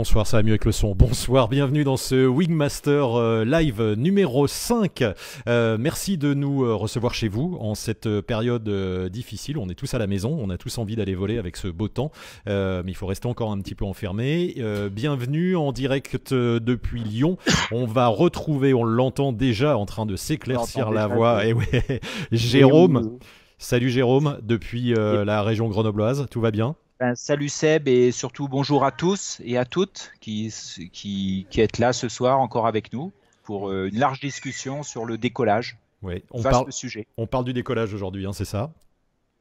bonsoir, ça va mieux avec le son. Bonsoir, bienvenue dans ce Wingmaster euh, live numéro 5. Euh, merci de nous euh, recevoir chez vous en cette période difficile. On est tous à la maison, on a tous envie d'aller voler avec ce beau temps, mais il faut rester encore un petit peu enfermé. bienvenue en direct depuis Lyon. On va retrouver, on l'entend déjà en train de s'éclaircir la voix. Et eh oui, Jérôme. Salut Jérôme, depuis la région grenobloise, tout va bien ben, salut Seb et surtout bonjour à tous et à toutes qui, qui, êtes là ce soir encore avec nous pour euh, une large discussion sur le décollage. on parle, sujet. On parle du décollage aujourd'hui, hein, c'est ça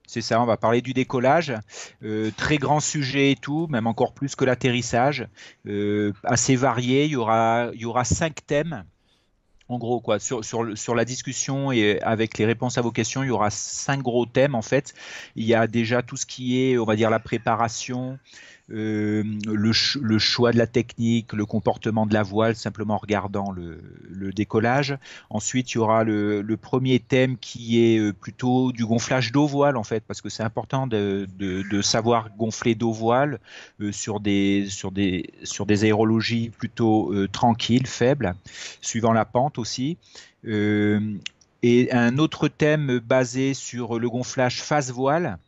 c'est ça, on va parler du décollage. Euh, très grand sujet et tout, même encore plus que l'atterrissage. Euh, assez varié, il y aura, il y aura cinq thèmes en gros, quoi, sur, sur, sur, la discussion et avec les réponses à vos questions, il y aura cinq gros thèmes en fait. Il y a déjà tout ce qui est, on va dire, la préparation, euh, le, choix de la technique, le comportement de la voile, simplement regardant le, décollage. Ensuite, il y aura le, premier thème qui est euh, plutôt du gonflage d'eau voile, en fait, parce que c'est important de, savoir gonfler d'eau voile euh, sur, des, sur, des, sur des aérologies plutôt tranquilles, faibles, suivant la pente aussi. et un autre thème basé sur le gonflage face voile,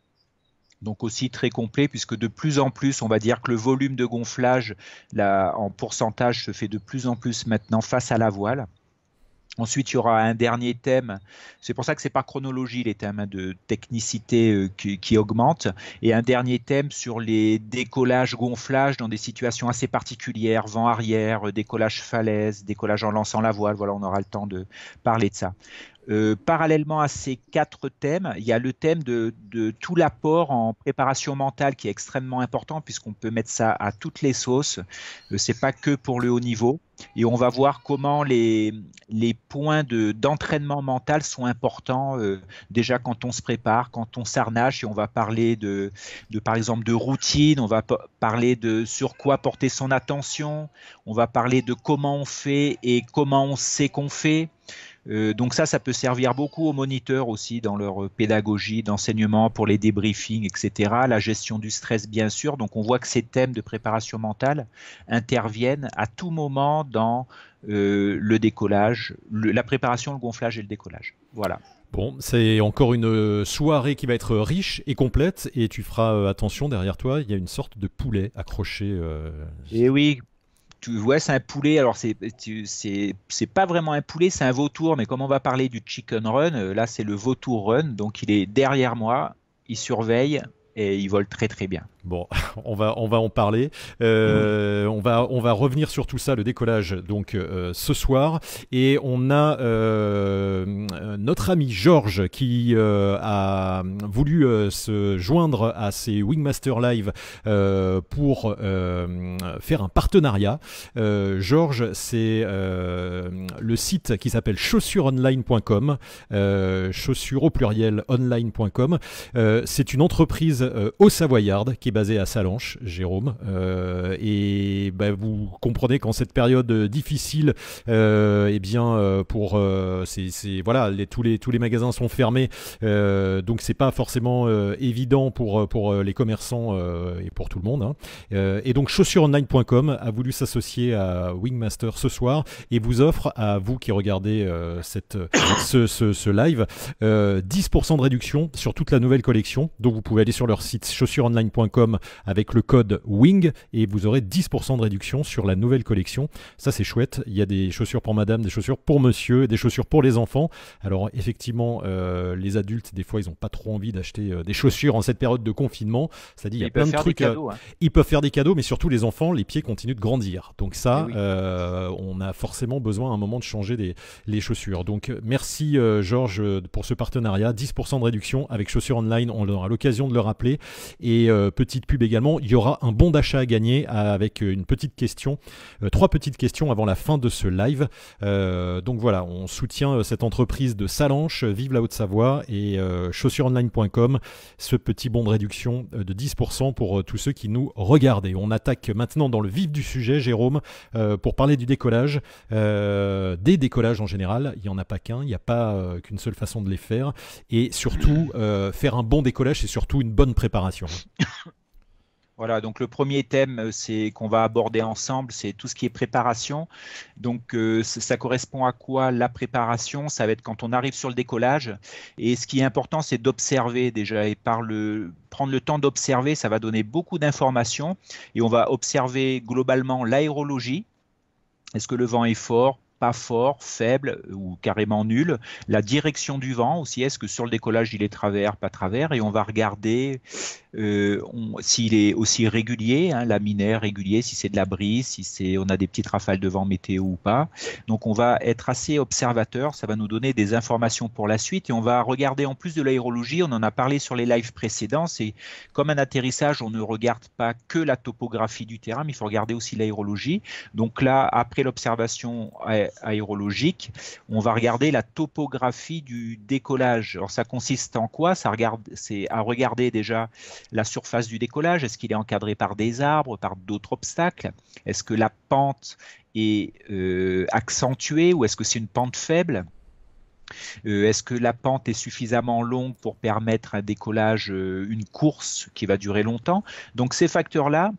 donc aussi très complet, puisque de plus en plus, on va dire que le volume de gonflage en pourcentage se fait de plus en plus maintenant face à la voile. Ensuite, il y aura un dernier thème. C'est pour ça que c'est par chronologie les thèmes hein, de technicité euh, qui, qui, augmentent. Et un dernier thème sur les décollages, gonflages dans des situations assez particulières, vent arrière, euh, décollage falaise, décollage en lançant la voile. Voilà, on aura le temps de parler de ça. Euh, parallèlement à ces quatre thèmes, il y a le thème de, tout l'apport en préparation mentale qui est extrêmement important puisqu'on peut mettre ça à toutes les sauces. Euh, c'est pas que pour le haut niveau. Et on va voir comment les, les points d'entraînement mental sont importants euh, déjà quand on se prépare, quand on s'arnache. Et on va parler de, de, par exemple, de routine. On va parler de sur quoi porter son attention. On va parler de comment on fait et comment on sait qu'on fait. Euh, donc ça, ça peut servir beaucoup aux moniteurs aussi dans leur euh, pédagogie, d'enseignement, pour les débriefings, etc. La gestion du stress, bien sûr. Donc on voit que ces thèmes de préparation mentale interviennent à tout moment dans euh, le décollage, la préparation, le gonflage et le décollage. Voilà. Bon, c'est encore une soirée qui va être riche et complète, et tu feras attention derrière toi, il y a une sorte de poulet accroché. Euh... Et eh oui, tu vois, c'est un poulet. Alors, c'est, c'est, pas vraiment un poulet, c'est un vautour. Mais comme on va parler du chicken run, euh, là, c'est le vautour run. Donc, il est derrière moi, il surveille et il vole très, très bien. Bon, on va, on va en parler. Euh, on, va, on va revenir sur tout ça, le décollage, donc euh, ce soir. Et on a euh, notre ami Georges qui a voulu se joindre à ces Wingmaster Live pour faire un partenariat. Georges, c'est le site qui s'appelle chaussureonline.com, chaussures au pluriel online.com. c'est une entreprise au Savoyard qui basé à Salanches, Jérôme. Euh, et bah, vous comprenez qu'en cette période euh, difficile, euh, eh bien, euh, pour c'est voilà, les, tous les tous les magasins sont fermés, donc c'est pas forcément évident pour pour les commerçants et pour tout le monde. Hein. et donc chaussuresonline.com a voulu s'associer à Wingmaster ce soir et vous offre à vous qui regardez cette ce, ce, ce live 10% de réduction sur toute la nouvelle collection. Donc vous pouvez aller sur leur site chaussuresonline.com avec le code WING et vous aurez 10% de réduction sur la nouvelle collection. Ça, c'est chouette. Il y a des chaussures pour madame, des chaussures pour monsieur, des chaussures pour les enfants. Alors, effectivement, euh, les adultes, des fois, ils n'ont pas trop envie d'acheter euh, des chaussures en cette période de confinement. C'est-à-dire, il y a plein de trucs. Hein. Ils peuvent faire des cadeaux, mais surtout, les enfants, les pieds continuent de grandir. Donc, ça, eh euh, on a forcément besoin à un moment de changer les chaussures. Donc, merci, Georges, pour ce partenariat. 10% de réduction avec chaussures online. On aura l'occasion de le rappeler. Et petit petite pub également. Il y aura un bon d'achat à gagner euh, avec une petite question, euh, trois petites questions avant la fin de ce live. Euh, donc voilà, on soutient cette entreprise de Salanches, Vive la Haute-Savoie et chaussuresonline.com. Ce petit bon de réduction de 10% pour tous ceux qui nous regardent. Et on attaque maintenant dans le vif du sujet, Jérôme, pour parler du décollage, des décollages en général. Il n'y en a pas qu'un, il n'y a pas qu'une seule façon de les faire. Et surtout, faire un bon décollage, c'est surtout une bonne préparation. Voilà, donc le premier thème euh, c'est qu'on va aborder ensemble, c'est tout ce qui est préparation. Donc euh, ça correspond à quoi la préparation Ça va être quand on arrive sur le décollage. Et ce qui est important, c'est d'observer déjà et par le prendre le temps d'observer, ça va donner beaucoup d'informations et on va observer globalement l'aérologie. Est-ce que le vent est fort pas fort, faible euh, ou carrément nul. La direction du vent aussi, est-ce que sur le décollage il est travers, pas travers, et on va regarder euh, s'il est aussi régulier, hein, laminaire, régulier, si c'est de la brise, si c'est on a des petites rafales de vent météo ou pas. Donc on va être assez observateur, ça va nous donner des informations pour la suite et on va regarder en plus de l'aérologie, on en a parlé sur les lives précédents, c'est comme un atterrissage, on ne regarde pas que la topographie du terrain, mais il faut regarder aussi l'aérologie. Donc là, après l'observation euh, aérologique, on va regarder la topographie du décollage. Alors ça consiste en quoi Ça regarde, c'est à regarder déjà la surface du décollage. Est-ce qu'il est encadré par des arbres, par d'autres obstacles Est-ce que la pente est euh, accentuée ou est-ce que c'est une pente faible euh, Est-ce que la pente est suffisamment longue pour permettre un décollage, euh, une course qui va durer longtemps Donc ces facteurs-là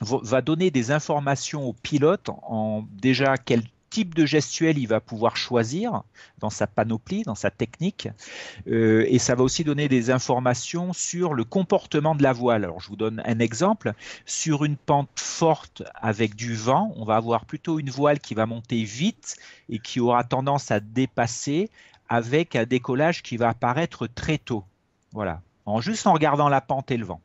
va donner des informations au pilote en déjà quel type de gestuel il va pouvoir choisir dans sa panoplie, dans sa technique. Euh, et ça va aussi donner des informations sur le comportement de la voile. Alors je vous donne un exemple. Sur une pente forte avec du vent, on va avoir plutôt une voile qui va monter vite et qui aura tendance à dépasser avec un décollage qui va apparaître très tôt. Voilà. En juste en regardant la pente et le vent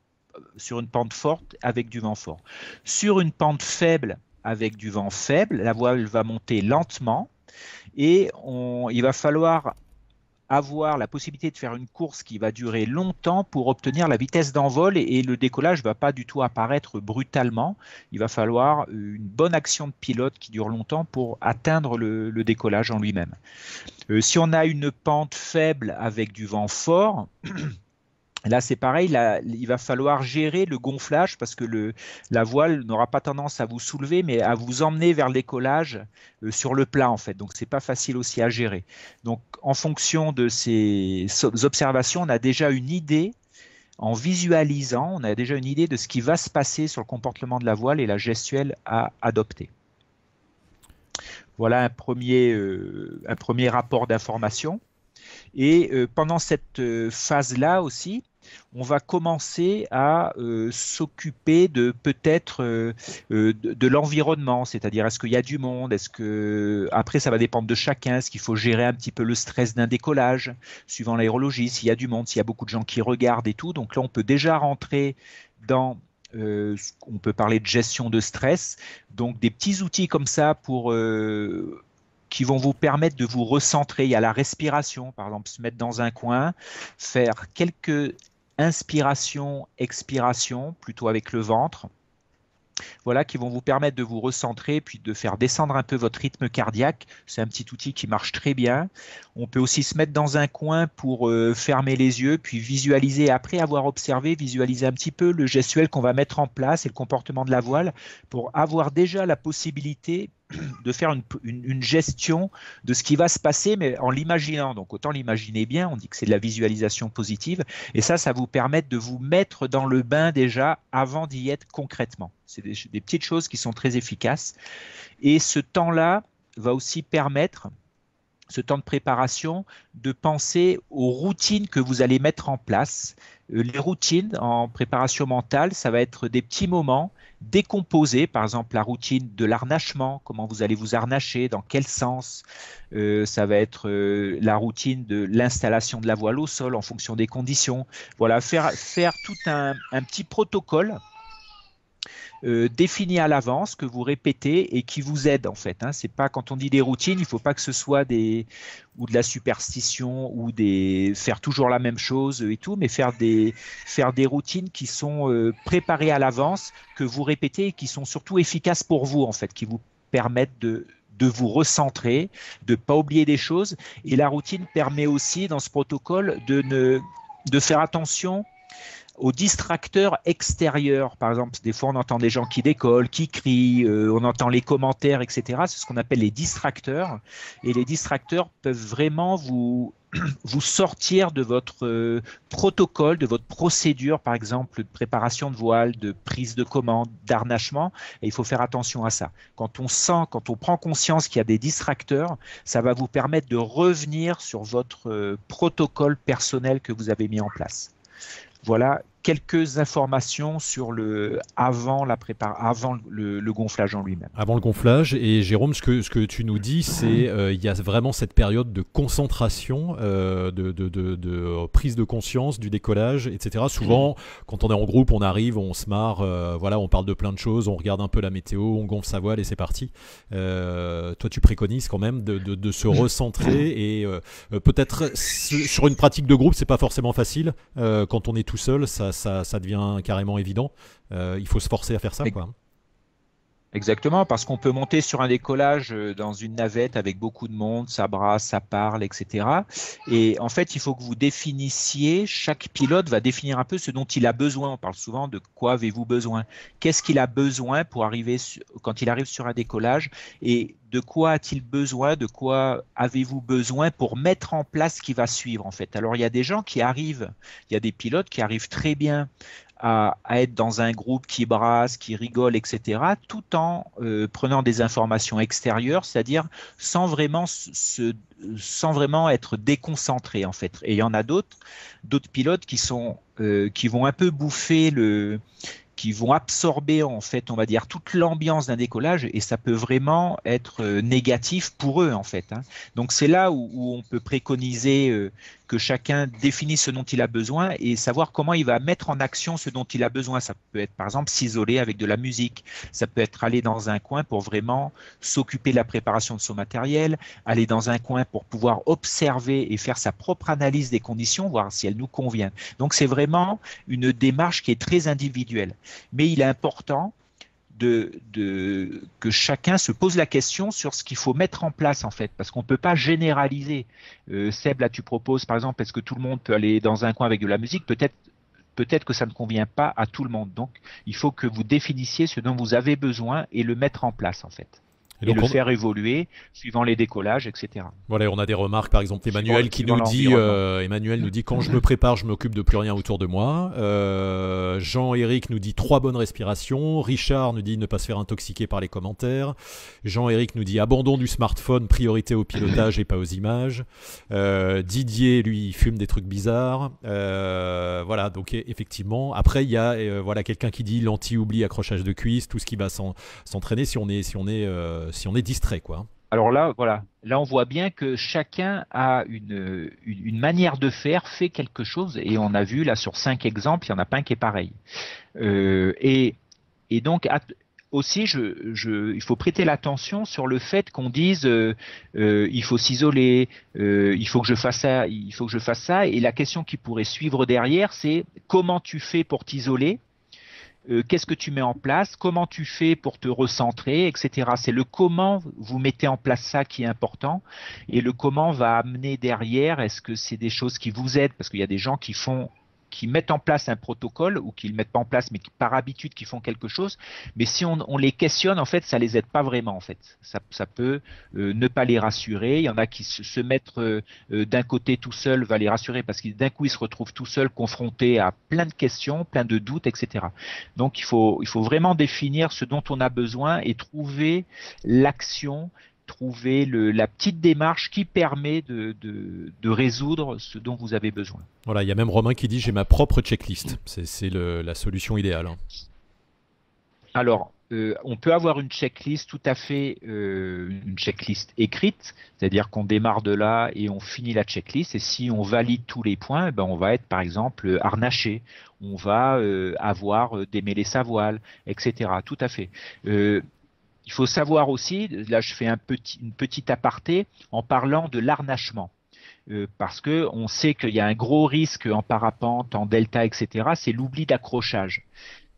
sur une pente forte avec du vent fort. Sur une pente faible avec du vent faible, la voile va monter lentement et il va falloir avoir la possibilité de faire une course qui va durer longtemps pour obtenir la vitesse d'envol et, le décollage ne va pas du tout apparaître brutalement. Il va falloir une bonne action de pilote qui dure longtemps pour atteindre le, décollage en lui-même. Euh, si on a une pente faible avec du vent fort, Là, c'est pareil, il va falloir gérer le gonflage parce que le, la voile n'aura pas tendance à vous soulever, mais à vous emmener vers l'écolage euh, sur le plat, en fait. Donc, c'est pas facile aussi à gérer. Donc, en fonction de ces observations, on a déjà une idée, en visualisant, on a déjà une idée de ce qui va se passer sur le comportement de la voile et la gestuelle à adopter. Voilà un premier, euh, un premier rapport d'information. Et euh, pendant cette phase-là aussi, on va commencer à euh, s'occuper de peut-être euh, euh, de, l'environnement, c'est-à-dire est-ce qu'il y a du monde, est-ce que après ça va dépendre de chacun, est-ce qu'il faut gérer un petit peu le stress d'un décollage, suivant l'aérologie, s'il y a du monde, s'il y a beaucoup de gens qui regardent et tout. Donc là, on peut déjà rentrer dans on peut parler de gestion de stress, donc des petits outils comme ça pour qui vont vous permettre de vous recentrer. Il y a la respiration, par exemple, se mettre dans un coin, faire quelques inspiration, expiration, plutôt avec le ventre. Voilà, qui vont vous permettre de vous recentrer, puis de faire descendre un peu votre rythme cardiaque. C'est un petit outil qui marche très bien. On peut aussi se mettre dans un coin pour euh, fermer les yeux, puis visualiser, après avoir observé, visualiser un petit peu le gestuel qu'on va mettre en place et le comportement de la voile pour avoir déjà la possibilité, de faire une, une, gestion de ce qui va se passer, mais en l'imaginant. Donc autant l'imaginer bien, on dit que c'est de la visualisation positive, et ça, ça vous permet de vous mettre dans le bain déjà avant d'y être concrètement. C'est des petites choses qui sont très efficaces. Et ce temps-là va aussi permettre ce temps de préparation, de penser aux routines que vous allez mettre en place. Euh, les routines en préparation mentale, ça va être des petits moments décomposés, par exemple la routine de l'arnachement, comment vous allez vous arnacher, dans quel sens. Euh, ça va être euh, la routine de l'installation de la voile au sol en fonction des conditions. Voilà, faire, faire tout un petit protocole euh, définies à l'avance que vous répétez et qui vous aide en fait. Hein. C'est pas quand on dit des routines, il faut pas que ce soit des ou de la superstition ou des faire toujours la même chose et tout, mais faire des faire des routines qui sont euh, préparées à l'avance, que vous répétez et qui sont surtout efficaces pour vous en fait, qui vous permettent de de vous recentrer, de pas oublier des choses. Et la routine permet aussi, dans ce protocole, de, ne, de faire attention aux distracteurs extérieurs. Par exemple, des fois on entend des gens qui décollent, qui crient, euh, on entend les commentaires, etc. C'est ce qu'on appelle les distracteurs. Et les distracteurs peuvent vraiment vous vous sortir de votre euh, protocole, de votre procédure, par exemple, de préparation de voile, de prise de commande, d'arnachement. Et il faut faire attention à ça. Quand on sent, quand on prend conscience qu'il y a des distracteurs, ça va vous permettre de revenir sur votre euh, protocole personnel que vous avez mis en place. Voilà quelques informations sur le avant la avant le, gonflage en lui-même. Avant le gonflage et Jérôme, ce que ce que tu nous dis, c'est qu'il euh, il y a vraiment cette période de concentration, euh, de, de, de, prise de conscience du décollage, etc. Souvent, quand on est en groupe, on arrive, on se marre, euh, voilà, on parle de plein de choses, on regarde un peu la météo, on gonfle sa voile et c'est parti. toi, tu préconises quand même de, se recentrer et peut-être sur une pratique de groupe, c'est pas forcément facile. quand on est tout seul, ça ça, devient carrément évident. Euh, il faut se forcer à faire ça. quoi. Exactement, parce qu'on peut monter sur un décollage euh, dans une navette avec beaucoup de monde, ça brasse, ça parle, etc. Et en fait, il faut que vous définissiez, chaque pilote va définir un peu ce dont il a besoin. On parle souvent de quoi avez-vous besoin Qu'est-ce qu'il a besoin pour arriver quand il arrive sur un décollage Et de quoi a-t-il besoin, de quoi avez-vous besoin pour mettre en place ce qui va suivre en fait. Alors il y a des gens qui arrivent, il y a des pilotes qui arrivent très bien à, être dans un groupe qui brasse, qui rigole, etc., tout en euh, prenant des informations extérieures, c'est-à-dire sans vraiment sans vraiment être déconcentré en fait. Et il y en a d'autres, d'autres pilotes qui sont, euh, qui vont un peu bouffer le, qui vont absorber en fait, on va dire, toute l'ambiance d'un décollage et ça peut vraiment être euh, négatif pour eux en fait. Hein. Donc c'est là où, on peut préconiser que chacun définisse ce dont il a besoin et savoir comment il va mettre en action ce dont il a besoin. Ça peut être par exemple s'isoler avec de la musique, ça peut être aller dans un coin pour vraiment s'occuper de la préparation de son matériel, aller dans un coin pour pouvoir observer et faire sa propre analyse des conditions, voir si elles nous conviennent. Donc c'est vraiment une démarche qui est très individuelle. Mais il est important de, que chacun se pose la question sur ce qu'il faut mettre en place en fait, parce qu'on ne peut pas généraliser. Euh, Seb, là tu proposes par exemple, est-ce que tout le monde peut aller dans un coin avec de la musique Peut-être peut-être que ça ne convient pas à tout le monde. Donc il faut que vous définissiez ce dont vous avez besoin et le mettre en place en fait. Et, le faire évoluer suivant les décollages, etc. Voilà, on a des remarques, par exemple Emmanuel qui nous dit, euh, Emmanuel nous dit quand je me prépare, je m'occupe de plus rien autour de moi. Euh, Jean-Éric nous dit trois bonnes respirations. Richard nous dit ne pas se faire intoxiquer par les commentaires. Jean-Éric nous dit abandon du smartphone, priorité au pilotage et pas aux images. Euh, Didier lui fume des trucs bizarres. voilà, donc e, effectivement. Après il y a voilà quelqu'un qui dit l'anti-oubli, accrochage de cuisse, tout ce qui va s'entraîner si on est si on est si on est distrait, quoi. Hein. Alors là, voilà, là on voit bien que chacun a une, manière de faire, fait quelque chose, et on a vu là sur cinq exemples, il y en a pas un qui est pareil. Euh, et, donc aussi, je, il faut prêter l'attention sur le fait qu'on dise euh, euh, il faut s'isoler, il faut que je fasse ça, il faut que je fasse ça, et la question qui pourrait suivre derrière, c'est comment tu fais pour t'isoler euh, qu'est-ce que tu mets en place, comment tu fais pour te recentrer, etc. C'est le comment vous mettez en place ça qui est important et le comment va amener derrière, est-ce que c'est des choses qui vous aident, parce qu'il y a des gens qui font qui mettent en place un protocole ou qui ne le mettent pas en place, mais qui, par habitude qui font quelque chose. Mais si on, on, les questionne, en fait, ça les aide pas vraiment. En fait, ça, ça peut euh, ne pas les rassurer. Il y en a qui se, se mettre euh, euh, d'un côté tout seul va les rassurer parce que d'un coup ils se retrouvent tout seuls confrontés à plein de questions, plein de doutes, etc. Donc il faut, il faut vraiment définir ce dont on a besoin et trouver l'action trouver la petite démarche qui permet de, résoudre ce dont vous avez besoin. Voilà, il y a même Romain qui dit j'ai ma propre checklist. C'est la solution idéale. Hein. Alors, euh, on peut avoir une checklist tout à fait, euh, une checklist écrite, c'est-à-dire qu'on démarre de là et on finit la checklist. Et si on valide tous les points, eh ben, on va être par exemple harnaché, on va euh, avoir démêlé sa voile, etc. Tout à fait. Il faut savoir aussi, là je fais un petit, une petite aparté en parlant de l'arnachement. Euh, parce que on sait qu'il y a un gros risque en parapente, en delta, etc. C'est l'oubli d'accrochage.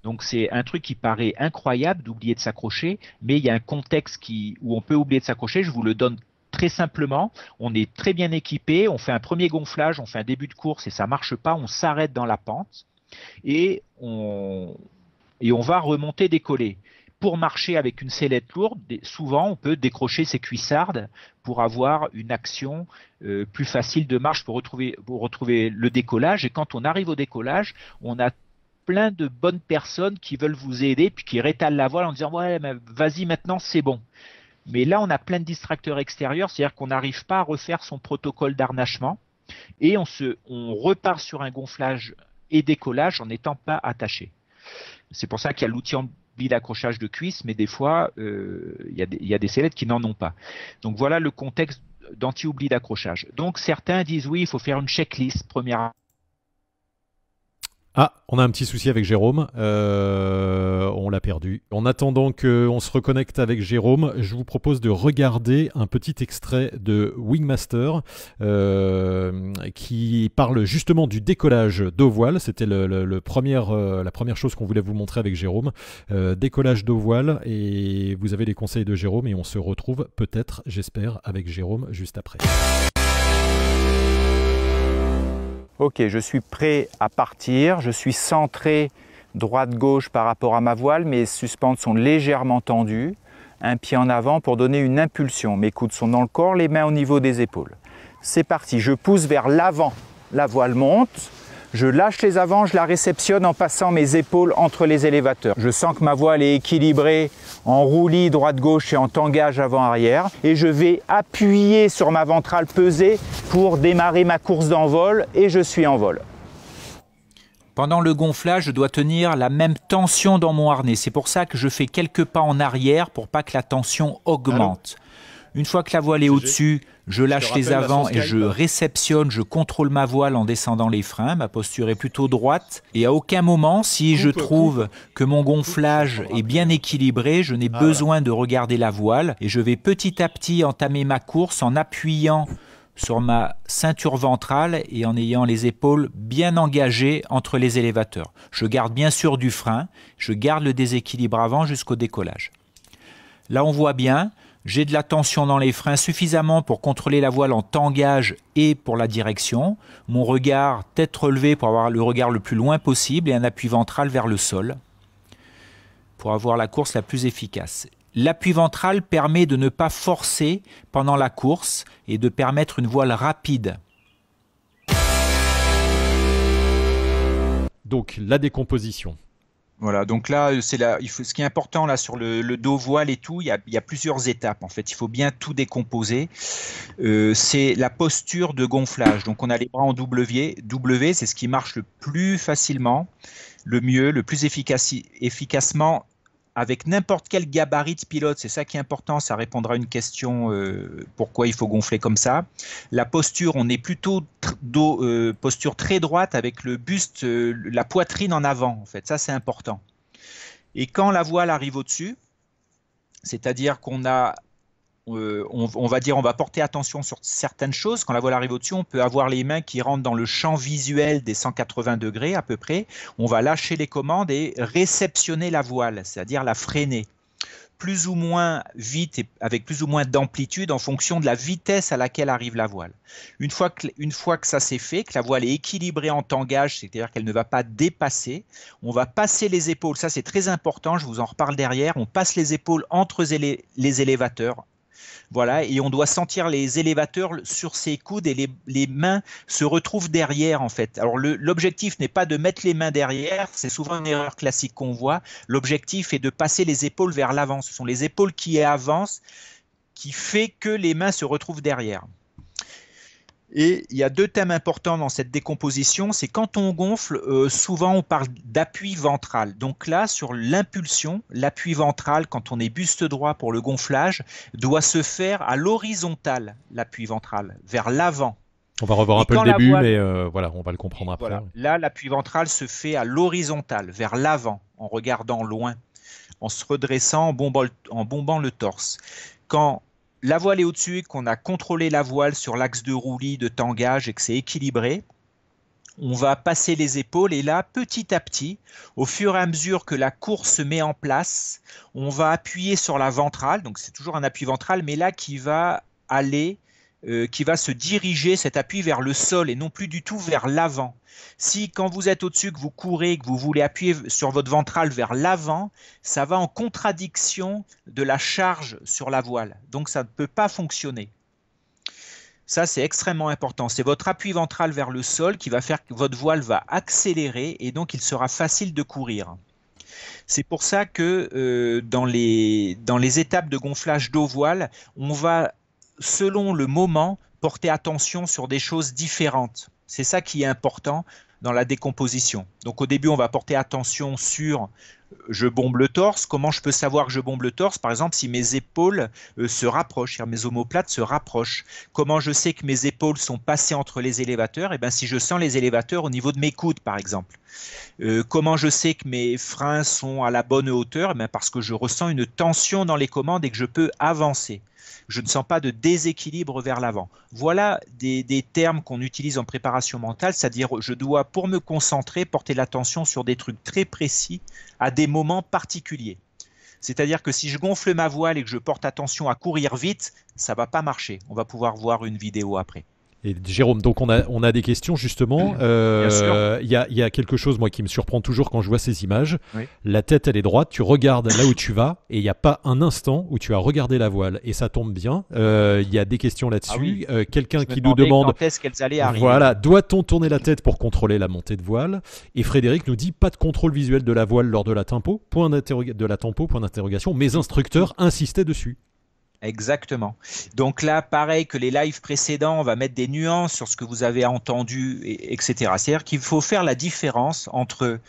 Donc c'est un truc qui paraît incroyable d'oublier de s'accrocher, mais il y a un contexte qui, où on peut oublier de s'accrocher. Je vous le donne très simplement. On est très bien équipé, on fait un premier gonflage, on fait un début de course et ça marche pas, on s'arrête dans la pente et on, et on va remonter décoller pour marcher avec une sellette lourde, souvent on peut décrocher ses cuissardes pour avoir une action euh, plus facile de marche pour retrouver, le décollage. Et quand on arrive au décollage, on a plein de bonnes personnes qui veulent vous aider, puis qui rétalent la voile en disant ouais, vas-y maintenant, c'est bon. Mais là, on a plein de distracteurs extérieurs, c'est-à-dire qu'on n'arrive pas à refaire son protocole d'arnachement et on, on repart sur un gonflage et décollage en n'étant pas attaché. C'est pour ça qu'il y a l'outil d'accrochage de cuisse, mais des fois, euh, il y, a des sellettes qui n'en ont pas. Donc voilà le contexte d'anti-oubli d'accrochage. Donc certains disent oui, il faut faire une checklist première ah, on a un petit souci avec Jérôme. Euh, on l'a perdu. En attendant qu'on se reconnecte avec Jérôme, je vous propose de regarder un petit extrait de Wingmaster euh, qui parle justement du décollage d'eau voile. C'était le, euh, la première chose qu'on voulait vous montrer avec Jérôme. décollage d'eau voile et vous avez les conseils de Jérôme et on se retrouve peut-être, j'espère, avec Jérôme juste après. Ok, je suis prêt à partir, je suis centré droite-gauche par rapport à ma voile, mes suspentes sont légèrement tendues, un pied en avant pour donner une impulsion. Mes coudes sont dans le corps, les mains au niveau des épaules. C'est parti, je pousse vers l'avant, la voile monte, je lâche les avants, je la réceptionne en passant mes épaules entre les élévateurs. Je sens que ma voile est équilibrée en roulis droite-gauche et en tangage avant-arrière. Et je vais appuyer sur ma ventrale pesée pour démarrer ma course d'envol et je suis en vol. Pendant le gonflage, je dois tenir la même tension dans mon harnais. C'est pour ça que je fais quelques pas en arrière pour pas que la tension augmente. Une fois que la voile est au-dessus, je lâche les avant et je réceptionne, je contrôle ma voile en descendant les freins. Ma posture est plutôt droite. Et à aucun moment, si je trouve que mon gonflage est bien équilibré, je n'ai ah besoin de regarder la voile. Et je vais petit à petit entamer ma course en appuyant sur ma ceinture ventrale et en ayant les épaules bien engagées entre les élévateurs. Je garde bien sûr du frein, je garde le déséquilibre avant jusqu'au décollage. Là on voit bien, j'ai de la tension dans les freins suffisamment pour contrôler la voile en tangage et pour la direction, mon regard tête relevée pour avoir le regard le plus loin possible et un appui ventral vers le sol pour avoir la course la plus efficace. L'appui ventral permet de ne pas forcer pendant la course et de permettre une voile rapide. Donc la décomposition. Voilà, donc là, euh, c'est là, il faut, ce qui est important là sur le, dos voile et tout, il y, a, plusieurs étapes en fait. Il faut bien tout décomposer. Euh, c'est la posture de gonflage. Donc on a les bras en W. W, c'est ce qui marche le plus facilement, le mieux, le plus efficacement avec n'importe quel gabarit de pilote, c'est ça qui est important, ça répondra à une question euh, pourquoi il faut gonfler comme ça. La posture, on est plutôt euh, posture très droite avec le buste, euh, la poitrine en avant, en fait, ça c'est important. Et quand la voile arrive au-dessus, c'est-à-dire qu'on a euh, on, va dire, on va porter attention sur certaines choses. Quand la voile arrive au-dessus, on peut avoir les mains qui rentrent dans le champ visuel des 180 degrés à peu près. On va lâcher les commandes et réceptionner la voile, c'est-à-dire la freiner plus ou moins vite et avec plus ou moins d'amplitude en fonction de la vitesse à laquelle arrive la voile. Une fois que, ça s'est fait, que la voile est équilibrée en tangage, c'est-à-dire qu'elle ne va pas dépasser, on va passer les épaules, ça c'est très important, je vous en reparle derrière, on passe les épaules entre les élévateurs voilà, et on doit sentir les élévateurs sur ses coudes et les, mains se retrouvent derrière en fait. Alors l'objectif n'est pas de mettre les mains derrière, c'est souvent une erreur classique qu'on voit. L'objectif est de passer les épaules vers l'avant. Ce sont les épaules qui avancent qui fait que les mains se retrouvent derrière. Et il y a deux thèmes importants dans cette décomposition. C'est quand on gonfle, euh, souvent on parle d'appui ventral. Donc là, sur l'impulsion, l'appui ventral, quand on est buste droit pour le gonflage, doit se faire à l'horizontale, l'appui ventral, vers l'avant. On va revoir un peu le début, mais euh, voilà, on va le comprendre après. Voilà. Là, l'appui ventral se fait à l'horizontale, vers l'avant, en regardant loin, en se redressant, en bombant en bombant le torse. Quand la voile est au-dessus, qu'on a contrôlé la voile sur l'axe de roulis, de tangage et que c'est équilibré, on va passer les épaules et là, petit à petit, au fur et à mesure que la course se met en place, on va appuyer sur la ventrale, donc c'est toujours un appui ventral, mais là qui va aller euh, qui va se diriger cet appui vers le sol et non plus du tout vers l'avant. Si quand vous êtes au-dessus, que vous courez, que vous voulez appuyer sur votre ventrale vers l'avant, ça va en contradiction de la charge sur la voile. Donc ça ne peut pas fonctionner. Ça, c'est extrêmement important. C'est votre appui ventral vers le sol qui va faire que votre voile va accélérer et donc il sera facile de courir. C'est pour ça que euh, dans, les, dans les étapes de gonflage d'eau voile, on va selon le moment, porter attention sur des choses différentes. C'est ça qui est important dans la décomposition. Donc au début, on va porter attention sur euh, je bombe le torse, comment je peux savoir que je bombe le torse Par exemple, si mes épaules euh, se rapprochent, mes omoplates se rapprochent. Comment je sais que mes épaules sont passées entre les élévateurs Et eh bien, si je sens les élévateurs au niveau de mes coudes, par exemple. Euh, comment je sais que mes freins sont à la bonne hauteur eh ben, Parce que je ressens une tension dans les commandes et que je peux avancer. Je ne sens pas de déséquilibre vers l'avant. Voilà des, termes qu'on utilise en préparation mentale, c'est-à-dire je dois, pour me concentrer, porter l'attention sur des trucs très précis à des moments particuliers. C'est-à-dire que si je gonfle ma voile et que je porte attention à courir vite, ça ne va pas marcher. On va pouvoir voir une vidéo après. Jérôme, donc on a, des questions justement. Euh, il y a, y a, quelque chose moi qui me surprend toujours quand je vois ces images. La tête elle est droite, tu regardes là où tu vas et il n'y a pas un instant où tu as regardé la voile. Et ça tombe bien. Euh, il y a des questions là-dessus. Ah euh, quelqu'un qui nous demande. Est-ce qu'elles allait arriver Voilà, doit-on tourner la tête pour contrôler la montée de voile Et Frédéric nous dit pas de contrôle visuel de la voile lors de la tempo. Point de la tempo. Point d'interrogation. Mes instructeurs insistaient dessus. Exactement. Donc là, pareil que les lives précédents, on va mettre des nuances sur ce que vous avez entendu, etc. C'est-à-dire qu'il faut faire la différence entre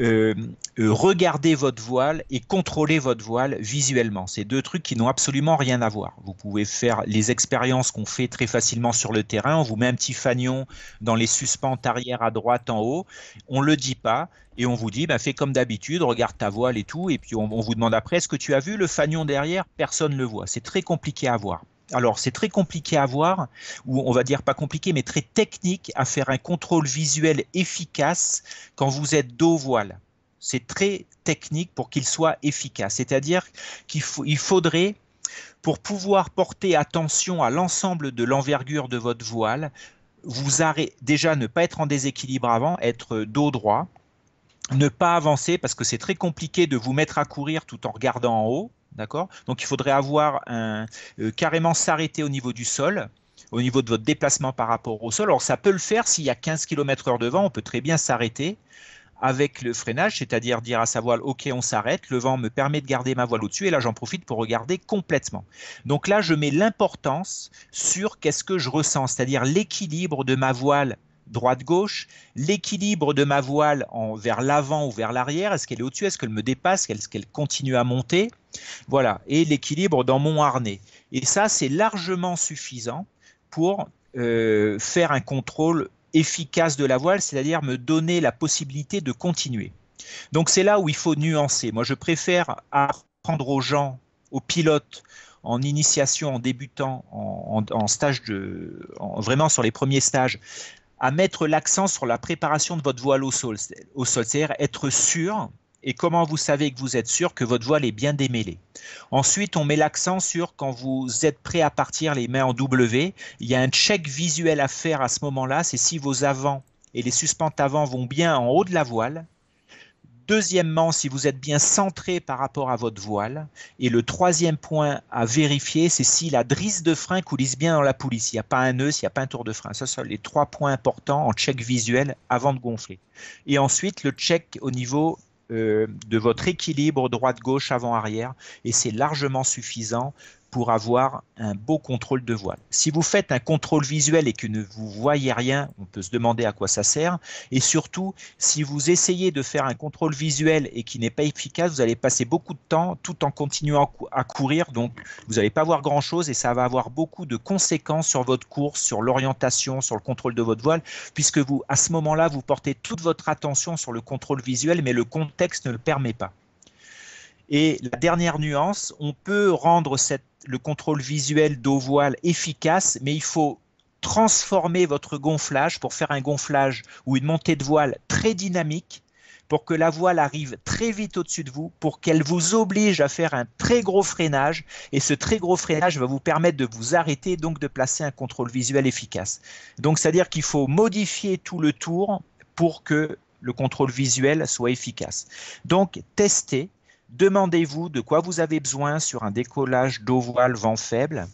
euh, euh, regarder votre voile et contrôler votre voile visuellement. C'est deux trucs qui n'ont absolument rien à voir. Vous pouvez faire les expériences qu'on fait très facilement sur le terrain. On vous met un petit fanion dans les suspentes arrière à droite en haut. On le dit pas et on vous dit bah, fais comme d'habitude, regarde ta voile et tout. Et puis on, vous demande après est-ce que tu as vu le fanion derrière Personne ne le voit. C'est très compliqué à voir. Alors c'est très compliqué à voir, ou on va dire pas compliqué, mais très technique à faire un contrôle visuel efficace quand vous êtes dos voile. C'est très technique pour qu'il soit efficace. C'est-à-dire qu'il faudrait, pour pouvoir porter attention à l'ensemble de l'envergure de votre voile, vous arrêtez déjà ne pas être en déséquilibre avant, être dos droit, ne pas avancer parce que c'est très compliqué de vous mettre à courir tout en regardant en haut. D'accord Donc il faudrait avoir euh, carrément s'arrêter au niveau du sol, au niveau de votre déplacement par rapport au sol. Alors ça peut le faire s'il y a 15 km/h de vent, on peut très bien s'arrêter avec le freinage, c'est-à-dire dire à sa voile, ok, on s'arrête, le vent me permet de garder ma voile au-dessus, et là j'en profite pour regarder complètement. Donc là, je mets l'importance sur qu'est-ce que je ressens, c'est-à-dire l'équilibre de ma voile droite-gauche, l'équilibre de ma voile en, vers l'avant ou vers l'arrière, est-ce qu'elle est, au-dessus, est-ce qu'elle me dépasse, est-ce qu'elle continue à monter, voilà, et l'équilibre dans mon harnais. Et ça, c'est largement suffisant pour euh, faire un contrôle efficace de la voile, c'est-à-dire me donner la possibilité de continuer. Donc c'est là où il faut nuancer. Moi, je préfère apprendre aux gens, aux pilotes, en initiation, en débutant, en, stage de, vraiment sur les premiers stages, à mettre l'accent sur la préparation de votre voile au sol, c'est-à-dire être sûr. Et comment vous savez que vous êtes sûr que votre voile est bien démêlée Ensuite, on met l'accent sur quand vous êtes prêt à partir les mains en W. Il y a un check visuel à faire à ce moment-là. C'est si vos avants et les suspentes avant vont bien en haut de la voile, Deuxièmement, si vous êtes bien centré par rapport à votre voile. Et le troisième point à vérifier, c'est si la drisse de frein coulisse bien dans la poulie, s'il n'y a pas un nœud, s'il n'y a pas un tour de frein. Ça, ce sont les trois points importants en check visuel avant de gonfler. Et ensuite, le check au niveau euh, de votre équilibre droite-gauche avant-arrière. Et c'est largement suffisant pour avoir un beau contrôle de voile. Si vous faites un contrôle visuel et que ne vous voyez rien, on peut se demander à quoi ça sert. Et surtout, si vous essayez de faire un contrôle visuel et qui n'est pas efficace, vous allez passer beaucoup de temps tout en continuant à courir. Donc, vous n'allez pas voir grand-chose et ça va avoir beaucoup de conséquences sur votre course, sur l'orientation, sur le contrôle de votre voile, puisque vous, à ce moment-là, vous portez toute votre attention sur le contrôle visuel, mais le contexte ne le permet pas. Et la dernière nuance, on peut rendre cette le contrôle visuel d'eau voile efficace, mais il faut transformer votre gonflage pour faire un gonflage ou une montée de voile très dynamique pour que la voile arrive très vite au-dessus de vous, pour qu'elle vous oblige à faire un très gros freinage, et ce très gros freinage va vous permettre de vous arrêter, donc de placer un contrôle visuel efficace. Donc c'est-à-dire qu'il faut modifier tout le tour pour que le contrôle visuel soit efficace. Donc testez, Demandez-vous de quoi vous avez besoin sur un décollage d'eau voile vent faible,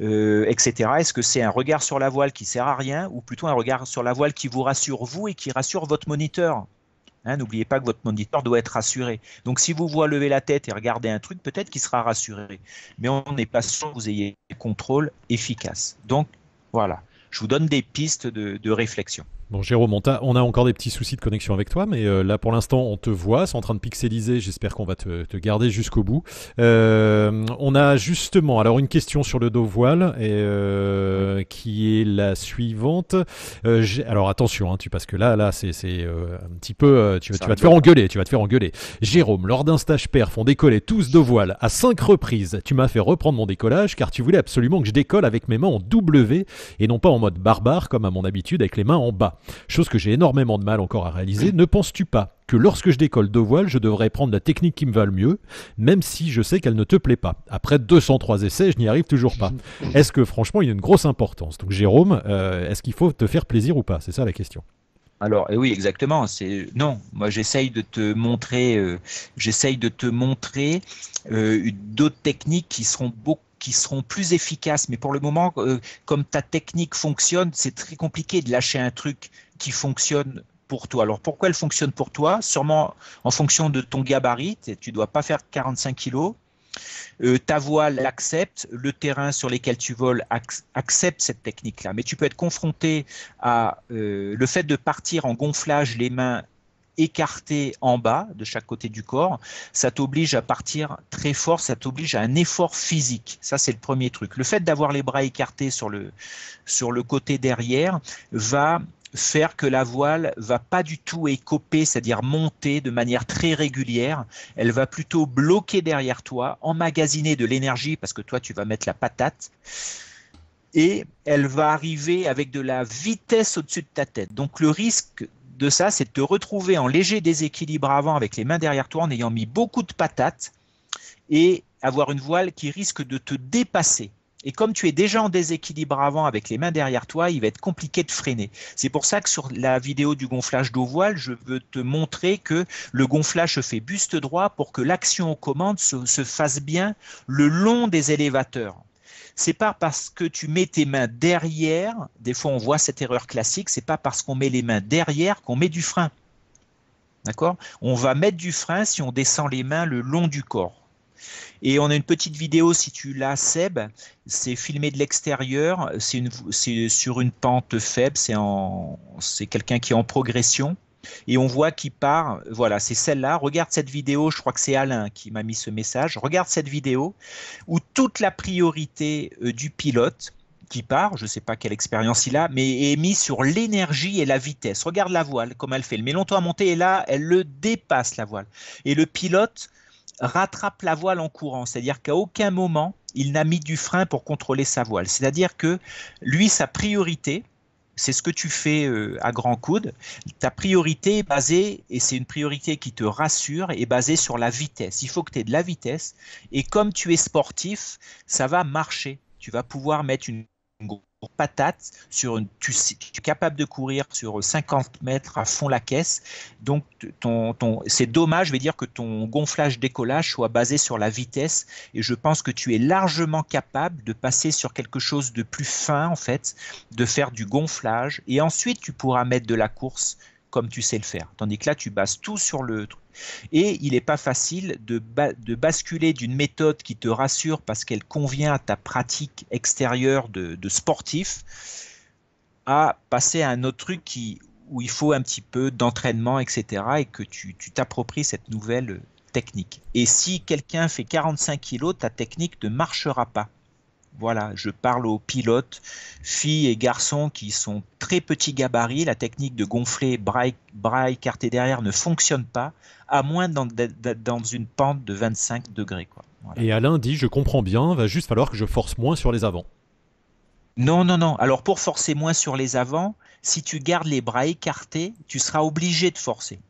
euh, etc. Est-ce que c'est un regard sur la voile qui sert à rien ou plutôt un regard sur la voile qui vous rassure vous et qui rassure votre moniteur hein, N'oubliez pas que votre moniteur doit être rassuré. Donc si vous voit lever la tête et regarder un truc, peut-être qu'il sera rassuré. Mais on n'est pas sûr que vous ayez des contrôle efficace. Donc voilà, je vous donne des pistes de réflexion. Bon, Jérôme, on a, encore des petits soucis de connexion avec toi, mais euh, là pour l'instant on te voit, c'est en train de pixeliser, j'espère qu'on va te, garder jusqu'au bout. Euh, on a justement alors une question sur le dos voile et, euh, qui est la suivante. alors attention, hein, tu, parce que là, là c'est un petit peu. tu, vas te faire engueuler, tu vas te faire engueuler. Jérôme, lors d'un stage perf, on décollait tous dos voile à cinq reprises. Tu m'as fait reprendre mon décollage car tu voulais absolument que je décolle avec mes mains en W et non pas en mode barbare comme à mon habitude avec les mains en bas. Chose que j'ai énormément de mal encore à réaliser. Ne penses-tu pas que lorsque je décolle deux voiles je devrais prendre la technique qui me va le mieux, même si je sais qu'elle ne te plaît pas. Après 203 essais, je n'y arrive toujours pas. Est-ce que franchement, il y a une grosse importance Donc Jérôme, euh, est-ce qu'il faut te faire plaisir ou pas C'est ça la question. Alors, eh oui, exactement. C'est non. Moi, j'essaye de te montrer, euh, j'essaye de te montrer euh, d'autres techniques qui seront beaucoup qui seront plus efficaces. Mais pour le moment, euh, comme ta technique fonctionne, c'est très compliqué de lâcher un truc qui fonctionne pour toi. Alors pourquoi elle fonctionne pour toi Sûrement en fonction de ton gabarit, tu ne dois pas faire 45 kilos. Euh, ta voile l'accepte, le terrain sur lequel tu voles accepte cette technique-là. Mais tu peux être confronté à euh, le fait de partir en gonflage les mains écarté en bas de chaque côté du corps, ça t'oblige à partir très fort, ça t'oblige à un effort physique. Ça, c'est le premier truc. Le fait d'avoir les bras écartés sur le, sur le côté derrière va faire que la voile va pas du tout écoper, c'est-à-dire monter de manière très régulière. Elle va plutôt bloquer derrière toi, emmagasiner de l'énergie parce que toi tu vas mettre la patate. Et elle va arriver avec de la vitesse au-dessus de ta tête. Donc le risque de ça, c'est de te retrouver en léger déséquilibre avant avec les mains derrière toi en ayant mis beaucoup de patates et avoir une voile qui risque de te dépasser. Et comme tu es déjà en déséquilibre avant avec les mains derrière toi, il va être compliqué de freiner. C'est pour ça que sur la vidéo du gonflage d'eau voile, je veux te montrer que le gonflage se fait buste droit pour que l'action aux commandes se, se fasse bien le long des élévateurs. C'est pas parce que tu mets tes mains derrière, des fois on voit cette erreur classique, c'est pas parce qu'on met les mains derrière qu'on met du frein. D'accord On va mettre du frein si on descend les mains le long du corps. Et on a une petite vidéo, si tu la Seb, c'est filmé de l'extérieur, c'est sur une pente faible, c'est quelqu'un qui est en progression. Et on voit qu'il part, voilà, c'est celle-là. Regarde cette vidéo, je crois que c'est Alain qui m'a mis ce message. Regarde cette vidéo où toute la priorité euh, du pilote qui part, je ne sais pas quelle expérience il a, mais est mise sur l'énergie et la vitesse. Regarde la voile, comme elle fait. Elle met longtemps à monter et là, elle le dépasse, la voile. Et le pilote rattrape la voile en courant, c'est-à-dire qu'à aucun moment, il n'a mis du frein pour contrôler sa voile. C'est-à-dire que lui, sa priorité, c'est ce que tu fais euh, à grand coude. Ta priorité est basée, et c'est une priorité qui te rassure, est basée sur la vitesse. Il faut que tu aies de la vitesse. Et comme tu es sportif, ça va marcher. Tu vas pouvoir mettre une, une pour patate, sur tu, es capable de courir sur 50 mètres à fond la caisse. Donc, ton, ton, c'est dommage, je vais dire, que ton gonflage-décollage soit basé sur la vitesse. Et je pense que tu es largement capable de passer sur quelque chose de plus fin, en fait, de faire du gonflage. Et ensuite, tu pourras mettre de la course comme tu sais le faire. Tandis que là, tu bases tout sur le truc. Et il n'est pas facile de, basculer d'une méthode qui te rassure parce qu'elle convient à ta pratique extérieure de, sportif à passer à un autre truc où il faut un petit peu d'entraînement, etc. et que tu t'appropries cette nouvelle technique. Et si quelqu'un fait 45 kilos, ta technique ne marchera pas. Voilà, je parle aux pilotes, filles et garçons qui sont très petits gabarits. La technique de gonfler bras écartés derrière ne fonctionne pas, à moins dans, dans une pente de 25 degrés. Quoi. Et Alain dit, je comprends bien, va juste falloir que je force moins sur les avants. Non, non, non. Alors pour forcer moins sur les avants, si tu gardes les bras écartés, tu seras obligé de forcer.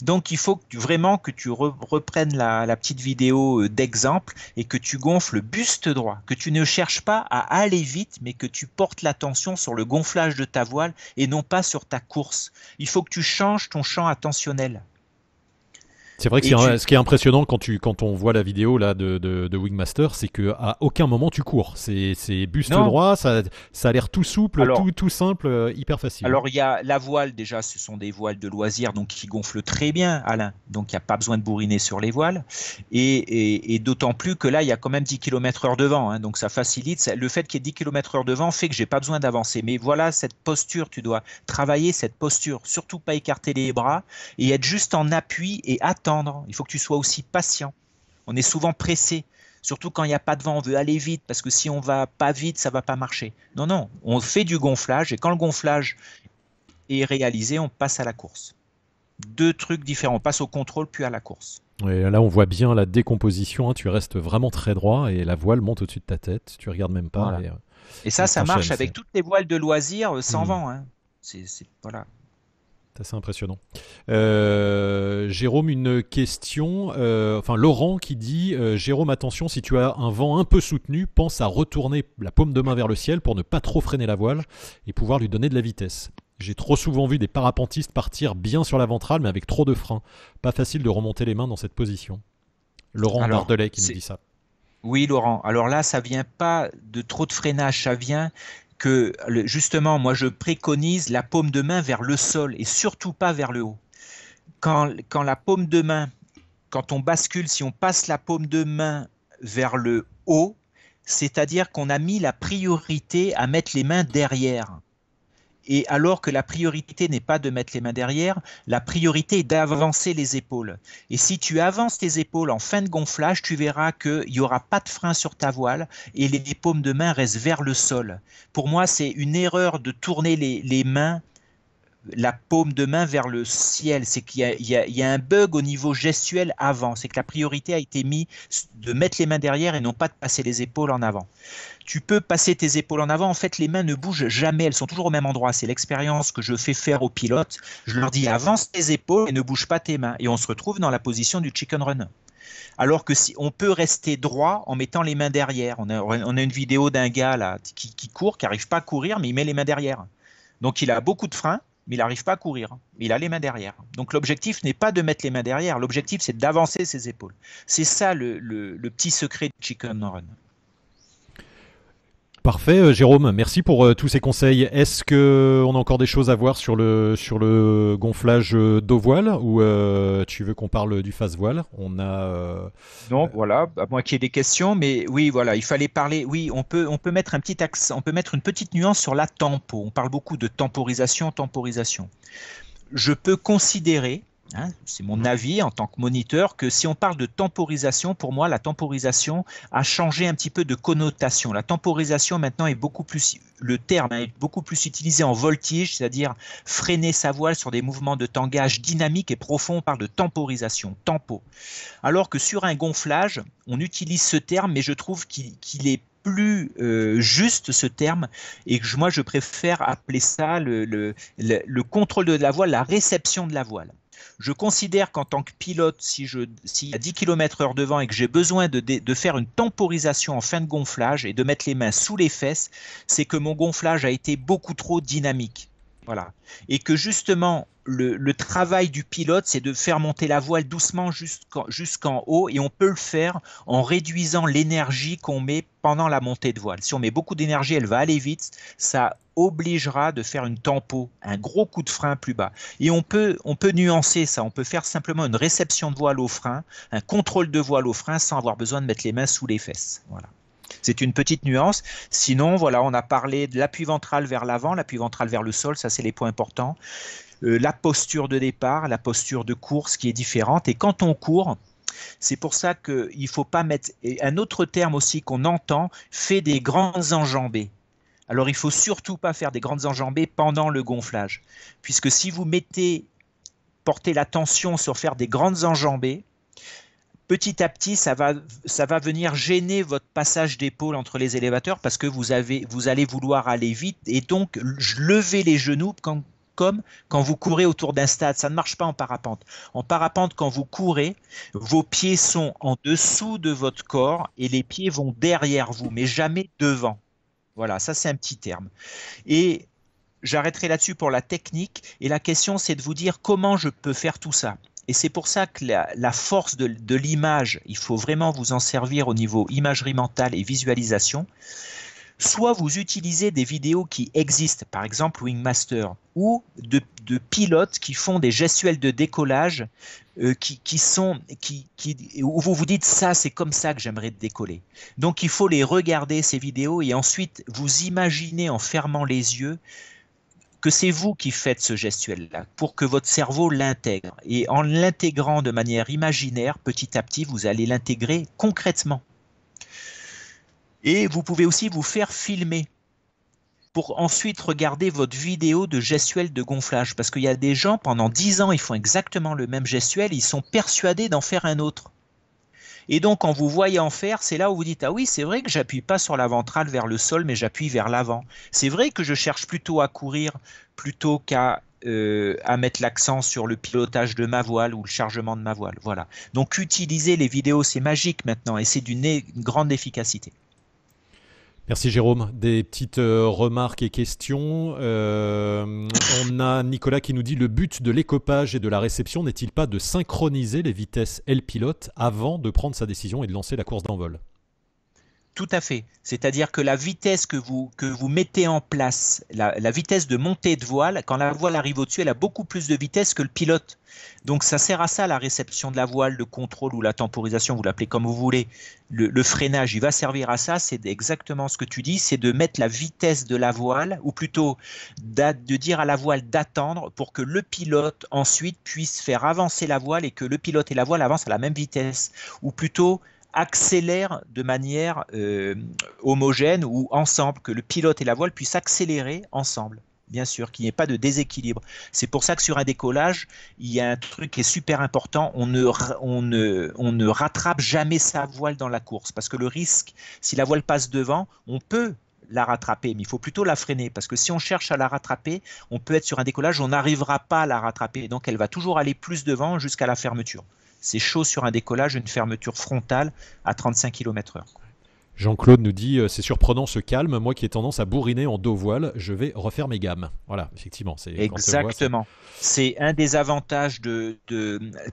Donc il faut vraiment que tu reprennes la, petite vidéo euh, d'exemple et que tu gonfles le buste droit, que tu ne cherches pas à aller vite, mais que tu portes l'attention sur le gonflage de ta voile et non pas sur ta course. Il faut que tu changes ton champ attentionnel. C'est vrai que ce qui est impressionnant quand, tu, quand on voit la vidéo là de, de, Wingmaster, c'est qu'à aucun moment tu cours. C'est buste droit, ça, ça a l'air tout souple, tout, tout, simple, euh, hyper facile. Alors il y a la voile déjà, ce sont des voiles de loisirs donc qui gonflent très bien, Alain. Donc il n'y a pas besoin de bourriner sur les voiles. Et, et, d'autant plus que là, il y a quand même 10 km/h de vent. Hein. donc ça facilite. le fait qu'il y ait 10 km/h de vent fait que j'ai pas besoin d'avancer. Mais voilà cette posture, tu dois travailler cette posture. Surtout pas écarter les bras et être juste en appui et attendre il faut que tu sois aussi patient. On est souvent pressé, surtout quand il n'y a pas de vent, on veut aller vite parce que si on va pas vite, ça va pas marcher. Non, non, on fait du gonflage et quand le gonflage est réalisé, on passe à la course. Deux trucs différents, on passe au contrôle puis à la course. là, on voit bien la décomposition. Hein. tu restes vraiment très droit et la voile monte au-dessus de ta tête. Tu regardes même pas. Euh, et, ça, ça marche avec toutes les voiles de loisirs euh, sans hmm. vent. Hein. C'est voilà. C'est assez impressionnant. Euh, Jérôme, une question. Euh, enfin, Laurent qui dit euh, Jérôme, attention, si tu as un vent un peu soutenu, pense à retourner la paume de main vers le ciel pour ne pas trop freiner la voile et pouvoir lui donner de la vitesse. J'ai trop souvent vu des parapentistes partir bien sur la ventrale, mais avec trop de freins. Pas facile de remonter les mains dans cette position. Laurent Alors, qui nous dit ça. Oui, Laurent. Alors là, ça vient pas de trop de freinage, ça vient justement, moi, je préconise la paume de main vers le sol et surtout pas vers le haut. Quand, quand la paume de main, quand on bascule, si on passe la paume de main vers le haut, c'est-à-dire qu'on a mis la priorité à mettre les mains derrière. Et alors que la priorité n'est pas de mettre les mains derrière, la priorité est d'avancer les épaules. Et si tu avances tes épaules en fin de gonflage, tu verras qu'il n'y aura pas de frein sur ta voile et les, paumes de main restent vers le sol. Pour moi, c'est une erreur de tourner les, mains la paume de main vers le ciel. C'est qu'il y, a un bug au niveau gestuel avant. C'est que la priorité a été mise de mettre les mains derrière et non pas de passer les épaules en avant tu peux passer tes épaules en avant. En fait, les mains ne bougent jamais, elles sont toujours au même endroit. C'est l'expérience que je fais faire aux pilotes. Je leur dis avance tes épaules et ne bouge pas tes mains. Et on se retrouve dans la position du chicken run. Alors que si on peut rester droit en mettant les mains derrière. On a, une vidéo d'un gars qui, court, qui n'arrive pas à courir, mais il met les mains derrière. Donc il a beaucoup de freins, mais il n'arrive pas à courir. Il a les mains derrière. Donc l'objectif n'est pas de mettre les mains derrière, l'objectif c'est d'avancer ses épaules. C'est ça le, petit secret du Chicken Run. Parfait, euh, Jérôme. Merci pour euh, tous ces conseils. Est-ce que on a encore des choses à voir sur le gonflage euh, d'eau voile ou tu veux qu'on parle du face voile On a non, voilà. À moins qu'il y ait des questions, mais oui, voilà, il fallait parler. Oui, on peut on peut mettre un petit axe, on peut mettre une petite nuance sur la tempo. On parle beaucoup de temporisation, temporisation. Je peux considérer Hein, c'est mon avis en tant que moniteur que si on parle de temporisation, pour moi, la temporisation a changé un petit peu de connotation. La temporisation maintenant est beaucoup plus, le terme est beaucoup plus utilisé en voltige, c'est-à-dire freiner sa voile sur des mouvements de tangage dynamiques et profonds. On parle de temporisation, tempo. Alors que sur un gonflage, on utilise ce terme, mais je trouve qu'il est plus euh, juste ce terme et que moi je préfère appeler ça le contrôle de la voile, la réception de la voile. Je considère qu'en tant que pilote, si je suis à 10 km heure devant et que j'ai besoin de, faire une temporisation en fin de gonflage et de mettre les mains sous les fesses, c'est que mon gonflage a été beaucoup trop dynamique. Voilà. Et que justement, le, travail du pilote, c'est de faire monter la voile doucement jusqu'en haut et on peut le faire en réduisant l'énergie qu'on met pendant la montée de voile. Si on met beaucoup d'énergie, elle va aller vite, ça obligera de faire une tempo, un gros coup de frein plus bas. Et on peut, on peut nuancer ça, on peut faire simplement une réception de voile au frein, un contrôle de voile au frein sans avoir besoin de mettre les mains sous les fesses. Voilà. C'est une petite nuance. Sinon, voilà, on a parlé de l'appui ventral vers l'avant, l'appui ventral vers le sol, ça c'est les points importants. Euh, la posture de départ, la posture de course qui est différente. Et quand on court, c'est pour ça qu'il ne faut pas mettre... un autre terme aussi qu'on entend, fait des grandes enjambées. Alors il faut surtout pas faire des grandes enjambées pendant le gonflage, puisque si vous mettez, portez la tension sur faire des grandes enjambées, petit à petit ça va, ça va venir gêner votre passage d'épaule entre les élévateurs parce que vous, avez, vous allez vouloir aller vite et donc lever les genoux comme quand vous courez autour d'un stade. Ça ne marche pas en parapente. En parapente, quand vous courez, vos pieds sont en dessous de votre corps et les pieds vont derrière vous, mais jamais devant. Voilà, ça c'est un petit terme. Et j'arrêterai là-dessus pour la technique. Et la question, c'est de vous dire comment je peux faire tout ça. Et c'est pour ça que la, force de, de l'image, il faut vraiment vous en servir au niveau imagerie mentale et visualisation. Soit vous utilisez des vidéos qui existent, par exemple Wingmaster, ou de de pilotes qui font des gestuels de décollage euh, qui, sont qui, qui, où vous vous dites ça c'est comme ça que j'aimerais décoller. Donc il faut les regarder ces vidéos et ensuite vous imaginez en fermant les yeux que c'est vous qui faites ce gestuel-là, pour que votre cerveau l'intègre. Et en l'intégrant de manière imaginaire, petit à petit, vous allez l'intégrer concrètement. Et vous pouvez aussi vous faire filmer pour ensuite regarder votre vidéo de gestuelle de gonflage. Parce qu'il y a des gens, pendant 10 ans, ils font exactement le même gestuel, ils sont persuadés d'en faire un autre. Et donc, en vous voyant faire, c'est là où vous dites Ah oui, c'est vrai que j'appuie pas sur la ventrale vers le sol, mais j'appuie vers l'avant. C'est vrai que je cherche plutôt à courir plutôt qu'à euh, à mettre l'accent sur le pilotage de ma voile ou le chargement de ma voile. Voilà. Donc, utiliser les vidéos, c'est magique maintenant et c'est d'une grande efficacité. Merci Jérôme. Des petites euh, remarques et questions. Euh, on a Nicolas qui nous dit le but de l'écopage et de la réception n'est-il pas de synchroniser les vitesses L pilote avant de prendre sa décision et de lancer la course d'envol tout à fait. C'est-à-dire que la vitesse que vous, que vous mettez en place, la, vitesse de montée de voile, quand la voile arrive au-dessus, elle a beaucoup plus de vitesse que le pilote. Donc ça sert à ça, la réception de la voile, le contrôle ou la temporisation, vous l'appelez comme vous voulez. Le, le, freinage, il va servir à ça. C'est exactement ce que tu dis, c'est de mettre la vitesse de la voile, ou plutôt de dire à la voile d'attendre pour que le pilote ensuite puisse faire avancer la voile et que le pilote et la voile avancent à la même vitesse. Ou plutôt accélère de manière euh, homogène ou ensemble, que le pilote et la voile puissent accélérer ensemble bien sûr, qu'il n'y ait pas de déséquilibre. C'est pour ça que sur un décollage, il y a un truc qui est super important, on ne, on ne rattrape jamais sa voile dans la course, parce que le risque, si la voile passe devant, on peut la rattraper, mais il faut plutôt la freiner, parce que si on cherche à la rattraper, on peut être sur un décollage, on n'arrivera pas à la rattraper, donc elle va toujours aller plus devant jusqu'à la fermeture. C'est chaud sur un décollage, une fermeture frontale à 35 km/h. Jean-Claude nous dit euh, c'est surprenant ce calme. Moi qui ai tendance à bourriner en dos voile, je vais refaire mes gammes. Voilà, effectivement, c'est exactement. C'est un des avantages de,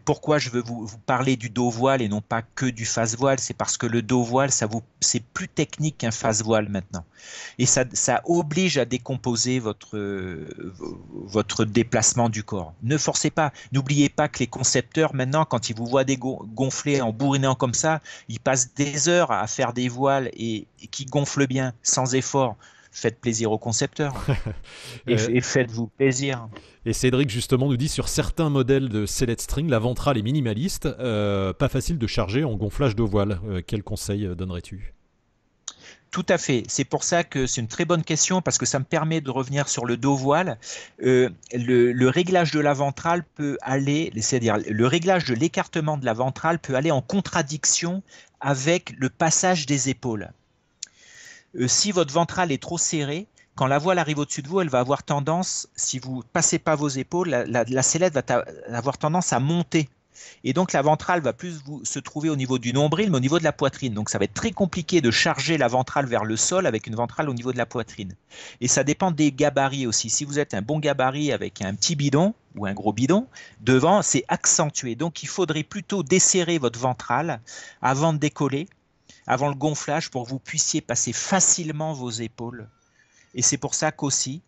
pourquoi je veux vous, parler du dos voile et non pas que du face voile. C'est parce que le dos voile, ça vous c'est plus technique qu'un face voile maintenant, et ça, oblige à décomposer votre euh, votre déplacement du corps. Ne forcez pas. N'oubliez pas que les concepteurs maintenant, quand ils vous voient des en bourrinant comme ça, ils passent des heures à faire des voiles et, qui gonfle bien, sans effort, faites plaisir au concepteur euh, et, faites-vous plaisir. Et Cédric justement nous dit sur certains modèles de Select String, la ventrale est minimaliste, euh, pas facile de charger en gonflage de voile. Euh, quel conseil donnerais-tu tout à fait. C'est pour ça que c'est une très bonne question parce que ça me permet de revenir sur le dos voile. Euh, le, réglage de la ventrale peut aller, c'est-à-dire le réglage de l'écartement de la ventrale peut aller en contradiction avec le passage des épaules. Euh, si votre ventrale est trop serrée, quand la voile arrive au-dessus de vous, elle va avoir tendance, si vous passez pas vos épaules, la, la, la sellette va avoir tendance à monter et donc la ventrale va plus se trouver au niveau du nombril, mais au niveau de la poitrine. Donc ça va être très compliqué de charger la ventrale vers le sol avec une ventrale au niveau de la poitrine. Et ça dépend des gabarits aussi. Si vous êtes un bon gabarit avec un petit bidon ou un gros bidon, devant, c'est accentué. Donc il faudrait plutôt desserrer votre ventrale avant de décoller, avant le gonflage, pour que vous puissiez passer facilement vos épaules. Et c'est pour ça qu'aussi,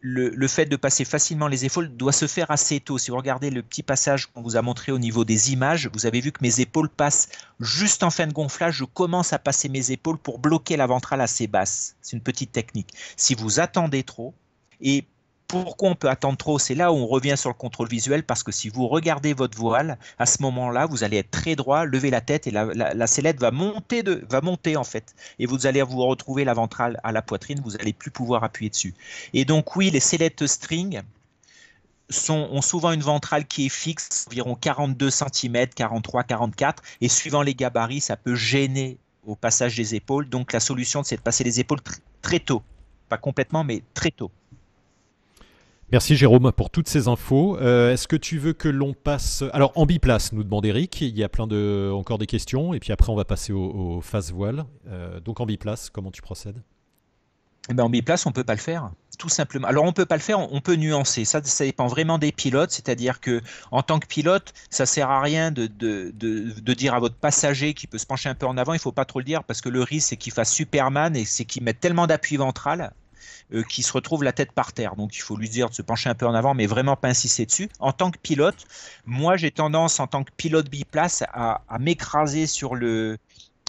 le, fait de passer facilement les épaules doit se faire assez tôt. Si vous regardez le petit passage qu'on vous a montré au niveau des images, vous avez vu que mes épaules passent juste en fin de gonflage. Je commence à passer mes épaules pour bloquer la ventrale assez basse. C'est une petite technique. Si vous attendez trop, et pourquoi on peut attendre trop C'est là où on revient sur le contrôle visuel parce que si vous regardez votre voile, à ce moment-là, vous allez être très droit, lever la tête et la, sellette va monter, de, va monter en fait. Et vous allez vous retrouver la ventrale à la poitrine, vous n'allez plus pouvoir appuyer dessus. Et donc oui, les sellettes string, sont, ont souvent une ventrale qui est fixe, environ 42 cm, 43, 44, et suivant les gabarits, ça peut gêner au passage des épaules. Donc la solution, c'est de passer les épaules très tôt, pas complètement, mais très tôt. Merci Jérôme pour toutes ces infos. Euh, est-ce que tu veux que l'on passe Alors en biplace nous demande Eric. Il y a plein de encore des questions et puis après on va passer aux au face voile. en euh, donc biplace, comment tu procèdes eh En biplace place on peut pas le faire tout simplement. Alors on peut pas le faire, on peut nuancer. Ça, ça dépend vraiment des pilotes. C'est-à-dire que en tant que pilote, ça sert à rien de, dire à votre passager qui peut se pencher un peu en avant. Il ne faut pas trop le dire parce que le risque c'est qu'il fasse Superman et c'est qu'il mette tellement d'appui ventral euh, qui se retrouve la tête par terre. Donc il faut lui dire de se pencher un peu en avant, mais vraiment pas insister dessus. En tant que pilote, moi j'ai tendance en tant que pilote biplace à, à m'écraser sur le,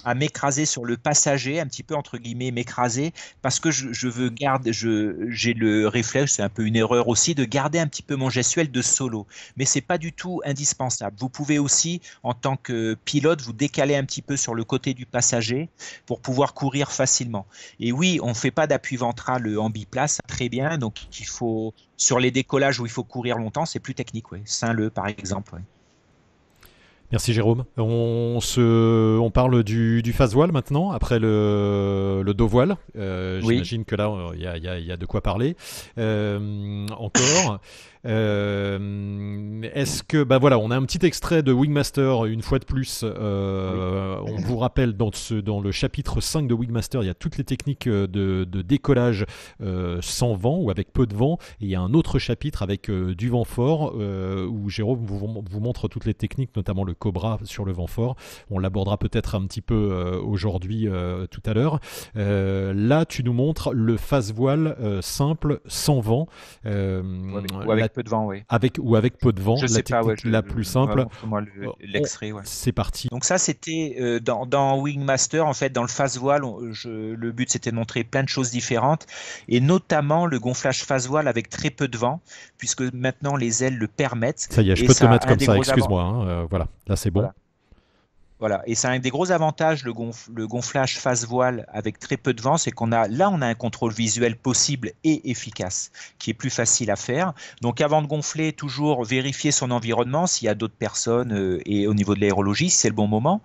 à m'écraser sur le passager, un petit peu entre guillemets m'écraser, parce que je, je veux garder, j'ai le réflexe, c'est un peu une erreur aussi, de garder un petit peu mon gestuel de solo. Mais c'est pas du tout indispensable. Vous pouvez aussi, en tant que pilote, vous décaler un petit peu sur le côté du passager pour pouvoir courir facilement. Et oui, on fait pas d'appui ventral euh, en biplace, très bien. Donc il faut sur les décollages où il faut courir longtemps, c'est plus technique. oui Saint-Leu par exemple. oui. Merci Jérôme. On, se, on parle du, du face voile maintenant, après le, le dos voile. Euh, J'imagine que là, euh, il y a, y, y a, de quoi parler. Euh, encore. Euh, est-ce que, bah voilà, on a un petit extrait de Wingmaster une fois de plus. Euh, on vous rappelle dans, ce, dans le chapitre 5 de Wingmaster, il y a toutes les techniques euh, de, décollage sans vent ou avec peu de vent. Et il y a un autre chapitre avec du vent fort où Jérôme vous, montre toutes les techniques, notamment le cobra sur le vent fort. On l'abordera peut-être un petit peu aujourd'hui, tout à l'heure. là, tu nous montres le face voile simple, sans vent peu de vent, oui. Avec ou avec peu de vent, la technique la plus simple. Oh, l'extrait, C'est parti. Donc ça, c'était euh, dans, Wingmaster, en fait, dans le face voile, je, le but c'était de montrer plein de choses différentes, et notamment le gonflage phase voile avec très peu de vent, puisque maintenant les ailes le permettent. Ça y est, je peux te le mettre comme ça. Excuse-moi. Hein, euh, voilà, là c'est bon. Voilà, et c'est un des gros avantages le, le gonflage face voile avec très peu de vent, c'est qu'on a là on a un contrôle visuel possible et efficace, qui est plus facile à faire. Donc avant de gonfler, toujours vérifier son environnement, s'il y a d'autres personnes euh, et au niveau de l'aérologie, c'est le bon moment.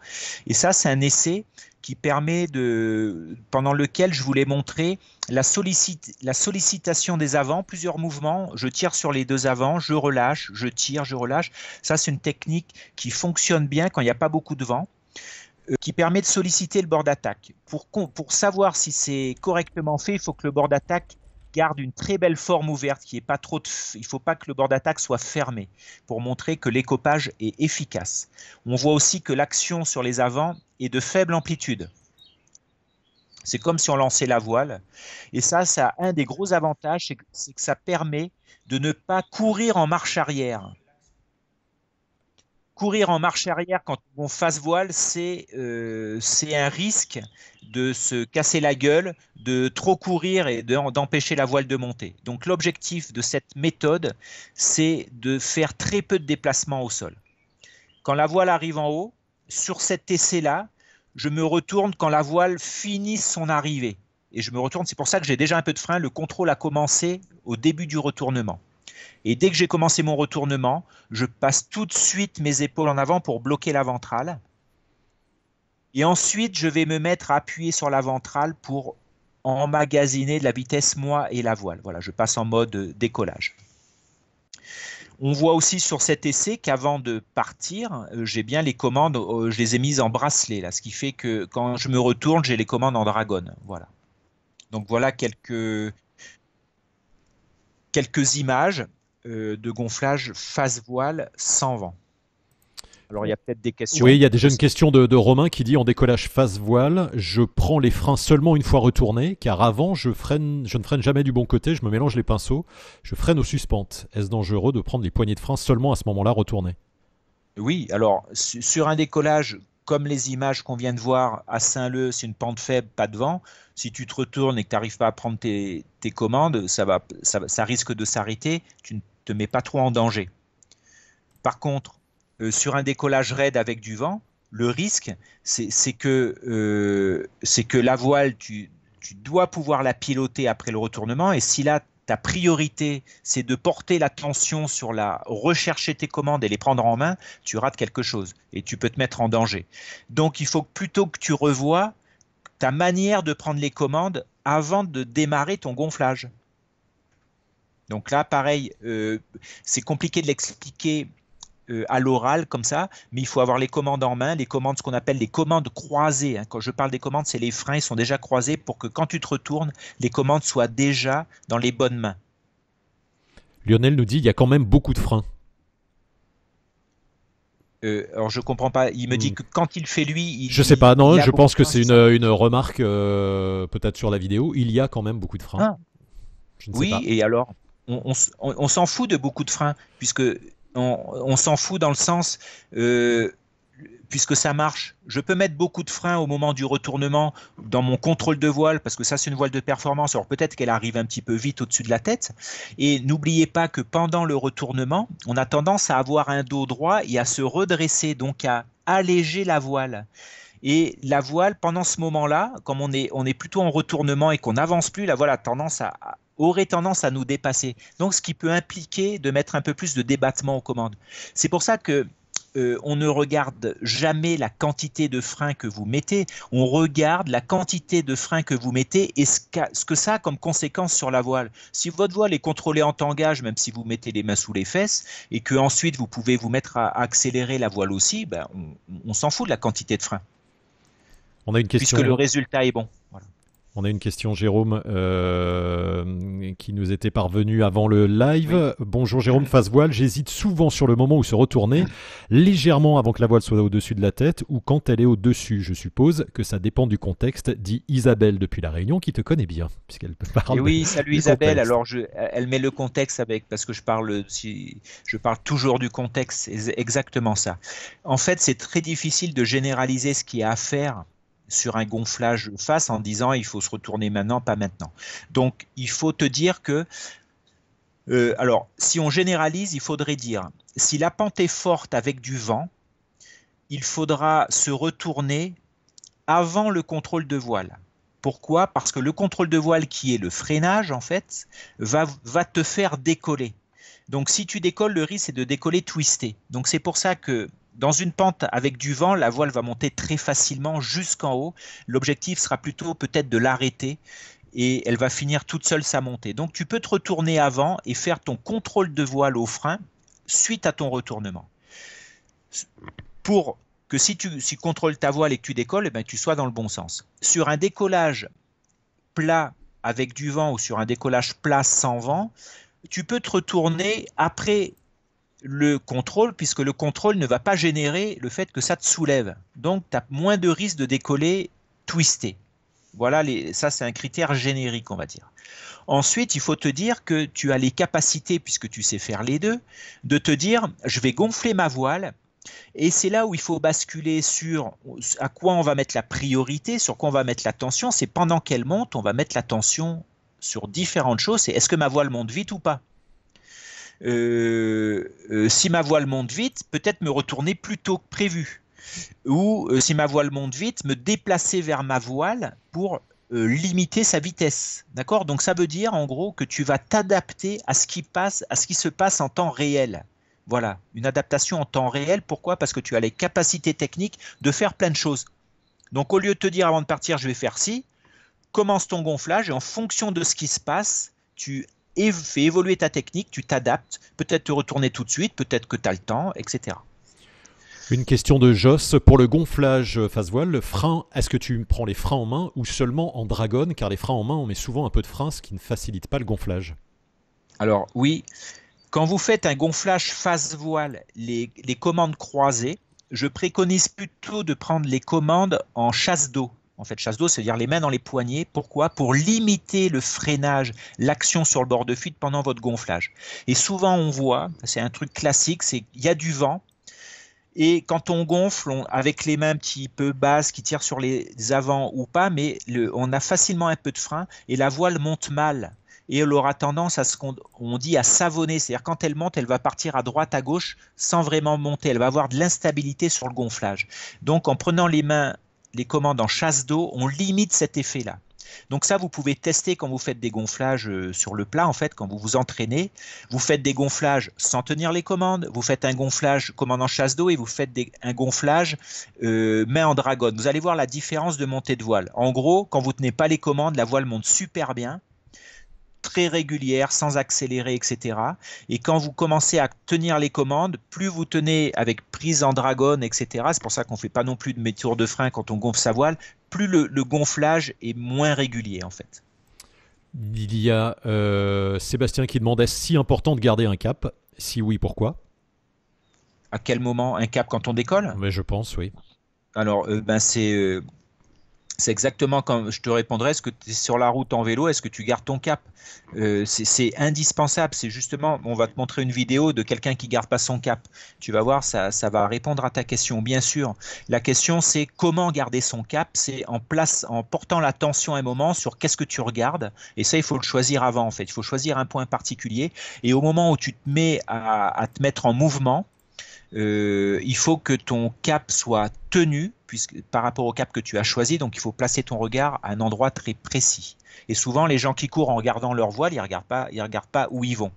Et ça, c'est un essai qui permet de, pendant lequel je voulais montrer la, sollicitation des avants, plusieurs mouvements, je tire sur les deux avants, je relâche, je tire, je relâche. Ça, c'est une technique qui fonctionne bien quand il n'y a pas beaucoup de vent euh, qui permet de solliciter le bord d'attaque. Pour, savoir si c'est correctement fait, il faut que le bord d'attaque garde une très belle forme ouverte, qui est pas trop de, il faut pas que le bord d'attaque soit fermé pour montrer que l'écopage est efficace. On voit aussi que l'action sur les avants est de faible amplitude. C'est comme si on lançait la voile. Et ça, ça a un des gros avantages, c'est que ça permet de ne pas courir en marche arrière. Courir en marche arrière quand on fasse voile, c'est euh, un risque de se casser la gueule, de trop courir et d'empêcher la voile de monter. Donc l'objectif de cette méthode, c'est de faire très peu de déplacements au sol. Quand la voile arrive en haut, sur cet essai-là, je me retourne quand la voile finit son arrivée. Et je me retourne, c'est pour ça que j'ai déjà un peu de frein. Le contrôle a commencé au début du retournement. Et dès que j'ai commencé mon retournement, je passe tout de suite mes épaules en avant pour bloquer la ventrale. Et ensuite, je vais me mettre à appuyer sur la ventrale pour emmagasiner de la vitesse moi et la voile. Voilà, je passe en mode décollage. On voit aussi sur cet essai qu'avant de partir, euh, j'ai bien les commandes, euh, je les ai mises en bracelet, là, ce qui fait que quand je me retourne, j'ai les commandes en dragon. Voilà. Donc voilà quelques, quelques images euh, de gonflage face voile sans vent. Alors il y a peut-être des questions. Oui, il y a déjà une question de, Romain qui dit en décollage face voile, je prends les freins seulement une fois retourné car avant je freine, je ne freine jamais du bon côté, je me mélange les pinceaux, je freine aux suspentes. Est-ce dangereux de prendre les poignées de frein seulement à ce moment-là retourné Oui, alors sur un décollage comme les images qu'on vient de voir à Saint-Leu, c'est une pente faible, pas de vent. Si tu te retournes et que tu n'arrives pas à prendre tes, commandes, ça, va, ça risque de s'arrêter. Tu ne te mets pas trop en danger. Par contre, euh, sur un décollage raide avec du vent, le risque, c'est que, euh, que la voile, tu, dois pouvoir la piloter après le retournement. Et si là, ta priorité, c'est de porter la tension sur la, rechercher tes commandes et les prendre en main, tu rates quelque chose et tu peux te mettre en danger. Donc, il faut que, plutôt que tu revoies ta manière de prendre les commandes avant de démarrer ton gonflage. Donc là, pareil, euh, c'est compliqué de l'expliquer euh, à l'oral comme ça, mais il faut avoir les commandes en main, les commandes, ce qu'on appelle les commandes croisées. Hein. Quand je parle des commandes, c'est les freins, ils sont déjà croisés pour que quand tu te retournes, les commandes soient déjà dans les bonnes mains. Lionel nous dit, il y a quand même beaucoup de freins. Euh, alors je comprends pas. Il me dit hmm. que quand il fait lui, il, je sais pas. Non, je pense que c'est une, remarque euh, peut-être sur la vidéo. Il y a quand même beaucoup de freins. Ah. oui, et alors on s'en fout de beaucoup de freins puisque on, s'en fout dans le sens, euh, puisque ça marche, je peux mettre beaucoup de freins au moment du retournement dans mon contrôle de voile, parce que ça c'est une voile de performance, alors peut-être qu'elle arrive un petit peu vite au-dessus de la tête, et n'oubliez pas que pendant le retournement, on a tendance à avoir un dos droit et à se redresser, donc à alléger la voile. Et la voile, pendant ce moment-là, comme on est, on est plutôt en retournement et qu'on n'avance plus, la voile a tendance à, aurait tendance à nous dépasser. Donc, ce qui peut impliquer de mettre un peu plus de débattement aux commandes. C'est pour ça que euh, on ne regarde jamais la quantité de freins que vous mettez, on regarde la quantité de freins que vous mettez et ce, que ça a comme conséquence sur la voile. Si votre voile est contrôlée en tangage, même si vous mettez les mains sous les fesses et que ensuite vous pouvez vous mettre à, accélérer la voile aussi, ben, on, s'en fout de la quantité de freins. On a une question. Puisque le résultat est bon. On a une question, Jérôme, euh, qui nous était parvenue avant le live. Bonjour Jérôme, face voile. J'hésite souvent sur le moment où se retourner, légèrement avant que la voile soit au-dessus de la tête ou quand elle est au-dessus. Je suppose que ça dépend du contexte, dit Isabelle depuis La Réunion, qui te connaît bien, puisqu'elle peut parler. Eh oui, salut Isabelle. Alors, elle met le contexte avec, parce que je parle, je parle toujours du contexte, c'est exactement ça. En fait, c'est très difficile de généraliser ce qu'il y a à faire sur un gonflage face en disant il faut se retourner maintenant, pas maintenant. Donc il faut te dire que, euh, alors si on généralise, il faudrait dire, si la pente est forte avec du vent, il faudra se retourner avant le contrôle de voile. Pourquoi Parce que le contrôle de voile, qui est le freinage en fait, va, va te faire décoller. Donc si tu décolles, le risque c'est de décoller twisté. Donc c'est pour ça que dans une pente avec du vent, la voile va monter très facilement jusqu'en haut. L'objectif sera plutôt peut-être de l'arrêter et elle va finir toute seule sa montée. Donc tu peux te retourner avant et faire ton contrôle de voile au frein suite à ton retournement. Pour que si tu contrôles ta voile et que tu décolles, eh ben, tu sois dans le bon sens. Sur un décollage plat avec du vent ou sur un décollage plat sans vent, tu peux te retourner après le contrôle, puisque le contrôle ne va pas générer le fait que ça te soulève. Donc, tu as moins de risque de décoller twisté. Voilà, ça c'est un critère générique, on va dire. Ensuite, il faut te dire que tu as les capacités, puisque tu sais faire les deux, de te dire, je vais gonfler ma voile. Et c'est là où il faut basculer sur à quoi on va mettre la priorité, sur quoi on va mettre la tension. C'est pendant qu'elle monte, on va mettre la tension sur différentes choses. C'est est-ce que ma voile monte vite ou pas euh, euh, si ma voile monte vite, peut-être me retourner plus tôt que prévu. Ou euh, si ma voile monte vite, me déplacer vers ma voile pour limiter sa vitesse. D'accord Donc ça veut dire en gros que tu vas t'adapter à ce qui passe, à ce qui se passe en temps réel. Voilà, une adaptation en temps réel. Pourquoi Parce que tu as les capacités techniques de faire plein de choses. Donc au lieu de te dire avant de partir, je vais faire ci, commence ton gonflage et en fonction de ce qui se passe, tu et fais évoluer ta technique, tu t'adaptes, peut-être te retourner tout de suite, peut-être que tu as le temps, etc. Une question de Joss. Pour le gonflage face voile, le frein, est-ce que tu prends les freins en main ou seulement en dragonne Car les freins en main, on met souvent un peu de frein, ce qui ne facilite pas le gonflage. Alors oui, quand vous faites un gonflage face voile, les commandes croisées, je préconise plutôt de prendre les commandes en chasse d'eau en fait, chasse d'eau, c'est-à-dire les mains dans les poignets. Pourquoi Pour limiter le freinage, l'action sur le bord de fuite pendant votre gonflage. Et souvent, on voit, c'est un truc classique, c'est qu'il y a du vent. Et quand on gonfle, avec les mains un petit peu basses qui tirent sur les avant ou pas, mais on a facilement un peu de frein et la voile monte mal. Et elle aura tendance à ce qu'on dit à savonner, c'est-à-dire quand elle monte, elle va partir à droite, à gauche, sans vraiment monter. Elle va avoir de l'instabilité sur le gonflage. Donc en prenant les mains les commandes en chasse d'eau, on limite cet effet-là. Donc ça, vous pouvez tester quand vous faites des gonflages euh, sur le plat, en fait, quand vous vous entraînez. Vous faites des gonflages sans tenir les commandes, vous faites un gonflage commandant chasse d'eau et vous faites un gonflage euh, mais en dragon. Vous allez voir la différence de montée de voile. En gros, quand vous ne tenez pas les commandes, la voile monte super bien très régulière, sans accélérer, etc. Et quand vous commencez à tenir les commandes, plus vous tenez avec prise en dragonne, etc. C'est pour ça qu'on ne fait pas non plus de métiers de frein quand on gonfle sa voile. Plus le, gonflage est moins régulier en fait. Il y a euh, Sébastien qui demandait si important de garder un cap Si oui, pourquoi À quel moment un cap quand on décolle Mais Je pense, oui. Alors, euh, ben c'est euh, c'est exactement comme je te répondrais, est-ce que tu es sur la route en vélo, est-ce que tu gardes ton cap euh, C'est indispensable, c'est justement, on va te montrer une vidéo de quelqu'un qui garde pas son cap. Tu vas voir, ça, va répondre à ta question, bien sûr. La question, c'est comment garder son cap C'est en place, en portant l'attention un moment sur qu'est-ce que tu regardes. Et ça, il faut le choisir avant, en fait. Il faut choisir un point particulier. Et au moment où tu te mets à te mettre en mouvement, euh, il faut que ton cap soit tenu puisque, par rapport au cap que tu as choisi, donc il faut placer ton regard à un endroit très précis. Et souvent, les gens qui courent en regardant leur voile, ils ne regardent, pas, regardent pas où ils vont.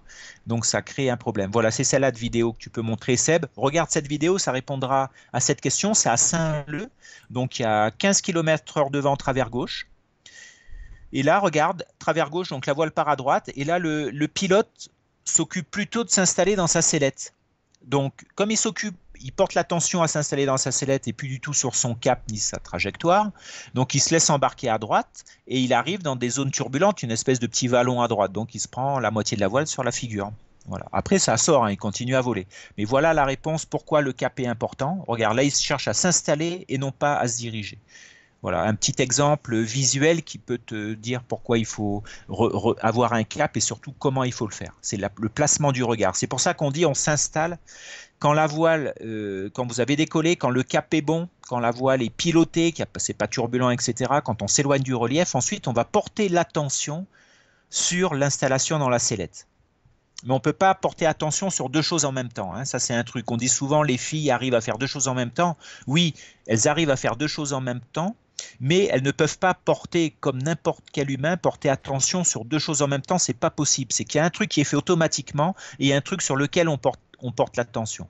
Donc ça crée un problème. Voilà, c'est celle-là de vidéo que tu peux montrer, Seb. Regarde cette vidéo, ça répondra à cette question. C'est à Saint-Leu, donc il y a 15 km heure de vent travers gauche. Et là, regarde, travers gauche, donc la voile part à droite. Et là, le, le pilote s'occupe plutôt de s'installer dans sa sellette. Donc, comme il s'occupe, il porte l'attention à s'installer dans sa sellette et plus du tout sur son cap ni sa trajectoire. Donc, il se laisse embarquer à droite et il arrive dans des zones turbulentes, une espèce de petit vallon à droite. Donc, il se prend la moitié de la voile sur la figure. Voilà. Après, ça sort, hein, il continue à voler. Mais voilà la réponse pourquoi le cap est important. Regarde, là, il cherche à s'installer et non pas à se diriger. Voilà, un petit exemple visuel qui peut te dire pourquoi il faut avoir un cap et surtout comment il faut le faire. C'est le placement du regard. C'est pour ça qu'on dit on s'installe quand la voile, euh, quand vous avez décollé, quand le cap est bon, quand la voile est pilotée, qu'il n'est pas turbulent, etc. Quand on s'éloigne du relief, ensuite on va porter l'attention sur l'installation dans la sellette. Mais on ne peut pas porter attention sur deux choses en même temps. Hein. Ça, c'est un truc. qu'on dit souvent les filles arrivent à faire deux choses en même temps. Oui, elles arrivent à faire deux choses en même temps, mais elles ne peuvent pas porter comme n'importe quel humain porter attention sur deux choses en même temps, c'est pas possible. C'est qu'il y a un truc qui est fait automatiquement et un truc sur lequel on porte on porte l'attention.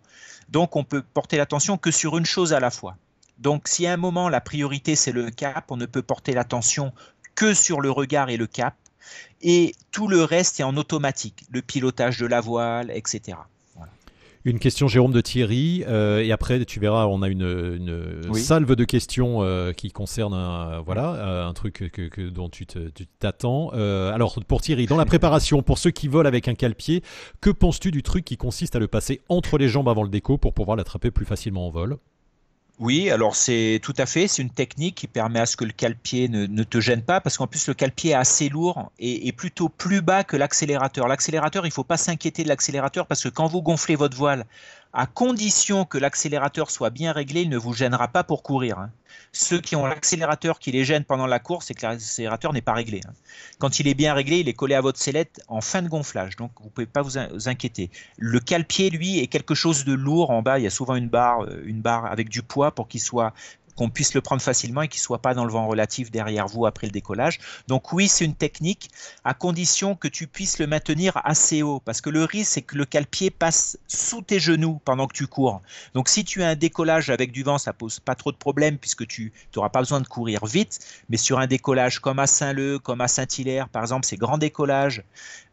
Donc on peut porter l'attention que sur une chose à la fois. Donc si à un moment la priorité c'est le cap, on ne peut porter l'attention que sur le regard et le cap, et tout le reste est en automatique, le pilotage de la voile, etc. Une question, Jérôme, de Thierry. Euh, et après, tu verras, on a une, salve de questions euh, qui concerne un, voilà, euh, un truc que, dont tu t'attends. alors, pour Thierry, dans la préparation, pour ceux qui volent avec un calepied, que penses-tu du truc qui consiste à le passer entre les jambes avant le déco pour pouvoir l'attraper plus facilement en vol oui, alors c'est tout à fait, c'est une technique qui permet à ce que le calpier ne, te gêne pas, parce qu'en plus le calpier est assez lourd et, et plutôt plus bas que l'accélérateur. L'accélérateur, il ne faut pas s'inquiéter de l'accélérateur, parce que quand vous gonflez votre voile à condition que l'accélérateur soit bien réglé, il ne vous gênera pas pour courir. Hein. Ceux qui ont l'accélérateur qui les gêne pendant la course, c'est que l'accélérateur n'est pas réglé. Hein. Quand il est bien réglé, il est collé à votre sellette en fin de gonflage, donc vous ne pouvez pas vous, inquiéter. Le calpier, lui, est quelque chose de lourd en bas. Il y a souvent une barre, euh, une barre avec du poids pour qu'il soit qu'on puisse le prendre facilement et qu'il ne soit pas dans le vent relatif derrière vous après le décollage. Donc oui, c'est une technique à condition que tu puisses le maintenir assez haut parce que le risque, c'est que le calepied passe sous tes genoux pendant que tu cours. Donc si tu as un décollage avec du vent, ça pose pas trop de problème puisque tu n'auras pas besoin de courir vite. Mais sur un décollage comme à Saint-Leu, comme à Saint-Hilaire, par exemple, ces grands décollages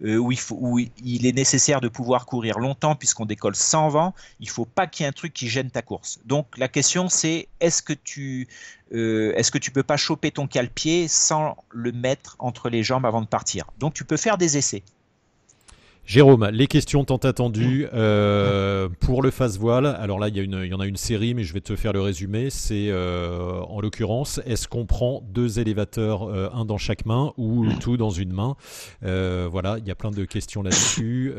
euh, où, il il est nécessaire de pouvoir courir longtemps puisqu'on décolle sans vent, il faut pas qu'il y ait un truc qui gêne ta course. Donc la question, c'est est-ce que tu euh, est-ce que tu peux pas choper ton cale sans le mettre entre les jambes avant de partir Donc tu peux faire des essais. Jérôme, les questions tant attendues euh, pour le face voile. Alors là, il y, a une, il y, en a une série, mais je vais te faire le résumé. C'est euh, en l'occurrence, est-ce qu'on prend deux élévateurs, euh, un dans chaque main ou tout dans une main Voilà, il y a plein de questions là-dessus.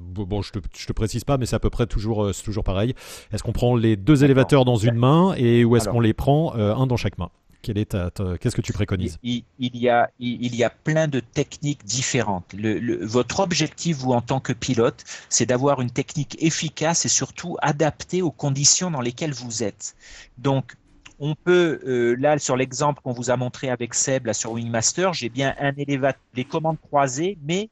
Bon, je te, je te précise pas, mais c'est à peu près toujours, toujours pareil. Est-ce qu'on prend les deux élévateurs dans une main et ou est-ce qu'on les prend un dans chaque main qu'est-ce que tu préconises il, y a, il, y a, plein de techniques différentes. votre objectif, vous, en tant que pilote, c'est d'avoir une technique efficace et surtout adaptée aux conditions dans lesquelles vous êtes. Donc, on peut, euh, là, sur l'exemple qu'on vous a montré avec Seb, là, sur Wingmaster, j'ai bien un élévateur, les commandes croisées, mais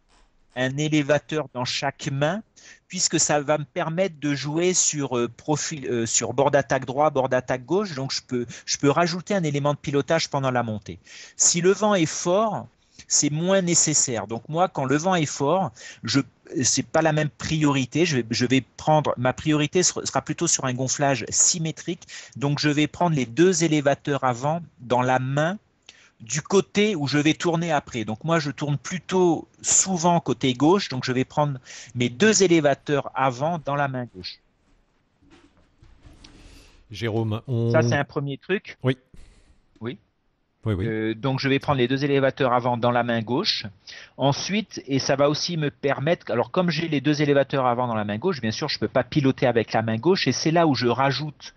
un élévateur dans chaque main, puisque ça va me permettre de jouer sur, euh, profil, euh, sur bord d'attaque droit, bord d'attaque gauche, donc je peux, je peux rajouter un élément de pilotage pendant la montée. Si le vent est fort, c'est moins nécessaire. Donc moi, quand le vent est fort, je c'est pas la même priorité. Je vais, je vais, prendre ma priorité sera plutôt sur un gonflage symétrique. Donc je vais prendre les deux élévateurs avant dans la main du côté où je vais tourner après. Donc moi, je tourne plutôt souvent côté gauche, donc je vais prendre mes deux élévateurs avant dans la main gauche. Jérôme, on... ça c'est un premier truc. Oui. Oui. oui, oui. Euh, donc je vais prendre les deux élévateurs avant dans la main gauche. Ensuite, et ça va aussi me permettre, alors comme j'ai les deux élévateurs avant dans la main gauche, bien sûr, je ne peux pas piloter avec la main gauche, et c'est là où je rajoute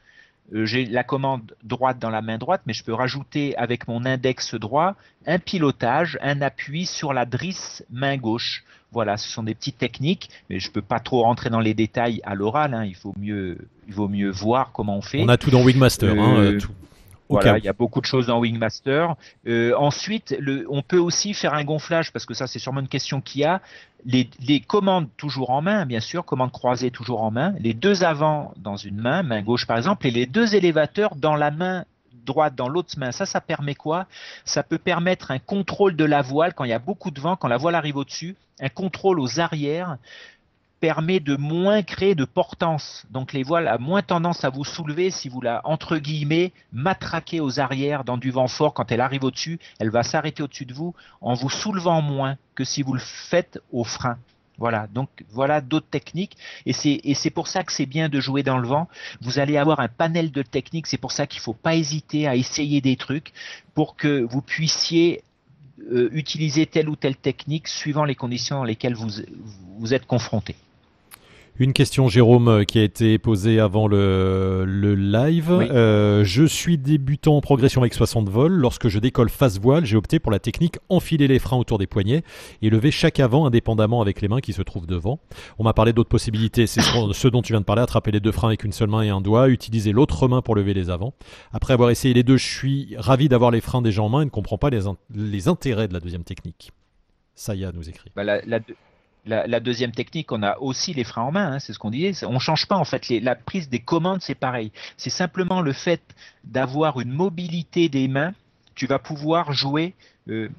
euh, j'ai la commande droite dans la main droite, mais je peux rajouter avec mon index droit un pilotage, un appui sur la drisse main gauche. Voilà, ce sont des petites techniques, mais je ne peux pas trop rentrer dans les détails à l'oral. Hein. il, mieux, il vaut mieux voir comment on fait. On a tout dans Wingmaster. Hein, euh, euh, voilà, il y a beaucoup de choses dans Wingmaster. ensuite, le, on peut aussi faire un gonflage, parce que ça c'est sûrement une question qu'il y a les, commandes toujours en main, bien sûr, commandes croisées toujours en main, les deux avant dans une main, main gauche par exemple, et les deux élévateurs dans la main droite, dans l'autre main. Ça, ça permet quoi Ça peut permettre un contrôle de la voile quand il y a beaucoup de vent, quand la voile arrive au-dessus, un contrôle aux arrières permet de moins créer de portance. Donc les voiles a moins tendance à vous soulever si vous la, entre guillemets, matraquez aux arrières dans du vent fort. Quand elle arrive au-dessus, elle va s'arrêter au-dessus de vous en vous soulevant moins que si vous le faites au frein. Voilà, donc voilà d'autres techniques. Et c'est pour ça que c'est bien de jouer dans le vent. Vous allez avoir un panel de techniques, c'est pour ça qu'il ne faut pas hésiter à essayer des trucs pour que vous puissiez euh, utiliser telle ou telle technique suivant les conditions dans lesquelles vous, vous êtes confronté. Une question, Jérôme, euh, qui a été posée avant le, live. Euh, je suis débutant en progression avec 60 vols. Lorsque je décolle face voile, j'ai opté pour la technique enfiler les freins autour des poignets et lever chaque avant indépendamment avec les mains qui se trouvent devant. On m'a parlé d'autres possibilités. C'est ce dont tu viens de parler, attraper les deux freins avec une seule main et un doigt, utiliser l'autre main pour lever les avant. Après avoir essayé les deux, je suis ravi d'avoir les freins déjà en main et ne comprends pas les, les intérêts de la deuxième technique. Saya nous écrit. Bah, la, la, la, deuxième technique, on a aussi les freins en main, hein, c'est ce qu'on disait. On ne change pas en fait la prise des commandes, c'est pareil. C'est simplement le fait d'avoir une mobilité des mains. Tu vas pouvoir jouer euh,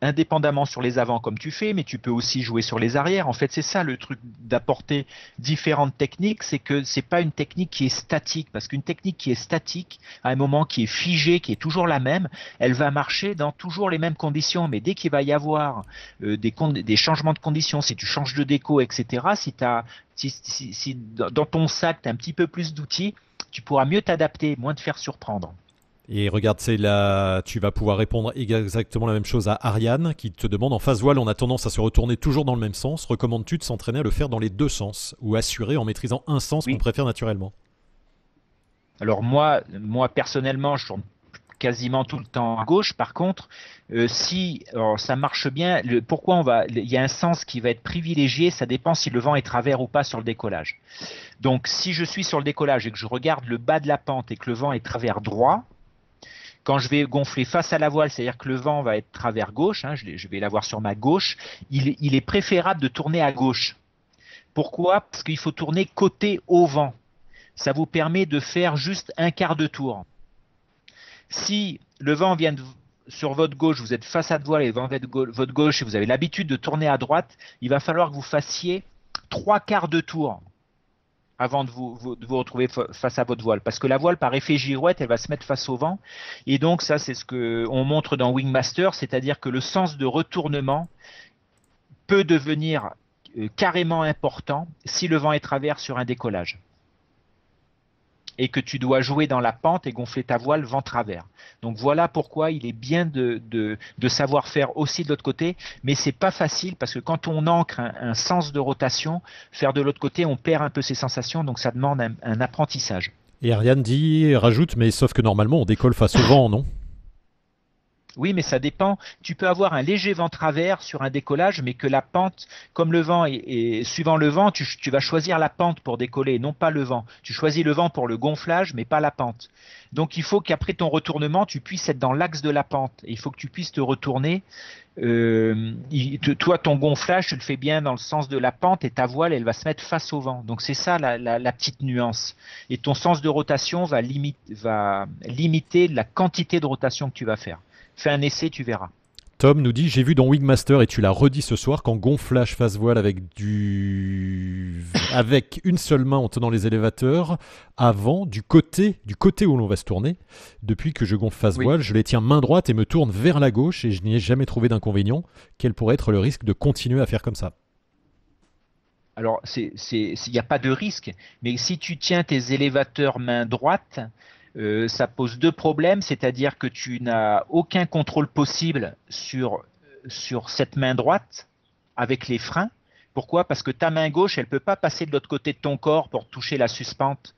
indépendamment sur les avant comme tu fais, mais tu peux aussi jouer sur les arrières. En fait, c'est ça le truc d'apporter différentes techniques, c'est que c'est pas une technique qui est statique, parce qu'une technique qui est statique, à un moment qui est figé qui est toujours la même, elle va marcher dans toujours les mêmes conditions. Mais dès qu'il va y avoir euh, des, des changements de conditions, si tu changes de déco, etc., si, as, si dans ton sac tu as un petit peu plus d'outils, tu pourras mieux t'adapter, moins te faire surprendre. Et regarde, c'est là, tu vas pouvoir répondre exactement la même chose à Ariane qui te demande en phase voile, on a tendance à se retourner toujours dans le même sens. Recommandes-tu de s'entraîner à le faire dans les deux sens ou assurer en maîtrisant un sens qu'on préfère naturellement Alors moi, moi personnellement, je tourne quasiment tout le temps à gauche. Par contre, euh, si ça marche bien, le, pourquoi on va, il y a un sens qui va être privilégié, ça dépend si le vent est travers ou pas sur le décollage. Donc, si je suis sur le décollage et que je regarde le bas de la pente et que le vent est travers droit, quand je vais gonfler face à la voile, c'est-à-dire que le vent va être travers gauche, hein, je, vais l'avoir sur ma gauche, il, est préférable de tourner à gauche. Pourquoi Parce qu'il faut tourner côté au vent. Ça vous permet de faire juste un quart de tour. Si le vent vient sur votre gauche, vous êtes face à la voile et de votre gauche, et vous avez l'habitude de tourner à droite, il va falloir que vous fassiez trois quarts de tour avant de vous, retrouver face à votre voile. Parce que la voile, par effet girouette, elle va se mettre face au vent. Et donc, ça, c'est ce qu'on montre dans Wingmaster, c'est-à-dire que le sens de retournement peut devenir euh, carrément important si le vent est travers sur un décollage et que tu dois jouer dans la pente et gonfler ta voile vent travers. Donc voilà pourquoi il est bien de, savoir faire aussi de l'autre côté, mais c'est pas facile parce que quand on ancre un, sens de rotation, faire de l'autre côté, on perd un peu ses sensations, donc ça demande un, apprentissage. Et Ariane dit, rajoute, mais sauf que normalement on décolle face au vent, non oui, mais ça dépend. Tu peux avoir un léger vent travers sur un décollage, mais que la pente, comme le vent, et, suivant le vent, tu, vas choisir la pente pour décoller, non pas le vent. Tu choisis le vent pour le gonflage, mais pas la pente. Donc il faut qu'après ton retournement, tu puisses être dans l'axe de la pente. il faut que tu puisses te retourner. Euh, toi, ton gonflage, tu le fais bien dans le sens de la pente et ta voile, elle va se mettre face au vent. Donc c'est ça la, petite nuance. Et ton sens de rotation va, va limiter la quantité de rotation que tu vas faire. Fais un essai, tu verras. Tom nous dit J'ai vu dans Wigmaster, et tu l'as redit ce soir, qu'en gonflage face voile avec du. avec une seule main en tenant les élévateurs, avant, du côté, du côté où l'on va se tourner. Depuis que je gonfle face voile, je les tiens main droite et me tourne vers la gauche, et je n'y ai jamais trouvé d'inconvénient. Quel pourrait être le risque de continuer à faire comme ça alors, il n'y a pas de risque, mais si tu tiens tes élévateurs main droite, euh, ça pose deux problèmes, c'est-à-dire que tu n'as aucun contrôle possible sur, sur cette main droite avec les freins. Pourquoi Parce que ta main gauche, elle ne peut pas passer de l'autre côté de ton corps pour toucher la suspente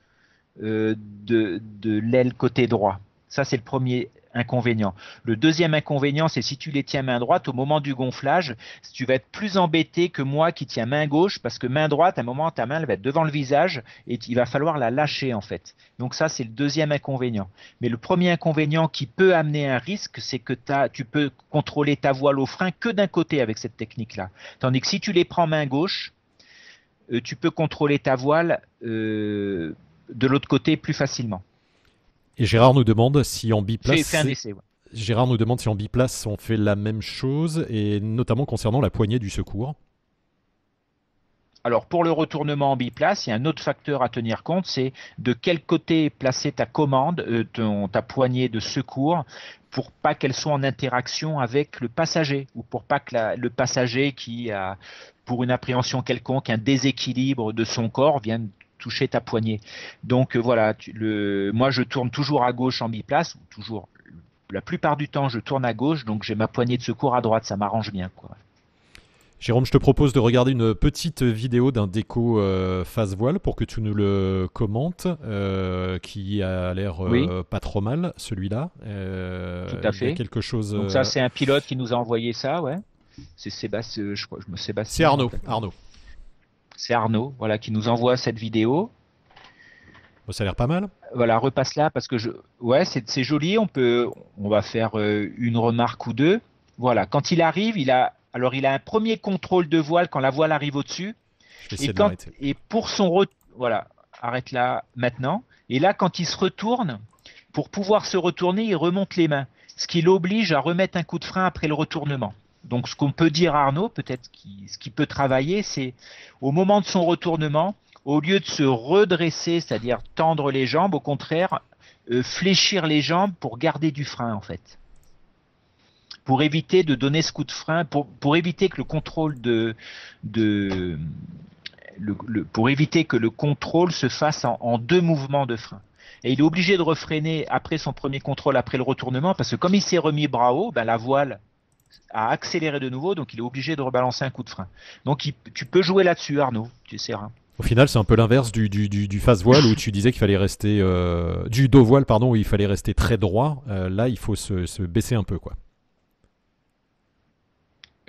euh, de, de l'aile côté droit. Ça, c'est le premier inconvénient. Le deuxième inconvénient, c'est si tu les tiens main droite, au moment du gonflage, tu vas être plus embêté que moi qui tiens main gauche, parce que main droite, à un moment, ta main elle va être devant le visage et il va falloir la lâcher en fait. Donc ça, c'est le deuxième inconvénient. Mais le premier inconvénient qui peut amener un risque, c'est que tu peux contrôler ta voile au frein que d'un côté avec cette technique-là. Tandis que si tu les prends main gauche, euh, tu peux contrôler ta voile euh, de l'autre côté plus facilement. Gérard nous demande si en biplace. Gérard nous demande si on fait la même chose, et notamment concernant la poignée du secours. Alors pour le retournement en biplace, il y a un autre facteur à tenir compte, c'est de quel côté placer ta commande, euh, ta poignée de secours, pour pas qu'elle soit en interaction avec le passager, ou pour pas que le passager qui a, pour une appréhension quelconque, un déséquilibre de son corps vienne toucher ta poignée. Donc euh, voilà, moi je tourne toujours à gauche en biplace, toujours. La plupart du temps, je tourne à gauche, donc j'ai ma poignée de secours à droite, ça m'arrange bien. Jérôme, je te propose de regarder une petite vidéo d'un déco euh, face voile pour que tu nous le commentes, euh, qui a l'air pas trop mal, celui-là. Tout à fait. quelque chose. ça, c'est un pilote qui nous a envoyé ça, ouais. C'est Sébastien, C'est Arnaud. Arnaud c'est Arnaud, voilà, qui nous envoie cette vidéo. ça a l'air pas mal. Voilà, repasse là parce que je, ouais, c'est joli. On peut, on va faire euh, une remarque ou deux. Voilà, quand il arrive, il a, alors il a un premier contrôle de voile quand la voile arrive au-dessus. Et, quand... et pour son voilà, arrête là maintenant. Et là, quand il se retourne, pour pouvoir se retourner, il remonte les mains, ce qui l'oblige à remettre un coup de frein après le retournement. Donc ce qu'on peut dire à Arnaud, peut-être ce qu'il peut travailler, c'est au moment de son retournement, au lieu de se redresser, c'est-à-dire tendre les jambes, au contraire, euh, fléchir les jambes pour garder du frein en fait. Pour éviter de donner ce coup de frein, pour, éviter que le contrôle de, pour éviter que le contrôle se fasse en, deux mouvements de frein. Et il est obligé de refreiner après son premier contrôle, après le retournement, parce que comme il s'est remis bras haut, ben la voile à accélérer de nouveau, donc il est obligé de rebalancer un coup de frein. Donc tu peux jouer là-dessus, Arnaud, tu sais. Hein. Au final, c'est un peu l'inverse du, du, du, face voile où tu disais qu'il fallait rester euh, du dos voile, pardon, où il fallait rester très droit. Euh, là, il faut se, baisser un peu, quoi.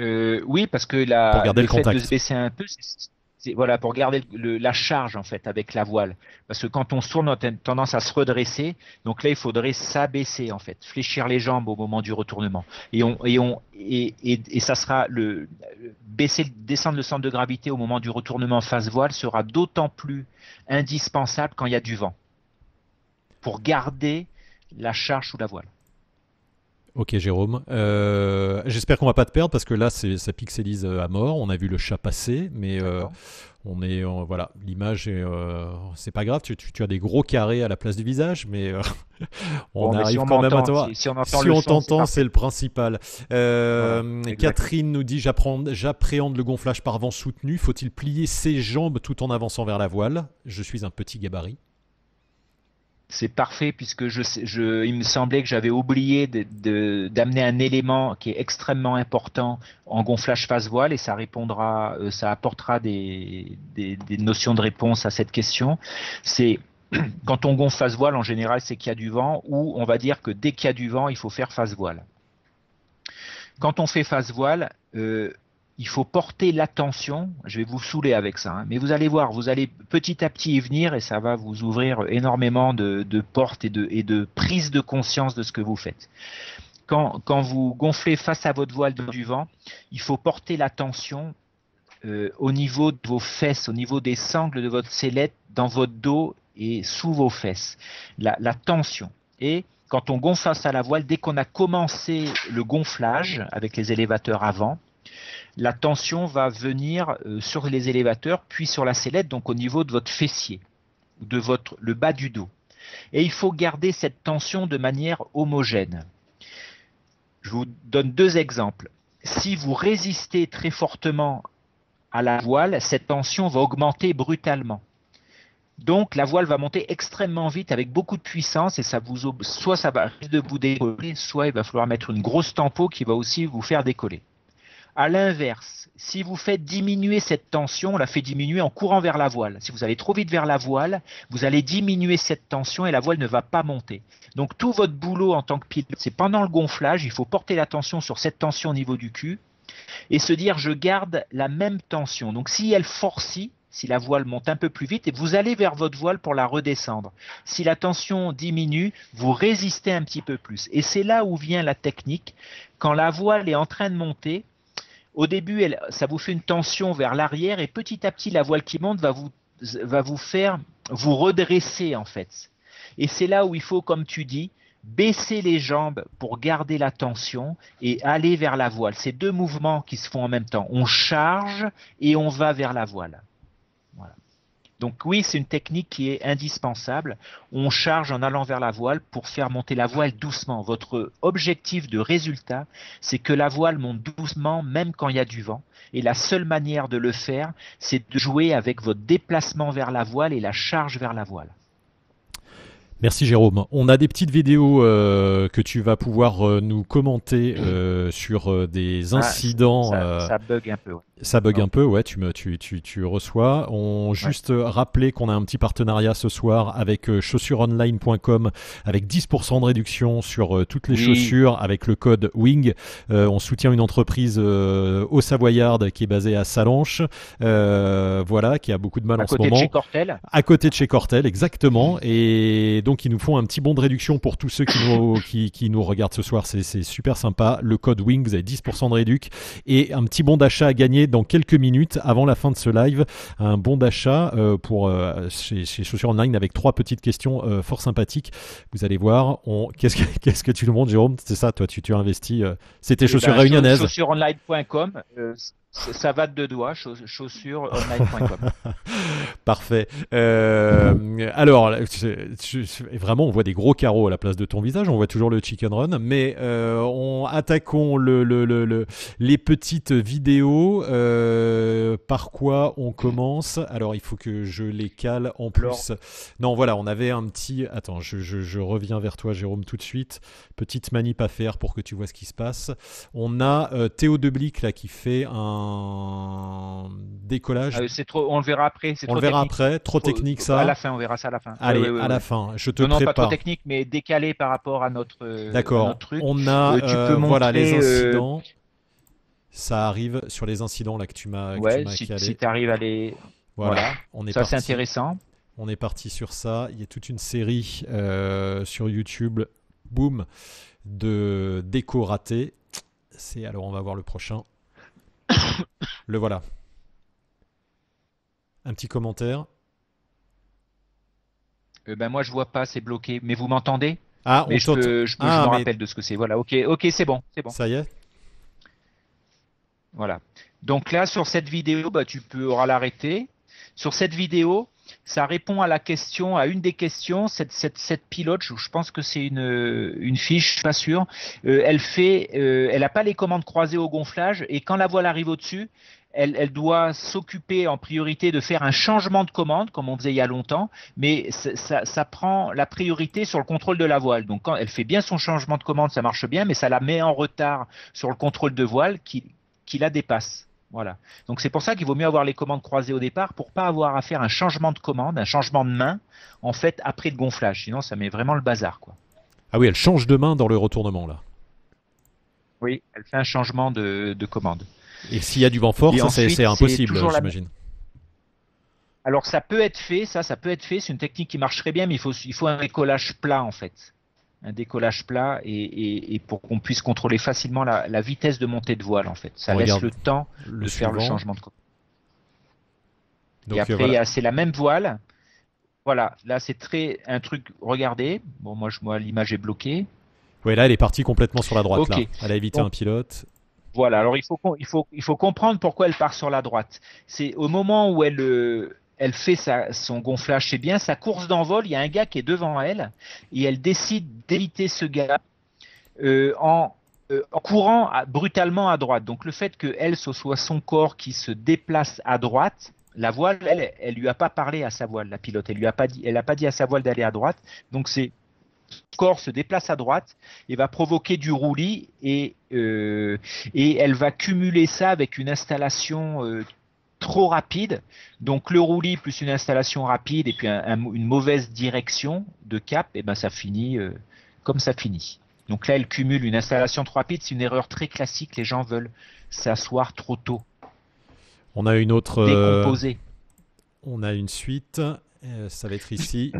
Euh, oui, parce que la, le, le, se baisser un peu, voilà pour garder la charge en fait avec la voile. Parce que quand on tourne, on a tendance à se redresser. Donc là, il faudrait s'abaisser en fait, fléchir les jambes au moment du retournement. Et ça sera le baisser, descendre le centre de gravité au moment du retournement face voile sera d'autant plus indispensable quand il y a du vent pour garder la charge sous la voile. Ok Jérôme, euh, j'espère qu'on va pas te perdre parce que là c'est ça pixelise euh, à mort. On a vu le chat passer, mais euh, on est voilà l'image euh, c'est pas grave. Tu, as des gros carrés à la place du visage, mais on arrive quand même à toi. Si, on t'entend, c'est le principal. Catherine nous dit j'appréhende le gonflage par vent soutenu. Faut-il plier ses jambes tout en avançant vers la voile Je suis un petit gabarit c'est parfait puisque je, il me semblait que j'avais oublié d'amener un élément qui est extrêmement important en gonflage face voile et ça répondra, euh, ça apportera des, notions de réponse à cette question. C'est quand on gonfle face voile, en général, c'est qu'il y a du vent ou on va dire que dès qu'il y a du vent, il faut faire face voile. Quand on fait face voile, euh, il faut porter l'attention. Je vais vous saouler avec ça, hein. mais vous allez voir, vous allez petit à petit y venir et ça va vous ouvrir énormément de, portes et de, et de prise de conscience de ce que vous faites. Quand, vous gonflez face à votre voile du vent, il faut porter l'attention euh, au niveau de vos fesses, au niveau des sangles de votre sellette, dans votre dos et sous vos fesses. La, la tension. Et quand on gonfle face à la voile, dès qu'on a commencé le gonflage avec les élévateurs avant, la tension va venir euh, sur les élévateurs, puis sur la sellette, donc au niveau de votre fessier, de votre, le bas du dos. Et il faut garder cette tension de manière homogène. Je vous donne deux exemples. Si vous résistez très fortement à la voile, cette tension va augmenter brutalement. Donc la voile va monter extrêmement vite avec beaucoup de puissance et ça vous soit ça va de vous décoller, soit il va falloir mettre une grosse tempo qui va aussi vous faire décoller. À l'inverse, si vous faites diminuer cette tension, on la fait diminuer en courant vers la voile. Si vous allez trop vite vers la voile, vous allez diminuer cette tension et la voile ne va pas monter. Donc tout votre boulot en tant que pilote, c'est pendant le gonflage, il faut porter la tension sur cette tension au niveau du cul et se dire je garde la même tension. Donc si elle forcit, si la voile monte un peu plus vite, et vous allez vers votre voile pour la redescendre. Si la tension diminue, vous résistez un petit peu plus. Et c'est là où vient la technique. Quand la voile est en train de monter, au début, ça vous fait une tension vers l'arrière et petit à petit, la voile qui monte va vous, va vous faire vous redresser en fait. Et c'est là où il faut, comme tu dis, baisser les jambes pour garder la tension et aller vers la voile. C'est deux mouvements qui se font en même temps. On charge et on va vers la voile. Donc oui, c'est une technique qui est indispensable. On charge en allant vers la voile pour faire monter la voile doucement. Votre objectif de résultat, c'est que la voile monte doucement même quand il y a du vent. Et la seule manière de le faire, c'est de jouer avec votre déplacement vers la voile et la charge vers la voile. Merci Jérôme. On a des petites vidéos euh, que tu vas pouvoir euh, nous commenter euh, sur des ah, incidents. ça, bug un peu. Ouais. Ça bug un peu, ouais. Tu me, tu, tu, tu reçois. On juste rappeler qu'on a un petit partenariat ce soir avec chaussuresonline.com avec 10% de réduction sur toutes les chaussures avec le code Wing. on soutient une entreprise au Savoyard qui est basée à Salanches, voilà, qui a beaucoup de mal en ce moment. À côté de chez Cortel. À côté de chez Cortel, exactement. Et donc qui nous font un petit bon de réduction pour tous ceux qui nous, regardent ce soir. C'est super sympa. Le code WING, vous avez 10% de réduc et un petit bon d'achat à gagner dans quelques minutes avant la fin de ce live. Un bon d'achat euh, pour euh, chez, Chaussures Online avec trois petites questions euh, fort sympathiques. Vous allez voir, qu'est-ce que, tu nous montres, Jérôme C'est ça, toi, tu, tu investis. C'était eh ben, Chaussures Réunionnaises. Chaussuresonline.com. Ça va de deux doigts, chaussures online.com. Parfait. Euh, alors, vraiment, on voit des gros carreaux à la place de ton visage. On voit toujours le chicken run, mais euh, on attaquons les petites vidéos. Euh, par quoi on commence Alors, il faut que je les cale en plus. Non, voilà, on avait un petit. Attends, je, reviens vers toi, Jérôme, tout de suite. Petite manip à faire pour que tu vois ce qui se passe. On a Théo Deblic là qui fait un décollage. Euh, c'est trop, on le verra après. on trop le verra technique. après. Trop technique ça. À la fin, on verra ça à la fin. Allez, à la fin. Je te non, prépare. pas trop technique, mais décalé par rapport à notre. Euh, D'accord. On a. Euh, tu peux montrer, les incidents. Ça arrive sur les incidents là que tu m'as. si, tu arrives à les. Voilà. On est ça c'est intéressant. On est parti sur ça. Il y a toute une série sur YouTube, boum, de déco raté C'est alors on va voir le prochain. Le voilà. Un petit commentaire. Euh, ben moi je vois pas, c'est bloqué. Mais vous m'entendez Ah, je, ah, me rappelle de ce que c'est. Voilà, ok, ok, c'est bon, c'est bon. Ça y est. Voilà. Donc là, sur cette vidéo, bah, tu peux, l'arrêter. Sur cette vidéo, ça répond à la question, à une des questions. Cette, pilote, je, pense que c'est une, fiche, je ne suis pas sûr. Euh, elle fait, n'a euh, pas les commandes croisées au gonflage et quand la voile arrive au-dessus, elle, doit s'occuper en priorité de faire un changement de commande, comme on faisait il y a longtemps, mais ça, prend la priorité sur le contrôle de la voile. Donc quand elle fait bien son changement de commande, ça marche bien, mais ça la met en retard sur le contrôle de voile qui la dépasse. Voilà. Donc c'est pour ça qu'il vaut mieux avoir les commandes croisées au départ pour pas avoir à faire un changement de commande, un changement de main en fait après le gonflage. Sinon ça met vraiment le bazar quoi. Ah oui, elle change de main dans le retournement là. Oui, elle fait un changement de, commande. Et s'il y a du vent fort, c'est impossible, j'imagine. Alors ça peut être fait, ça, ça peut être fait. C'est une technique qui marcherait bien, mais il faut, il faut un décollage plat en fait un décollage plat et, pour qu'on puisse contrôler facilement la, vitesse de montée de voile en fait. Ça laisse le temps de faire le changement de et après, c'est la même voile. Voilà, là c'est très un truc. Regardez, bon moi moi l'image est bloquée. Oui, là elle est partie complètement sur la droite. Là. Elle a évité un pilote. Voilà, alors il faut, il, faut, il faut comprendre pourquoi elle part sur la droite. C'est au moment où elle, euh, elle fait son gonflage, c'est bien. Sa course d'envol, il y a un gars qui est devant elle et elle décide d'éviter ce gars euh, euh, en, courant brutalement à droite. Donc le fait qu'elle, ce soit son corps qui se déplace à droite, la voile, elle, elle lui a pas parlé à sa voile, la pilote. Elle lui a pas dit, elle a pas dit à sa voile d'aller à droite. Donc c'est corps se déplace à droite et va provoquer du roulis et, euh, et elle va cumuler ça avec une installation euh, trop rapide. Donc le roulis plus une installation rapide et puis une mauvaise direction de cap, et eh ben ça finit euh, comme ça finit. Donc là, elle cumule une installation trop rapide, c'est une erreur très classique. Les gens veulent s'asseoir trop tôt. On a une autre. Euh, on a une suite. Euh, ça va être ici.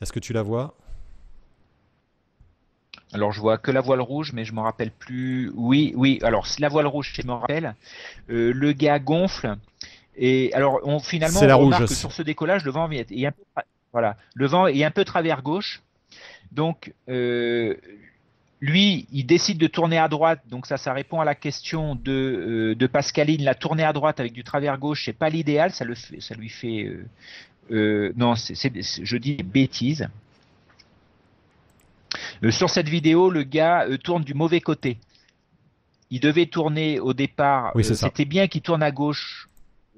Est-ce que tu la vois alors je vois que la voile rouge, mais je me rappelle plus. Oui, oui. Alors la voile rouge, je me rappelle. Euh, le gars gonfle. Et alors on finalement on remarque que sur ce décollage, le vent est un peu, voilà, le vent est un peu travers gauche. Donc euh, lui, il décide de tourner à droite, donc ça, ça répond à la question de, euh, Pascaline. La tourner à droite avec du travers gauche, c'est pas l'idéal, ça, le ça lui fait. non, c'est je dis bêtise. Euh, sur cette vidéo, le gars euh, tourne du mauvais côté. Il devait tourner au départ. Euh, c'était bien qu'il tourne à gauche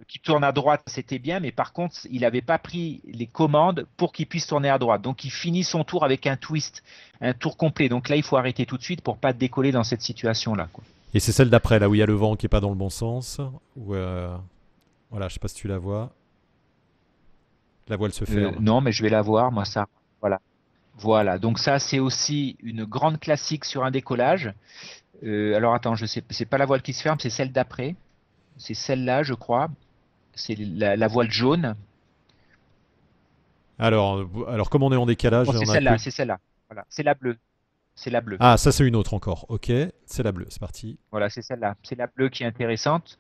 qu'il tourne à droite, c'était bien, mais par contre, il n'avait pas pris les commandes pour qu'il puisse tourner à droite. Donc, il finit son tour avec un twist, un tour complet. Donc là, il faut arrêter tout de suite pour pas décoller dans cette situation-là. Et c'est celle d'après, là où il y a le vent qui est pas dans le bon sens. Où, Voilà, je sais pas si tu la vois. La voile se fait. non, mais je vais la voir, moi, ça. Voilà. Voilà, donc ça c'est aussi une grande classique sur un décollage. Euh, alors attends, je sais, c'est pas la voile qui se ferme, c'est celle d'après. C'est celle-là, je crois. C'est la, voile jaune. Alors, alors comme on est en décalage, c'est celle-là, c'est celle-là. Voilà, c'est la bleue. C'est la bleue. Ah, ça c'est une autre encore. Ok, c'est la bleue. C'est parti. Voilà, c'est celle-là. C'est la bleue qui est intéressante.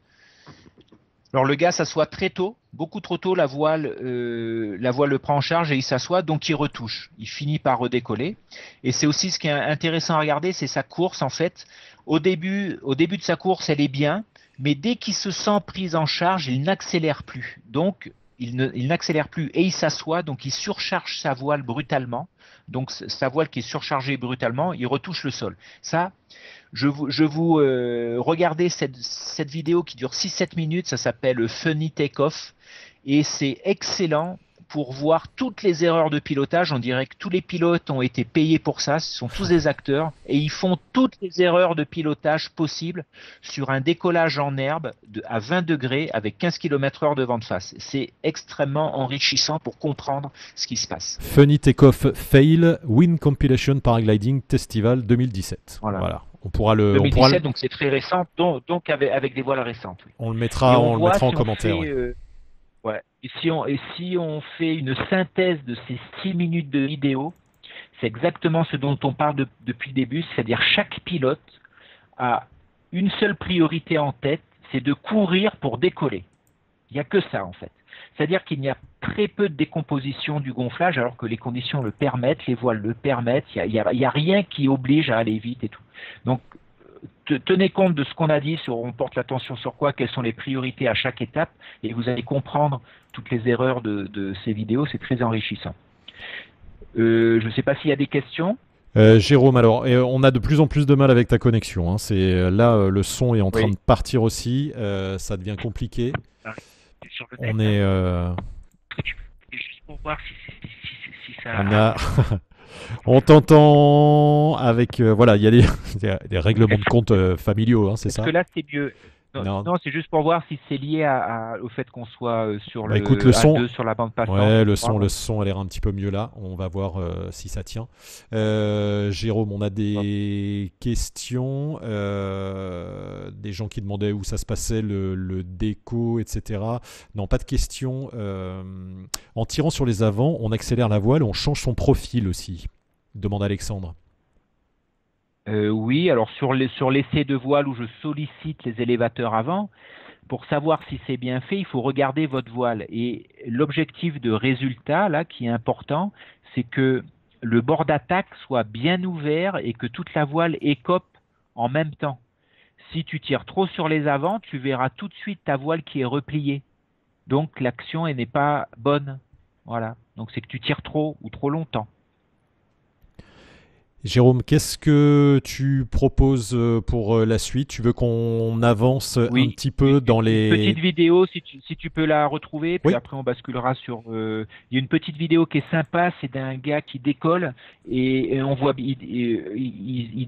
Alors le gars s'assoit très tôt beaucoup trop tôt, la voile, euh, la voile le prend en charge et il s'assoit, donc il retouche. Il finit par redécoller. Et c'est aussi ce qui est intéressant à regarder, c'est sa course en fait. Au début, au début de sa course, elle est bien, mais dès qu'il se sent pris en charge, il n'accélère plus. Donc il n'accélère plus et il s'assoit, donc il surcharge sa voile brutalement. Donc sa voile qui est surchargée brutalement, il retouche le sol. Ça, je vous, je vous euh, regardez cette, cette, vidéo qui dure 6-7 minutes, ça s'appelle Funny Takeoff et c'est excellent pour voir toutes les erreurs de pilotage. On dirait que tous les pilotes ont été payés pour ça. Ce sont tous des acteurs et ils font toutes les erreurs de pilotage possibles sur un décollage en herbe à 20 degrés avec 15 km h de vent de face. C'est extrêmement enrichissant pour comprendre ce qui se passe. Funny Takeoff Fail Win Compilation Paragliding Festival 2017. Voilà. On pourra le. 2017, donc c'est très récent, donc, avec, des voiles récentes. On le mettra, on, le mettra en commentaire. Euh, et si, on, fait une synthèse de ces six minutes de vidéo, c'est exactement ce dont on parle depuis le début, c'est-à-dire chaque pilote a une seule priorité en tête, c'est de courir pour décoller. Il n'y a que ça en fait. C'est-à-dire qu'il n'y a très peu de décomposition du gonflage alors que les conditions le permettent, les voiles le permettent, il n'y a, a, rien qui oblige à aller vite et tout. Donc tenez compte de ce qu'on a dit on porte l'attention sur quoi, quelles sont les priorités à chaque étape, et vous allez comprendre toutes les erreurs de, ces vidéos, c'est très enrichissant. Euh, je ne sais pas s'il y a des questions. Euh, Jérôme, alors, euh, on a de plus en plus de mal avec ta connexion. Hein. C'est là, le son est en train de partir aussi. ça devient compliqué. Ah, on est. Juste pour voir si, ça. On t'entend avec. Euh, voilà, il y a des, règlements de compte euh, familiaux, hein, c'est ça Parce que là, c'est mieux. Non, c'est juste pour voir si c'est lié au fait qu'on soit euh, sur bah, le, sur la bande passante. le son, le son a l'air un petit peu mieux là. On va voir euh, si ça tient. Euh, Jérôme, on a des questions. des gens qui demandaient où ça se passait, le, le déco, etc. Non, pas de questions. en tirant sur les avants, on accélère la voile, on change son profil aussi. Demande Alexandre. Euh, oui, alors sur l'essai de voile où je sollicite les élévateurs avant, pour savoir si c'est bien fait, il faut regarder votre voile. Et l'objectif de résultat, là, qui est important, c'est que le bord d'attaque soit bien ouvert et que toute la voile écope en même temps. Si tu tires trop sur les avants, tu verras tout de suite ta voile qui est repliée. Donc l'action n'est pas bonne. Voilà. Donc c'est que tu tires trop ou trop longtemps. Jérôme, qu'est-ce que tu proposes euh, pour euh, la suite Tu veux qu'on avance euh, un petit peu dans les... Une petite vidéo, si tu, peux la retrouver, puis après on basculera sur... Il y a une petite vidéo qui est sympa, c'est d'un gars qui décolle, et, on voit, il,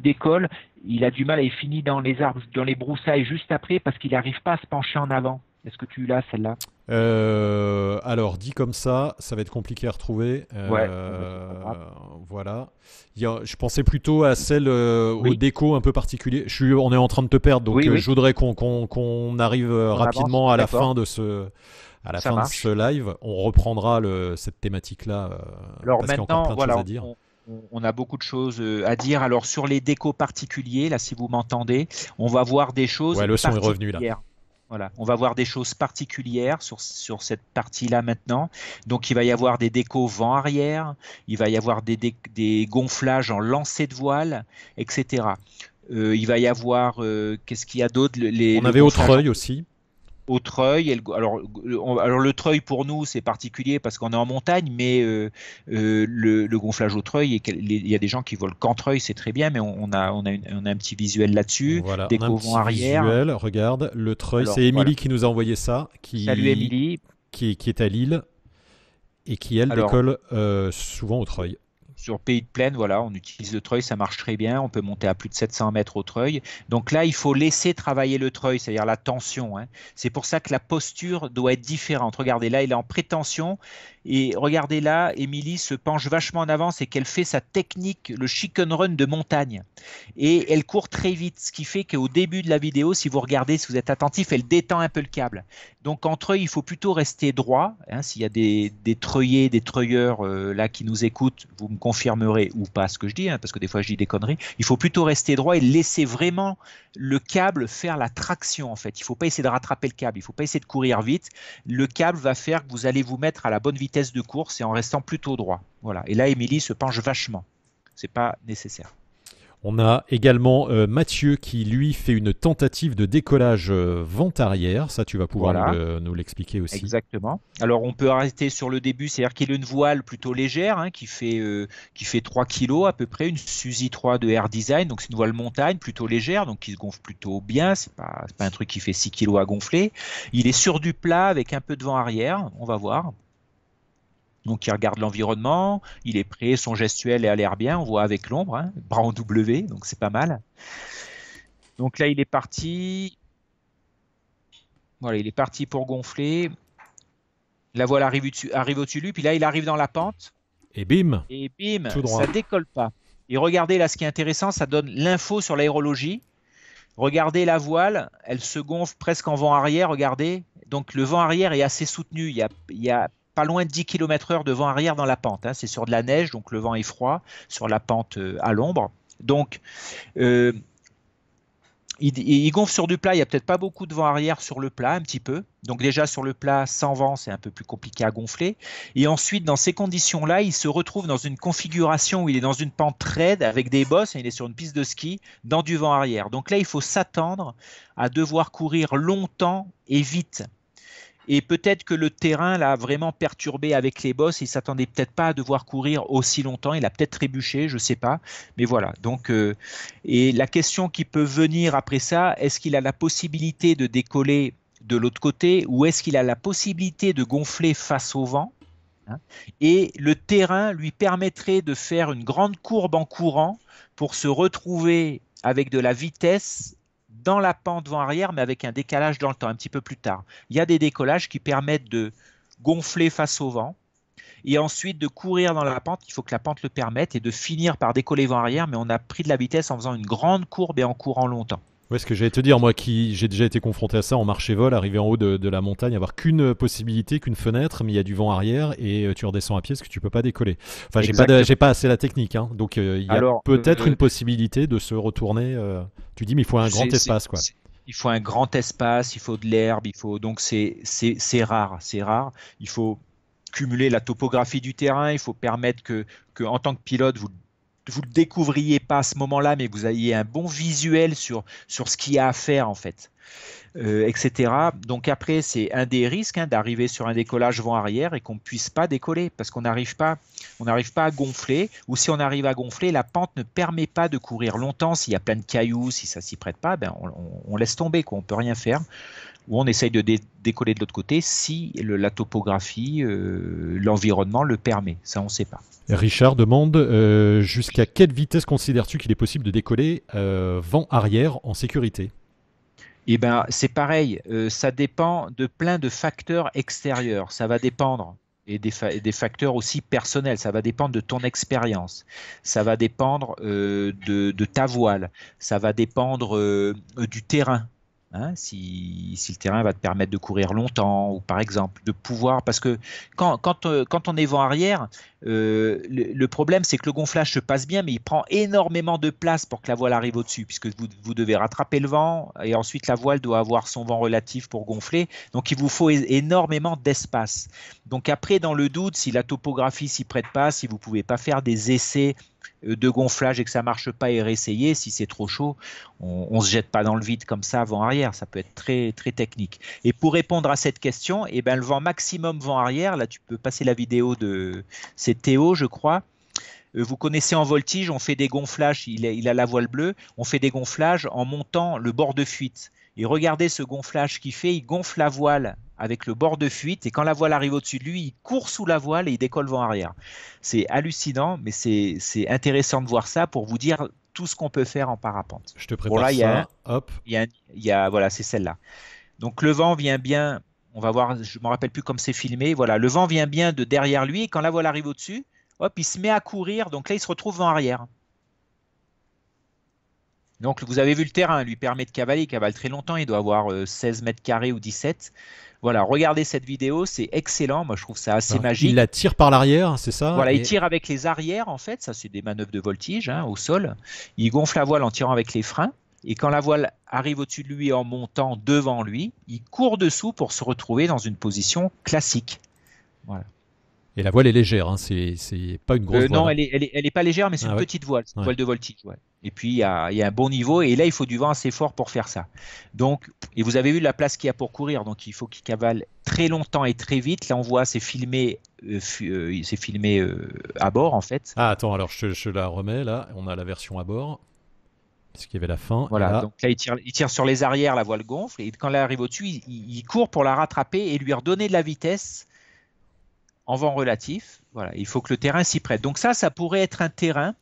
décolle, il a du mal, et il finit dans les arbres, dans les broussailles juste après, parce qu'il n'arrive pas à se pencher en avant. Est-ce que tu l'as celle-là euh, Alors, dit comme ça, ça va être compliqué à retrouver. Euh, voilà. je pensais plutôt à celle euh, aux au déco un peu particulier. Je on est en train de te perdre, donc je voudrais qu'on arrive rapidement à la fin de ce à la fin de ce live. On reprendra le, cette thématique-là. alors parce maintenant, y a de voilà, à dire. On a beaucoup de choses à dire. Alors sur les décos particuliers, là si vous m'entendez, on va voir des choses. Ouais, le son est revenu là. Voilà, on va voir des choses particulières sur, sur cette partie-là maintenant. Donc il va y avoir des décos vent arrière, il va y avoir des, des, gonflages en lancer de voile, etc. Euh, il va y avoir, euh, qu'est-ce qu'il y a d'autre On avait autre œil aussi au treuil. alors, le treuil pour nous, c'est particulier parce qu'on est en montagne, mais euh, euh, le, gonflage au treuil, il y a des gens qui volent qu'en treuil, c'est très bien, mais on, a, un petit visuel là-dessus. Voilà, des couvents regarde, le treuil, c'est Émilie qui nous a envoyé ça. Qui, Salut Qui, est à Lille et qui, elle, décolle euh, souvent au treuil sur pays de plaine, voilà, on utilise le treuil, ça marche très bien. On peut monter à plus de 700 mètres au treuil. Donc là, il faut laisser travailler le treuil, c'est-à-dire la tension. Hein. C'est pour ça que la posture doit être différente. Regardez là, il est en prétention. Et regardez là, Émilie se penche vachement en avance et qu'elle fait sa technique, le chicken run de montagne. Et elle court très vite, ce qui fait qu'au début de la vidéo, si vous regardez, si vous êtes attentif, elle détend un peu le câble. Donc entre eux il faut plutôt rester droit. Hein. S'il y a des, des treuillers, des treuilleurs euh, là qui nous écoutent, vous me confirmerez ou pas ce que je dis, hein, parce que des fois je dis des conneries. Il faut plutôt rester droit et laisser vraiment le câble faire la traction en fait. Il ne faut pas essayer de rattraper le câble, il ne faut pas essayer de courir vite. Le câble va faire que vous allez vous mettre à la bonne vitesse de course et en restant plutôt droit. Voilà. Et là, Émilie se penche vachement. C'est pas nécessaire. On a également euh, Mathieu qui, lui, fait une tentative de décollage euh, vent arrière. Ça, tu vas pouvoir nous l'expliquer aussi. Exactement. Alors, on peut arrêter sur le début, c'est-à-dire qu'il a une voile plutôt légère hein, qui, fait, euh, qui fait 3 kg à peu près, une Suzy 3 de Air Design. Donc, c'est une voile montagne plutôt légère, donc qui se gonfle plutôt bien. C'est pas, pas un truc qui fait 6 kg à gonfler. Il est sur du plat avec un peu de vent arrière, on va voir. Donc il regarde l'environnement, il est prêt, son gestuel a l'air bien, on voit avec l'ombre, hein, bras en W, donc c'est pas mal. Donc là il est parti. Voilà, il est parti pour gonfler. La voile arrive, au-dessus lui, puis là il arrive dans la pente. Et bim Et bim Ça décolle pas. Et regardez là, ce qui est intéressant, ça donne l'info sur l'aérologie. Regardez la voile, elle se gonfle presque en vent arrière, regardez. Donc le vent arrière est assez soutenu, il il y a pas loin de 10 km heure de vent arrière dans la pente. Hein. C'est sur de la neige, donc le vent est froid, sur la pente euh, à l'ombre. Donc, euh, il, il, gonfle sur du plat, il n'y a peut-être pas beaucoup de vent arrière sur le plat, un petit peu. Donc déjà sur le plat, sans vent, c'est un peu plus compliqué à gonfler. Et ensuite, dans ces conditions-là, il se retrouve dans une configuration où il est dans une pente raide avec des bosses et il est sur une piste de ski dans du vent arrière. Donc là, il faut s'attendre à devoir courir longtemps et vite et peut-être que le terrain l'a vraiment perturbé avec les bosses. Il s'attendait peut-être pas à devoir courir aussi longtemps. Il a peut-être trébuché, je ne sais pas. Mais voilà. Donc, euh, et la question qui peut venir après ça, est-ce qu'il a la possibilité de décoller de l'autre côté ou est-ce qu'il a la possibilité de gonfler face au vent hein et le terrain lui permettrait de faire une grande courbe en courant pour se retrouver avec de la vitesse dans la pente vent-arrière, mais avec un décalage dans le temps, un petit peu plus tard. Il y a des décollages qui permettent de gonfler face au vent et ensuite de courir dans la pente, il faut que la pente le permette, et de finir par décoller vent arrière, mais on a pris de la vitesse en faisant une grande courbe et en courant longtemps. Oui, ce que j'allais te dire, moi qui j'ai déjà été confronté à ça en marché-vol, arriver en haut de, la montagne, avoir qu'une possibilité, qu'une fenêtre, mais il y a du vent arrière et euh, tu redescends à pied parce que tu peux pas décoller. Enfin, j'ai pas, pas assez la technique, hein. donc euh, il y a peut-être euh, une possibilité de se retourner. tu dis, mais il faut un grand espace, quoi il faut un grand espace, il faut de l'herbe, il faut donc c'est c'est rare, c'est rare. Il faut cumuler la topographie du terrain, il faut permettre que, que en tant que pilote vous vous ne le découvriez pas à ce moment-là, mais vous ayez un bon visuel sur, sur ce qu'il y a à faire en fait, euh, etc. Donc après, c'est un des risques hein, d'arriver sur un décollage vent arrière et qu'on ne puisse pas décoller parce qu'on n'arrive pas, on pas à gonfler. Ou si on arrive à gonfler, la pente ne permet pas de courir longtemps. S'il y a plein de cailloux, si ça s'y prête pas, ben on, laisse tomber, quoi. On peut rien faire où on essaye de décoller de l'autre côté si la topographie, euh, l'environnement le permet. Ça, on ne sait pas. Richard demande euh, jusqu'à quelle vitesse considères-tu qu'il est possible de décoller euh, vent arrière en sécurité eh bien, c'est pareil, ça dépend de plein de facteurs extérieurs. Ça va dépendre et des, facteurs aussi personnels. Ça va dépendre de ton expérience, ça va dépendre de, ta voile, ça va dépendre du terrain, Hein, si, si, le terrain va te permettre de courir longtemps, ou par exemple de pouvoir, parce que quand, quand, euh, quand on est vent arrière, euh, le, problème c'est que le gonflage se passe bien, mais il prend énormément de place pour que la voile arrive au-dessus, puisque vous, vous, devez rattraper le vent, et ensuite la voile doit avoir son vent relatif pour gonfler, donc il vous faut énormément d'espace. Donc après, dans le doute, si la topographie s'y prête pas, si vous pouvez pas faire des essais euh, de gonflage et que ça marche pas et réessayer. Si c'est trop chaud, on, se jette pas dans le vide comme ça avant arrière. Ça peut être très très technique. Et pour répondre à cette question, et eh ben le vent maximum vent arrière. Là, tu peux passer la vidéo de c'est Théo, je crois. Euh, vous connaissez en voltige, on fait des gonflages, il a, il a la voile bleue, on fait des gonflages en montant le bord de fuite. Et regardez ce gonflage qu'il fait, il gonfle la voile avec le bord de fuite et quand la voile arrive au-dessus de lui, il court sous la voile et il décolle vent arrière. C'est hallucinant, mais c'est intéressant de voir ça pour vous dire tout ce qu'on peut faire en parapente. Je te prépare hop. y voilà, c'est celle-là. Donc le vent vient bien. On va voir. Je me rappelle plus comment c'est filmé. Voilà, le vent vient bien de derrière lui et quand la voile arrive au-dessus, hop, il se met à courir. Donc là, il se retrouve vent arrière. Donc vous avez vu le terrain, lui permet de cavaler, il cavale très longtemps, il doit avoir 16 euh, mètres carrés ou 17. Voilà, regardez cette vidéo, c'est excellent. Moi, je trouve ça assez bah, magique. Il la tire par l'arrière, hein, c'est ça Voilà, il tire avec les arrières, en fait. Ça, c'est des manœuvres de voltige hein, au sol. Il gonfle la voile en tirant avec les freins. Et quand la voile arrive au-dessus de lui en montant devant lui, il court dessous pour se retrouver dans une position classique. Voilà. Et la voile est légère, hein, c'est, pas une grosse euh, voile. Non, elle, est, pas légère, mais c'est une ah petite voile, une voile de voltige. Et puis il y, a, un bon niveau, et là il faut du vent assez fort pour faire ça. Donc, et vous avez vu la place qu'il y a pour courir, donc il faut qu'il cavale très longtemps et très vite. Là on voit, c'est filmé, c'est euh, euh, filmé à bord en fait. Ah attends, alors je, la remets là, on a la version à bord parce qu'il y avait la fin. Voilà, donc là, il tire, il tire, sur les arrières, la voile gonfle, et quand elle arrive au-dessus, il, il, court pour la rattraper et lui redonner de la vitesse en vent relatif. Voilà, il faut que le terrain s'y prête. Donc ça, ça pourrait être un terrain.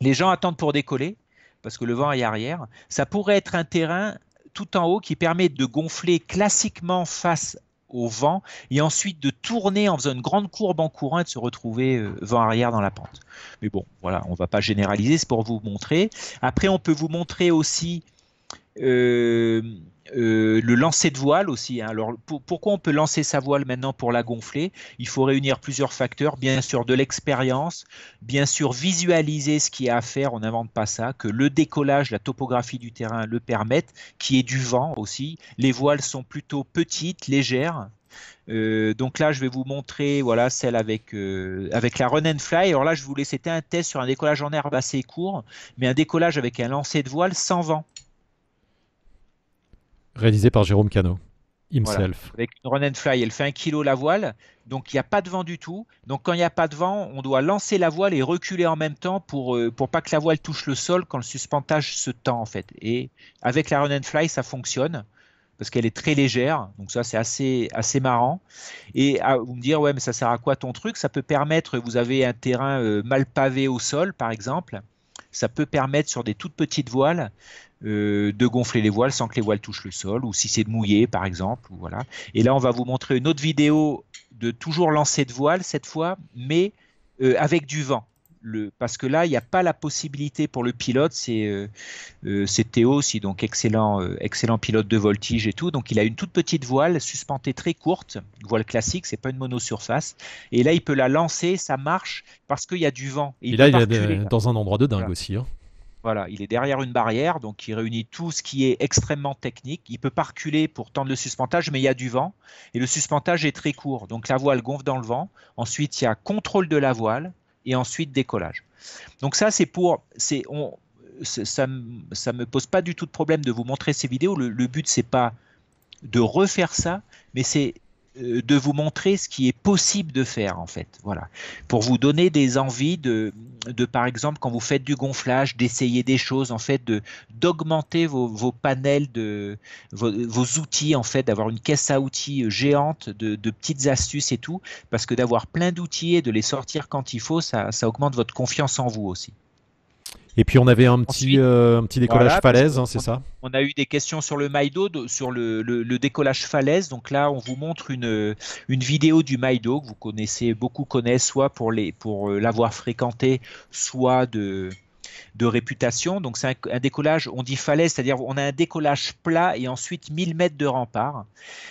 Les gens attendent pour décoller parce que le vent est arrière. Ça pourrait être un terrain tout en haut qui permet de gonfler classiquement face au vent et ensuite de tourner en faisant une grande courbe en courant et de se retrouver euh, vent arrière dans la pente. Mais bon, voilà, on ne va pas généraliser, c'est pour vous montrer. Après, on peut vous montrer aussi euh, euh, le lancer de voile aussi. Hein. Alors, pourquoi on peut lancer sa voile maintenant pour la gonfler Il faut réunir plusieurs facteurs, bien sûr de l'expérience, bien sûr visualiser ce qu'il y a à faire, on n'invente pas ça, que le décollage, la topographie du terrain le permette qui est du vent aussi. Les voiles sont plutôt petites, légères, euh, donc là, je vais vous montrer voilà, celle avec, euh, avec la Run and Fly. Alors là, je voulais, c'était un test sur un décollage en herbe assez court, mais un décollage avec un lancer de voile sans vent. Réalisé par Jérôme Cano. Himself. Avec une run and fly, elle fait un kilo la voile, donc il n'y a pas de vent du tout. Donc quand il n'y a pas de vent, on doit lancer la voile et reculer en même temps pour, euh, pour pas que la voile touche le sol quand le suspentage se tend en fait. Et avec la run and fly, ça fonctionne parce qu'elle est très légère, donc ça c'est assez, assez marrant. Et ah, vous me dire, ouais, mais ça sert à quoi ton truc Ça peut permettre, vous avez un terrain euh, mal pavé au sol par exemple, ça peut permettre sur des toutes petites voiles euh, de gonfler les voiles sans que les voiles touchent le sol, ou si c'est de mouillé par exemple. Ou voilà. Et là, on va vous montrer une autre vidéo de toujours lancer de voile cette fois, mais euh, avec du vent parce que là, il n'y a pas la possibilité pour le pilote. C'est euh, euh, Théo aussi, donc excellent, euh, excellent pilote de voltige et tout. Donc il a une toute petite voile suspendée très courte, voile classique, c'est pas une monosurface. Et là, il peut la lancer, ça marche parce qu'il y a du vent. Et, il là, il est dans un endroit de dingue aussi. Hein. Voilà, il est derrière une barrière, donc il réunit tout ce qui est extrêmement technique. Il peut pas pour tendre le suspentage, mais il y a du vent. Et le suspentage est très court, donc la voile gonfle dans le vent. Ensuite, il y a contrôle de la voile et ensuite décollage. Donc ça, c'est pour... C'est, on, ça ne me pose pas du tout de problème de vous montrer ces vidéos. le but, c'est pas de refaire ça, mais c'est euh, de vous montrer ce qui est possible de faire en fait. Voilà. Pour vous donner des envies de, de par exemple, quand vous faites du gonflage, d'essayer des choses en fait, d'augmenter vos, panels de vos, outils en fait, d'avoir une caisse à outils euh, géante de, petites astuces et tout, parce que d'avoir plein d'outils et de les sortir quand il faut, ça, ça augmente votre confiance en vous aussi. Et puis on avait un petit, euh, un petit décollage falaise, hein, c'est ça On a eu des questions sur le Maïdo, sur le, décollage falaise. Donc là, on vous montre une, une vidéo du Maïdo que vous connaissez, beaucoup connaissent, soit pour euh, l'avoir pour fréquenté, soit de, de réputation. Donc c'est un, décollage, on dit falaise, c'est-à-dire on a un décollage plat et ensuite 1000 mètres de rempart.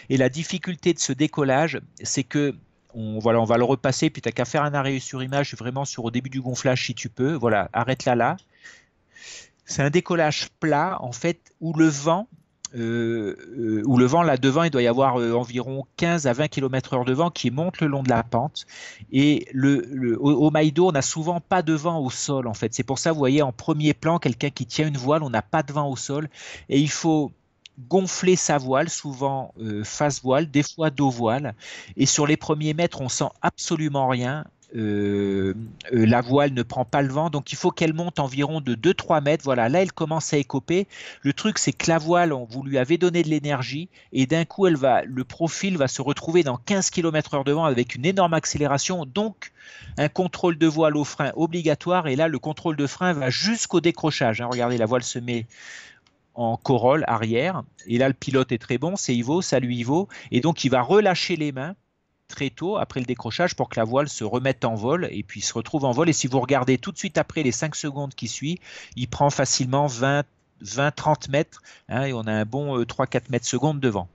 Et la difficulté de ce décollage, c'est que on, voilà, on va le repasser, puis tu n'as qu'à faire un arrêt sur image vraiment sur au début du gonflage si tu peux. Voilà, arrête là là c'est un décollage plat en fait où le vent euh, euh, le vent là devant, il doit y avoir euh, environ 15 à 20 km heure de vent qui monte le long de la pente. Et au, Maïdo, on n'a souvent pas de vent au sol en fait. C'est pour ça, vous voyez en premier plan quelqu'un qui tient une voile, on n'a pas de vent au sol. Et il faut gonfler sa voile, souvent face voile, des fois dos voile. Et sur les premiers mètres, on sent absolument rien. Euh, euh, la voile ne prend pas le vent, donc il faut qu'elle monte environ de 2-3 mètres. Voilà, là elle commence à écoper. Le truc, c'est que la voile, on, vous lui avez donné de l'énergie, et d'un coup, elle va, le profil va se retrouver dans 15 km/h devant avec une énorme accélération, donc un contrôle de voile au frein obligatoire. Et là, le contrôle de frein va jusqu'au décrochage. Hein, regardez, la voile se met en corolle arrière. Et là, le pilote est très bon, c'est Ivo, salut Ivo. Et donc, il va relâcher les mains très tôt après le décrochage pour que la voile se remette en vol et puis se retrouve en vol. Et si vous regardez tout de suite après les 5 secondes qui suivent, il prend facilement 20, 20-30 mètres, hein, et on a un bon 3-4 euh, mètres secondes devant.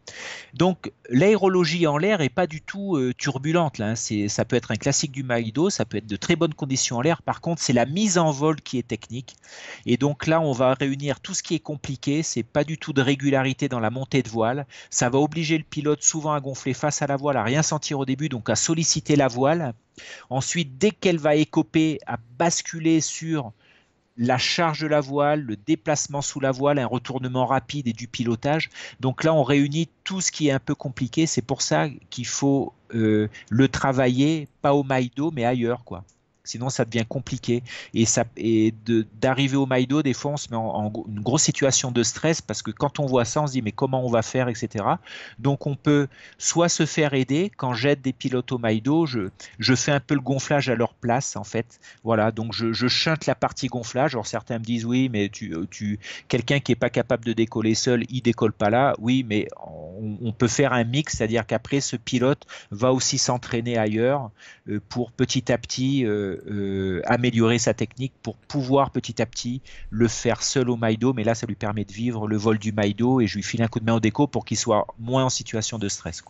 Donc l'aérologie en l'air n'est pas du tout euh, turbulente. Là, hein. ça peut être un classique du Maïdo, ça peut être de très bonnes conditions en l'air. Par contre, c'est la mise en vol qui est technique. Et donc là, on va réunir tout ce qui est compliqué. C'est pas du tout de régularité dans la montée de voile. Ça va obliger le pilote souvent à gonfler face à la voile, à rien sentir au début, donc à solliciter la voile. Ensuite, dès qu'elle va écoper, à basculer sur la charge de la voile, le déplacement sous la voile, un retournement rapide et du pilotage. Donc là, on réunit tout ce qui est un peu compliqué. C'est pour ça qu'il faut euh, le travailler, pas au Maïdo, mais ailleurs. quoi sinon ça devient compliqué. Et, ça, et d'arriver au Maïdo, des fois, on se met en, une grosse situation de stress parce que quand on voit ça, on se dit mais comment on va faire, etc. Donc on peut soit se faire aider. Quand j'aide des pilotes au Maïdo, je, je fais un peu le gonflage à leur place, en fait. Voilà, donc je, chante la partie gonflage. Alors certains me disent oui, mais tu, euh, quelqu'un qui n'est pas capable de décoller seul, il décolle pas là. Oui, mais on, on peut faire un mix, c'est-à-dire qu'après, ce pilote va aussi s'entraîner ailleurs euh, pour petit à petit. Euh, euh, améliorer sa technique pour pouvoir petit à petit le faire seul au Maïdo. Mais là, ça lui permet de vivre le vol du Maïdo et je lui file un coup de main au déco pour qu'il soit moins en situation de stress.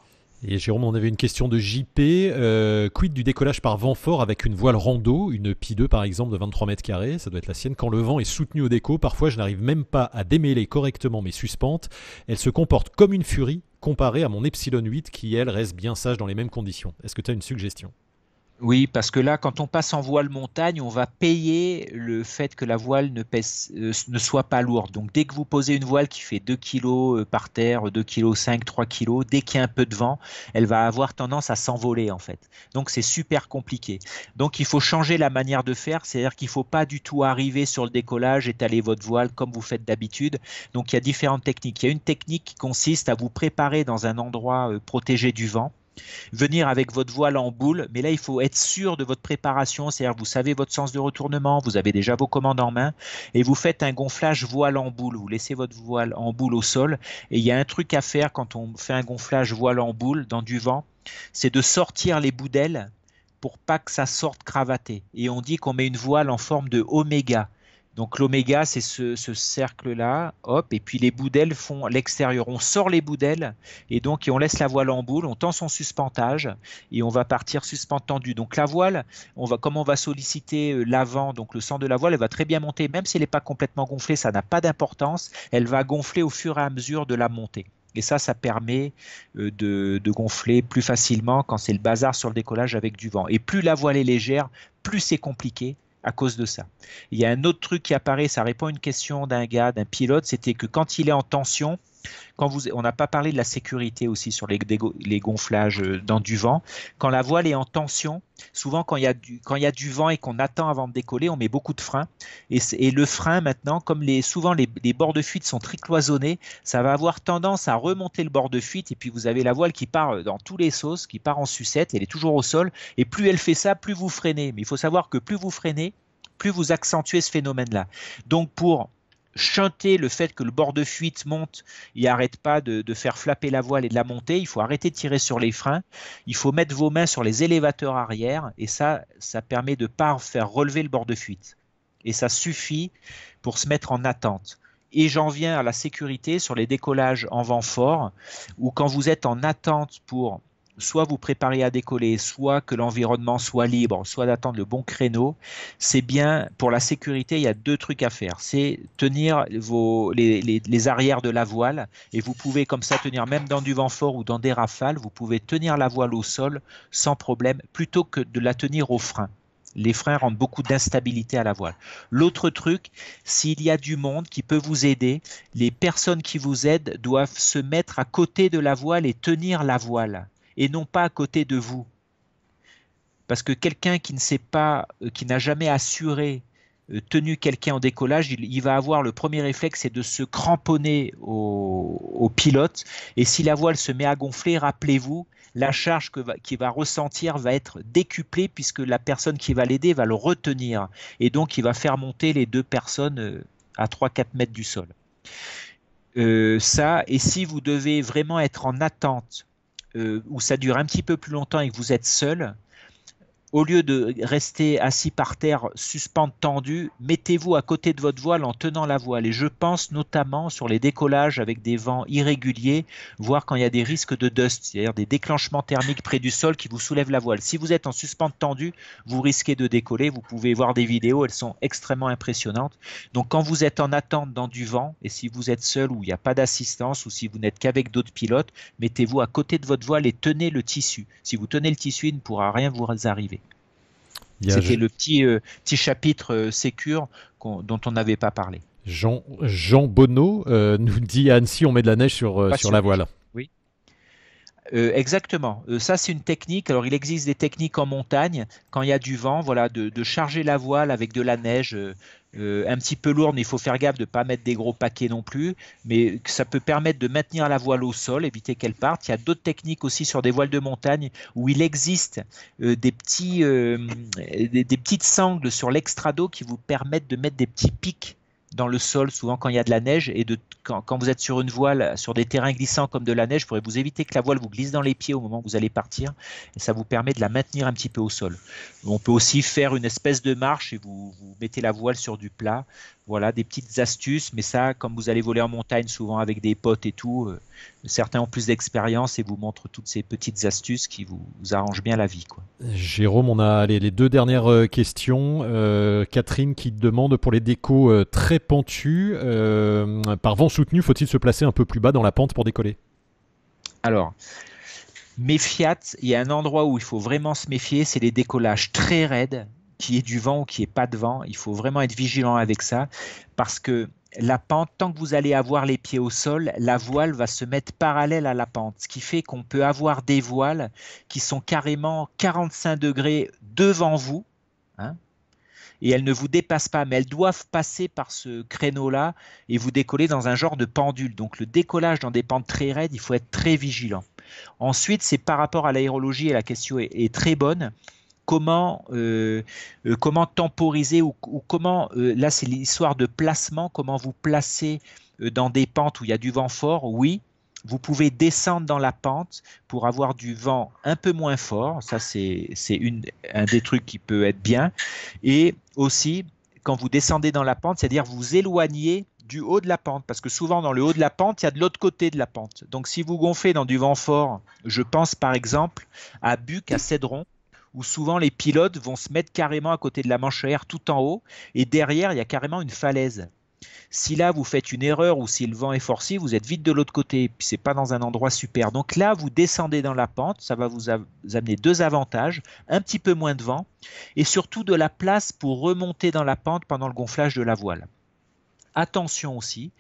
Et Jérôme, on avait une question de JP. Euh, quid du décollage par vent fort avec une voile rando, une Pi 2 par exemple de 23 mètres carrés, ça doit être la sienne. Quand le vent est soutenu au déco, parfois je n'arrive même pas à démêler correctement mes suspentes. Elles se comportent comme une furie comparée à mon Epsilon 8 qui, elle, reste bien sage dans les mêmes conditions. Est-ce que tu as une suggestion oui, parce que là, quand on passe en voile montagne, on va payer le fait que la voile ne, pèse, euh, ne soit pas lourde. Donc dès que vous posez une voile qui fait 2 kg euh, par terre, 2 kg 5, 3 kg, dès qu'il y a un peu de vent, elle va avoir tendance à s'envoler en fait. Donc c'est super compliqué. Donc il faut changer la manière de faire, c'est-à-dire qu'il ne faut pas du tout arriver sur le décollage, étaler votre voile comme vous faites d'habitude. Donc il y a différentes techniques. Il y a une technique qui consiste à vous préparer dans un endroit euh, protégé du vent venir avec votre voile en boule, mais là, il faut être sûr de votre préparation, c'est-à-dire vous savez votre sens de retournement, vous avez déjà vos commandes en main, et vous faites un gonflage voile en boule, vous laissez votre voile en boule au sol, et il y a un truc à faire quand on fait un gonflage voile en boule dans du vent, c'est de sortir les bouts d'ailes pour pas que ça sorte cravaté. Et on dit qu'on met une voile en forme de oméga. Donc l'oméga, c'est ce, cercle-là, hop, et puis les boudelles font l'extérieur. On sort les bouts et donc on laisse la voile en boule, on tend son suspentage, et on va partir suspendu. tendu. Donc la voile, on va, comme on va solliciter euh, l'avant, donc le sang de la voile, elle va très bien monter, même si elle n'est pas complètement gonflée, ça n'a pas d'importance, elle va gonfler au fur et à mesure de la montée. Et ça, ça permet euh, de gonfler plus facilement quand c'est le bazar sur le décollage avec du vent. Et plus la voile est légère, plus c'est compliqué à cause de ça. Il y a un autre truc qui apparaît, ça répond à une question d'un gars, d'un pilote, c'était que quand il est en tension, quand vous, on n'a pas parlé de la sécurité aussi sur les, gonflages euh, dans du vent. Quand la voile est en tension, souvent quand il y a du, vent et qu'on attend avant de décoller, on met beaucoup de freins. Et, le frein maintenant, comme souvent les, bords de fuite sont très cloisonnés, ça va avoir tendance à remonter le bord de fuite et puis vous avez la voile qui part euh, dans tous les sauces, qui part en sucette, elle est toujours au sol. Et plus elle fait ça, plus vous freinez. Mais il faut savoir que plus vous freinez, plus vous accentuez ce phénomène-là. Donc pour chanter le fait que le bord de fuite monte et arrête pas de, faire flapper la voile et de la monter. Il faut arrêter de tirer sur les freins. Il faut mettre vos mains sur les élévateurs arrière et ça, ça permet de pas faire relever le bord de fuite. Et ça suffit pour se mettre en attente. Et j'en viens à la sécurité sur les décollages en vent fort, ou quand vous êtes en attente pour soit vous préparez à décoller, soit que l'environnement soit libre, soit d'attendre le bon créneau, c'est bien pour la sécurité, il y a deux trucs à faire. C'est tenir les, les, arrières de la voile, et vous pouvez comme ça tenir même dans du vent fort ou dans des rafales, vous pouvez tenir la voile au sol sans problème, plutôt que de la tenir au frein. Les freins rendent beaucoup d'instabilité à la voile. L'autre truc, s'il y a du monde qui peut vous aider, les personnes qui vous aident doivent se mettre à côté de la voile et tenir la voile et non pas à côté de vous. Parce que quelqu'un qui ne sait pas, euh, qui n'a jamais assuré, euh, tenu quelqu'un en décollage, il, va avoir le premier réflexe, c'est de se cramponner au, pilote. Et si la voile se met à gonfler, rappelez-vous, la charge que va, qu'il va ressentir va être décuplée puisque la personne qui va l'aider va le retenir. Et donc, il va faire monter les deux personnes euh, à 3-4 mètres du sol. ça, et si vous devez vraiment être en attente euh, où ça dure un petit peu plus longtemps et que vous êtes seul, au lieu de rester assis par terre, suspende tendu, mettez-vous à côté de votre voile en tenant la voile. Et je pense notamment sur les décollages avec des vents irréguliers, voire quand il y a des risques de dust, c'est-à-dire des déclenchements thermiques près du sol qui vous soulèvent la voile. Si vous êtes en suspende tendu, vous risquez de décoller. Vous pouvez voir des vidéos, elles sont extrêmement impressionnantes. Donc quand vous êtes en attente dans du vent, et si vous êtes seul ou il n'y a pas d'assistance, ou si vous n'êtes qu'avec d'autres pilotes, mettez-vous à côté de votre voile et tenez le tissu. Si vous tenez le tissu, il ne pourra rien vous arriver. C'était le petit, euh, petit chapitre euh, sécure dont on n'avait pas parlé. Jean, Jean Bonneau euh, nous dit à Annecy, on met de la neige sur, sur, la voile. Oui. exactement. ça, c'est une technique. Alors, il existe des techniques en montagne, quand il y a du vent, voilà, de, de charger la voile avec de la neige euh, un petit peu lourd, mais il faut faire gaffe de ne pas mettre des gros paquets non plus. Mais ça peut permettre de maintenir la voile au sol, éviter qu'elle parte. Il y a d'autres techniques aussi sur des voiles de montagne où il existe euh, des, petits, euh, des, petites sangles sur l'extrado qui vous permettent de mettre des petits pics dans le sol, souvent quand il y a de la neige, et de, quand, vous êtes sur une voile, sur des terrains glissants comme de la neige, pourrez vous éviter que la voile vous glisse dans les pieds au moment où vous allez partir, et ça vous permet de la maintenir un petit peu au sol. On peut aussi faire une espèce de marche et vous, vous mettez la voile sur du plat voilà, des petites astuces, mais ça, comme vous allez voler en montagne souvent avec des potes et tout, euh, certains ont plus d'expérience et vous montrent toutes ces petites astuces qui vous, arrangent bien la vie. Quoi. Jérôme, on a les, deux dernières euh, questions. Euh, Catherine qui demande pour les décos très pentus, par vent soutenu, faut-il se placer un peu plus bas dans la pente pour décoller Alors, méfiat, il y a un endroit où il faut vraiment se méfier, c'est les décollages très raides qui est du vent ou qui n'y pas de vent. Il faut vraiment être vigilant avec ça parce que la pente, tant que vous allez avoir les pieds au sol, la voile va se mettre parallèle à la pente, ce qui fait qu'on peut avoir des voiles qui sont carrément 45 degrés devant vous, hein, et elles ne vous dépassent pas, mais elles doivent passer par ce créneau-là et vous décoller dans un genre de pendule. Donc le décollage dans des pentes très raides, il faut être très vigilant. Ensuite, c'est par rapport à l'aérologie et la question est très bonne comment, euh, euh, comment temporiser ou, comment, euh, là c'est l'histoire de placement, comment vous placez dans des pentes où il y a du vent fort, oui. Vous pouvez descendre dans la pente pour avoir du vent un peu moins fort. Ça, c'est un des trucs qui peut être bien. Et aussi, quand vous descendez dans la pente, c'est-à-dire vous éloignez du haut de la pente, parce que souvent dans le haut de la pente, il y a de l'autre côté de la pente. Donc si vous gonflez dans du vent fort, je pense par exemple à Buc, à Cédron, où souvent les pilotes vont se mettre carrément à côté de la manche air tout en haut, et derrière, il y a carrément une falaise. Si là vous faites une erreur ou si le vent est forci, vous êtes vite de l'autre côté, puis c'est pas dans un endroit super. Donc là, vous descendez dans la pente, ça va vous, amener deux avantages, un petit peu moins de vent et surtout de la place pour remonter dans la pente pendant le gonflage de la voile. Attention aussi,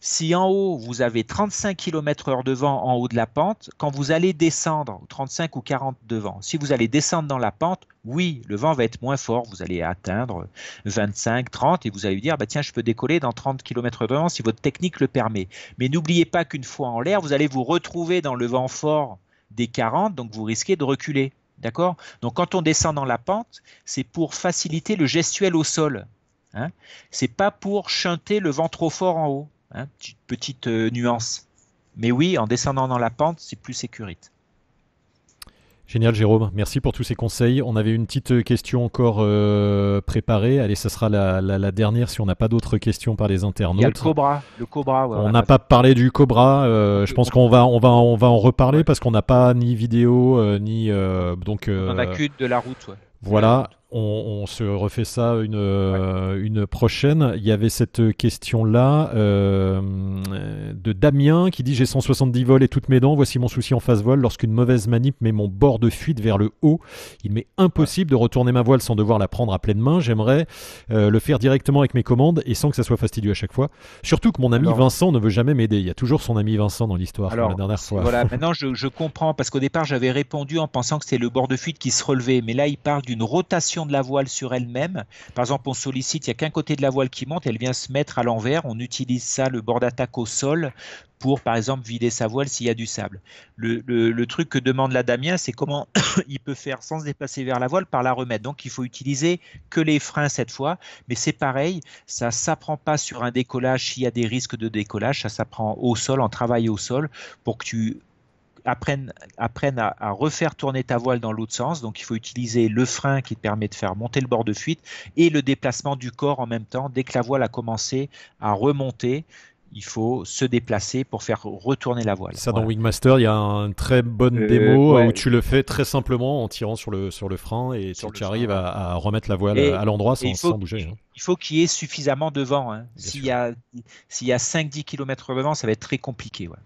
si en haut vous avez 35 km heure de vent en haut de la pente, quand vous allez descendre, 35 ou 40 de vent, si vous allez descendre dans la pente, oui, le vent va être moins fort, vous allez atteindre 25, 30 et vous allez dire, bah, tiens, je peux décoller dans 30 km de vent si votre technique le permet. Mais n'oubliez pas qu'une fois en l'air, vous allez vous retrouver dans le vent fort des 40, donc vous risquez de reculer. D'accord Donc quand on descend dans la pente, c'est pour faciliter le gestuel au sol. Hein. c'est pas pour chanter le vent trop fort en haut. Hein. petite, euh, nuance. Mais oui, en descendant dans la pente, c'est plus sécurite. Génial Jérôme, merci pour tous ces conseils. On avait une petite euh, question encore euh, préparée. Allez, ça sera la, dernière si on n'a pas d'autres questions par les internautes. Il y le Cobra, on n'a pas parlé du Cobra. je pense qu'on va, en reparler parce qu'on n'a pas ni vidéo ni donc. on a qu'une de la route. Ouais. Voilà, on, se refait ça une, une prochaine. Il y avait cette question-là euh, de Damien qui dit J'ai 170 vols et toutes mes dents, voici mon souci en face vol. Lorsqu'une mauvaise manip met mon bord de fuite vers le haut, il m'est impossible de retourner ma voile sans devoir la prendre à pleine main. J'aimerais euh, le faire directement avec mes commandes et sans que ça soit fastidieux à chaque fois. Surtout que mon ami Vincent ne veut jamais m'aider. Il y a toujours son ami Vincent dans l'histoire, la dernière fois. Voilà, maintenant je, comprends parce qu'au départ j'avais répondu en pensant que c'était le bord de fuite qui se relevait, mais là il parle d'une rotation de la voile sur elle-même. Par exemple, on sollicite, il n'y a qu'un côté de la voile qui monte, elle vient se mettre à l'envers. On utilise ça, le bord d'attaque au sol, pour, par exemple, vider sa voile s'il y a du sable. Le, truc que demande la Damien, c'est comment il peut faire sans se déplacer vers la voile par la remède. Donc, il faut utiliser que les freins cette fois. Mais c'est pareil, ça ne s'apprend pas sur un décollage s'il y a des risques de décollage. Ça s'apprend au sol, en travail au sol, pour que tu apprennent, apprennent à, refaire tourner ta voile dans l'autre sens. Donc il faut utiliser le frein qui te permet de faire monter le bord de fuite et le déplacement du corps en même temps. Dès que la voile a commencé à remonter, il faut se déplacer pour faire retourner la voile. Ça, dans Wingmaster, il y a une très bonne euh, démo où tu le fais très simplement en tirant sur le, sur le frein et tu arrives à, remettre la voile à l'endroit sans, bouger. Hein. Il faut qu'il y ait suffisamment de vent. Hein. S'il y a, s'il 5-10 km de vent, ça va être très compliqué. Ouais.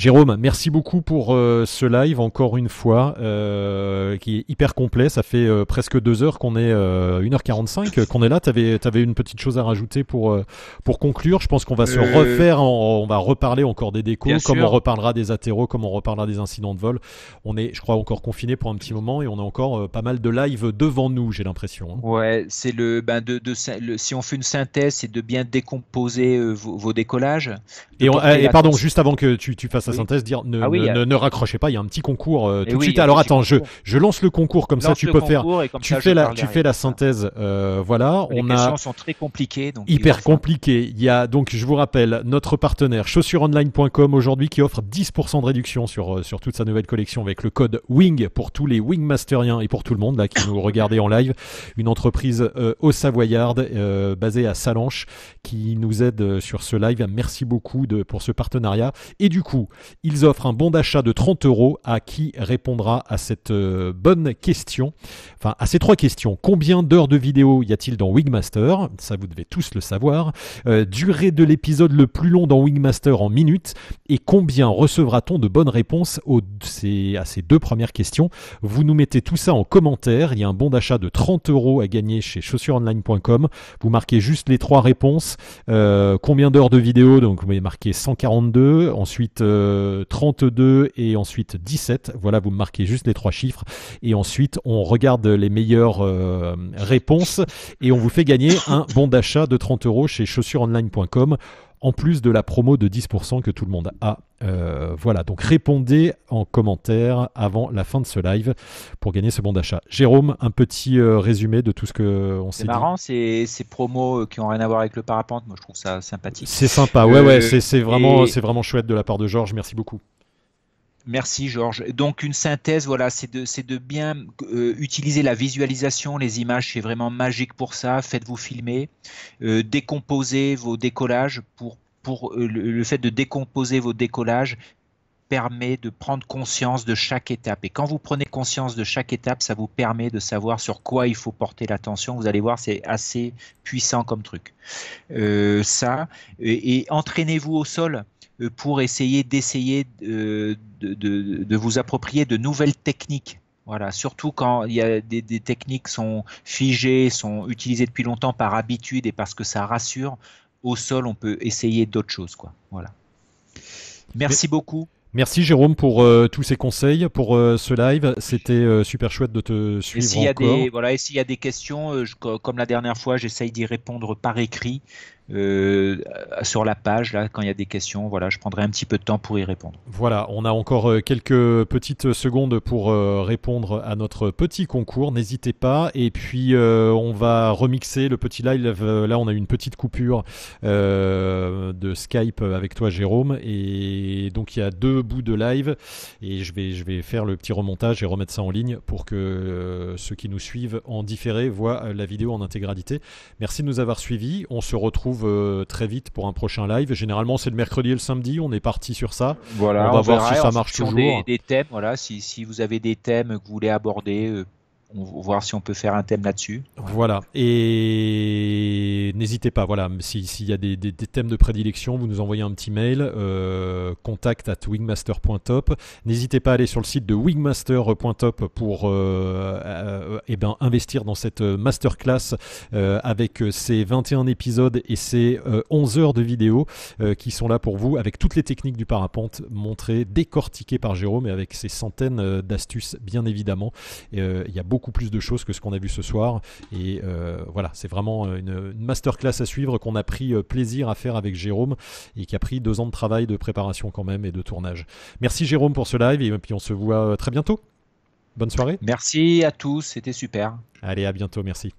Jérôme, merci beaucoup pour euh, ce live encore une fois, euh, qui est hyper complet. Ça fait euh, presque deux heures qu'on est, 1h45 qu'on est là. Tu avais, avais, une petite chose à rajouter pour, pour conclure. Je pense qu'on va se refaire, on va reparler encore des décos, comme on reparlera des atéros, comme on reparlera des incidents de vol. On est, je crois, encore confiné pour un petit moment et on a encore pas mal de live devant nous, j'ai l'impression. Hein. Ouais, c'est le, ben, de, si on fait une synthèse, c'est de bien décomposer vos, décollages. Et, ah, et pardon, juste avant que tu, tu fasses synthèse dire ah ne, ne, raccrochez pas, il y a un petit concours euh, tout de suite. Alors attends, je, je lance le concours comme ça tu peux faire tu fais la tu fais la synthèse euh, voilà, les on a sont très compliquées donc hyper compliquées. Il y a donc je vous rappelle notre partenaire chaussuresonline.com aujourd'hui qui offre 10% de réduction sur euh, sur toute sa nouvelle collection avec le code WING pour tous les wingmasteriens et pour tout le monde là qui nous regardez en live, une entreprise au Savoyarde basée à Salanches qui nous aide sur ce live. Merci beaucoup de, pour ce partenariat. Et du coup, ils offrent un bon d'achat de 30 euros à qui répondra à cette euh, bonne question, enfin à ces trois questions. Combien d'heures de vidéo y a-t-il dans Wigmaster Ça, vous devez tous le savoir. Euh, durée de l'épisode le plus long dans Wigmaster en minutes et combien recevra-t-on de bonnes réponses à ces deux premières questions Vous nous mettez tout ça en commentaire. Il y a un bon d'achat de 30 euros à gagner chez chaussuresonline.com. Vous marquez juste les trois réponses. Euh, combien d'heures de vidéo Donc vous m'avez marqué 142. Ensuite, 32 euh, et ensuite 17. Voilà, vous marquez juste les trois chiffres. Et ensuite, on regarde les meilleures euh, réponses et on vous fait gagner un bon d'achat de 30 euros chez chaussuresonline.com en plus de la promo de 10% que tout le monde a. Euh, voilà, donc répondez en commentaire avant la fin de ce live pour gagner ce bon d'achat. Jérôme, un petit euh, résumé de tout ce qu'on s'est dit. C'est marrant, ces, promos euh, qui n'ont rien à voir avec le parapente, moi je trouve ça sympathique. C'est sympa, ouais, ouais, c'est vraiment, c'est vraiment chouette de la part de Georges, merci beaucoup. Merci Georges. Donc une synthèse, voilà, c'est de, bien euh, utiliser la visualisation, les images, c'est vraiment magique pour ça. Faites-vous filmer, euh, décomposez vos décollages pour, pour euh, le, fait de décomposer vos décollages permet de prendre conscience de chaque étape. Et quand vous prenez conscience de chaque étape, ça vous permet de savoir sur quoi il faut porter l'attention. Vous allez voir, c'est assez puissant comme truc. ça, et entraînez-vous au sol. Euh, pour essayer d'essayer euh, de, vous approprier de nouvelles techniques. Voilà, surtout quand il y a des, techniques sont figées, sont utilisées depuis longtemps par habitude et parce que ça rassure. Au sol, on peut essayer d'autres choses, quoi. Voilà. Merci beaucoup. Merci Jérôme pour euh, tous ces conseils, pour ce live. C'était super chouette de te suivre. Et s'il y, a Des, voilà, s'il y a des questions, comme la dernière fois, j'essaye d'y répondre par écrit. Euh, sur la page, là, quand il y a des questions. Voilà, je prendrai un petit peu de temps pour y répondre. Voilà, on a encore euh, quelques petites secondes pour euh, répondre à notre petit concours. N'hésitez pas. Et puis, on va remixer le petit live. Là, on a eu une petite coupure de Skype avec toi, Jérôme. Et donc, il y a deux bouts de live. Et je vais, je vais faire le petit remontage et remettre ça en ligne pour que ceux qui nous suivent en différé voient la vidéo en intégralité. Merci de nous avoir suivis. On se retrouve euh, très vite pour un prochain live. Généralement, c'est le mercredi et le samedi. On est parti sur ça. on va voir si ça marche toujours. thèmes, voilà, si, si, vous avez des thèmes que vous voulez aborder euh, voir si on peut faire un thème là-dessus. Voilà. Et n'hésitez pas, voilà, s'il y a des, thèmes de prédilection, vous nous envoyez un petit mail, euh, contact at wingmaster.top. N'hésitez pas à aller sur le site de wingmaster.top pour euh, euh, eh ben, investir dans cette masterclass avec ses 21 épisodes et ses 11 heures de vidéos qui sont là pour vous, avec toutes les techniques du parapente montrées, décortiquées par Jérôme et avec ses centaines d'astuces, bien évidemment. Il y a beaucoup beaucoup plus de choses que ce qu'on a vu ce soir. Et euh, voilà, c'est vraiment euh, une, une, masterclass à suivre qu'on a pris euh, plaisir à faire avec Jérôme et qui a pris deux ans de travail de préparation quand même et de tournage. Merci Jérôme pour ce live et puis on se voit très bientôt. Bonne soirée. Merci à tous, c'était super. Allez, à bientôt, merci.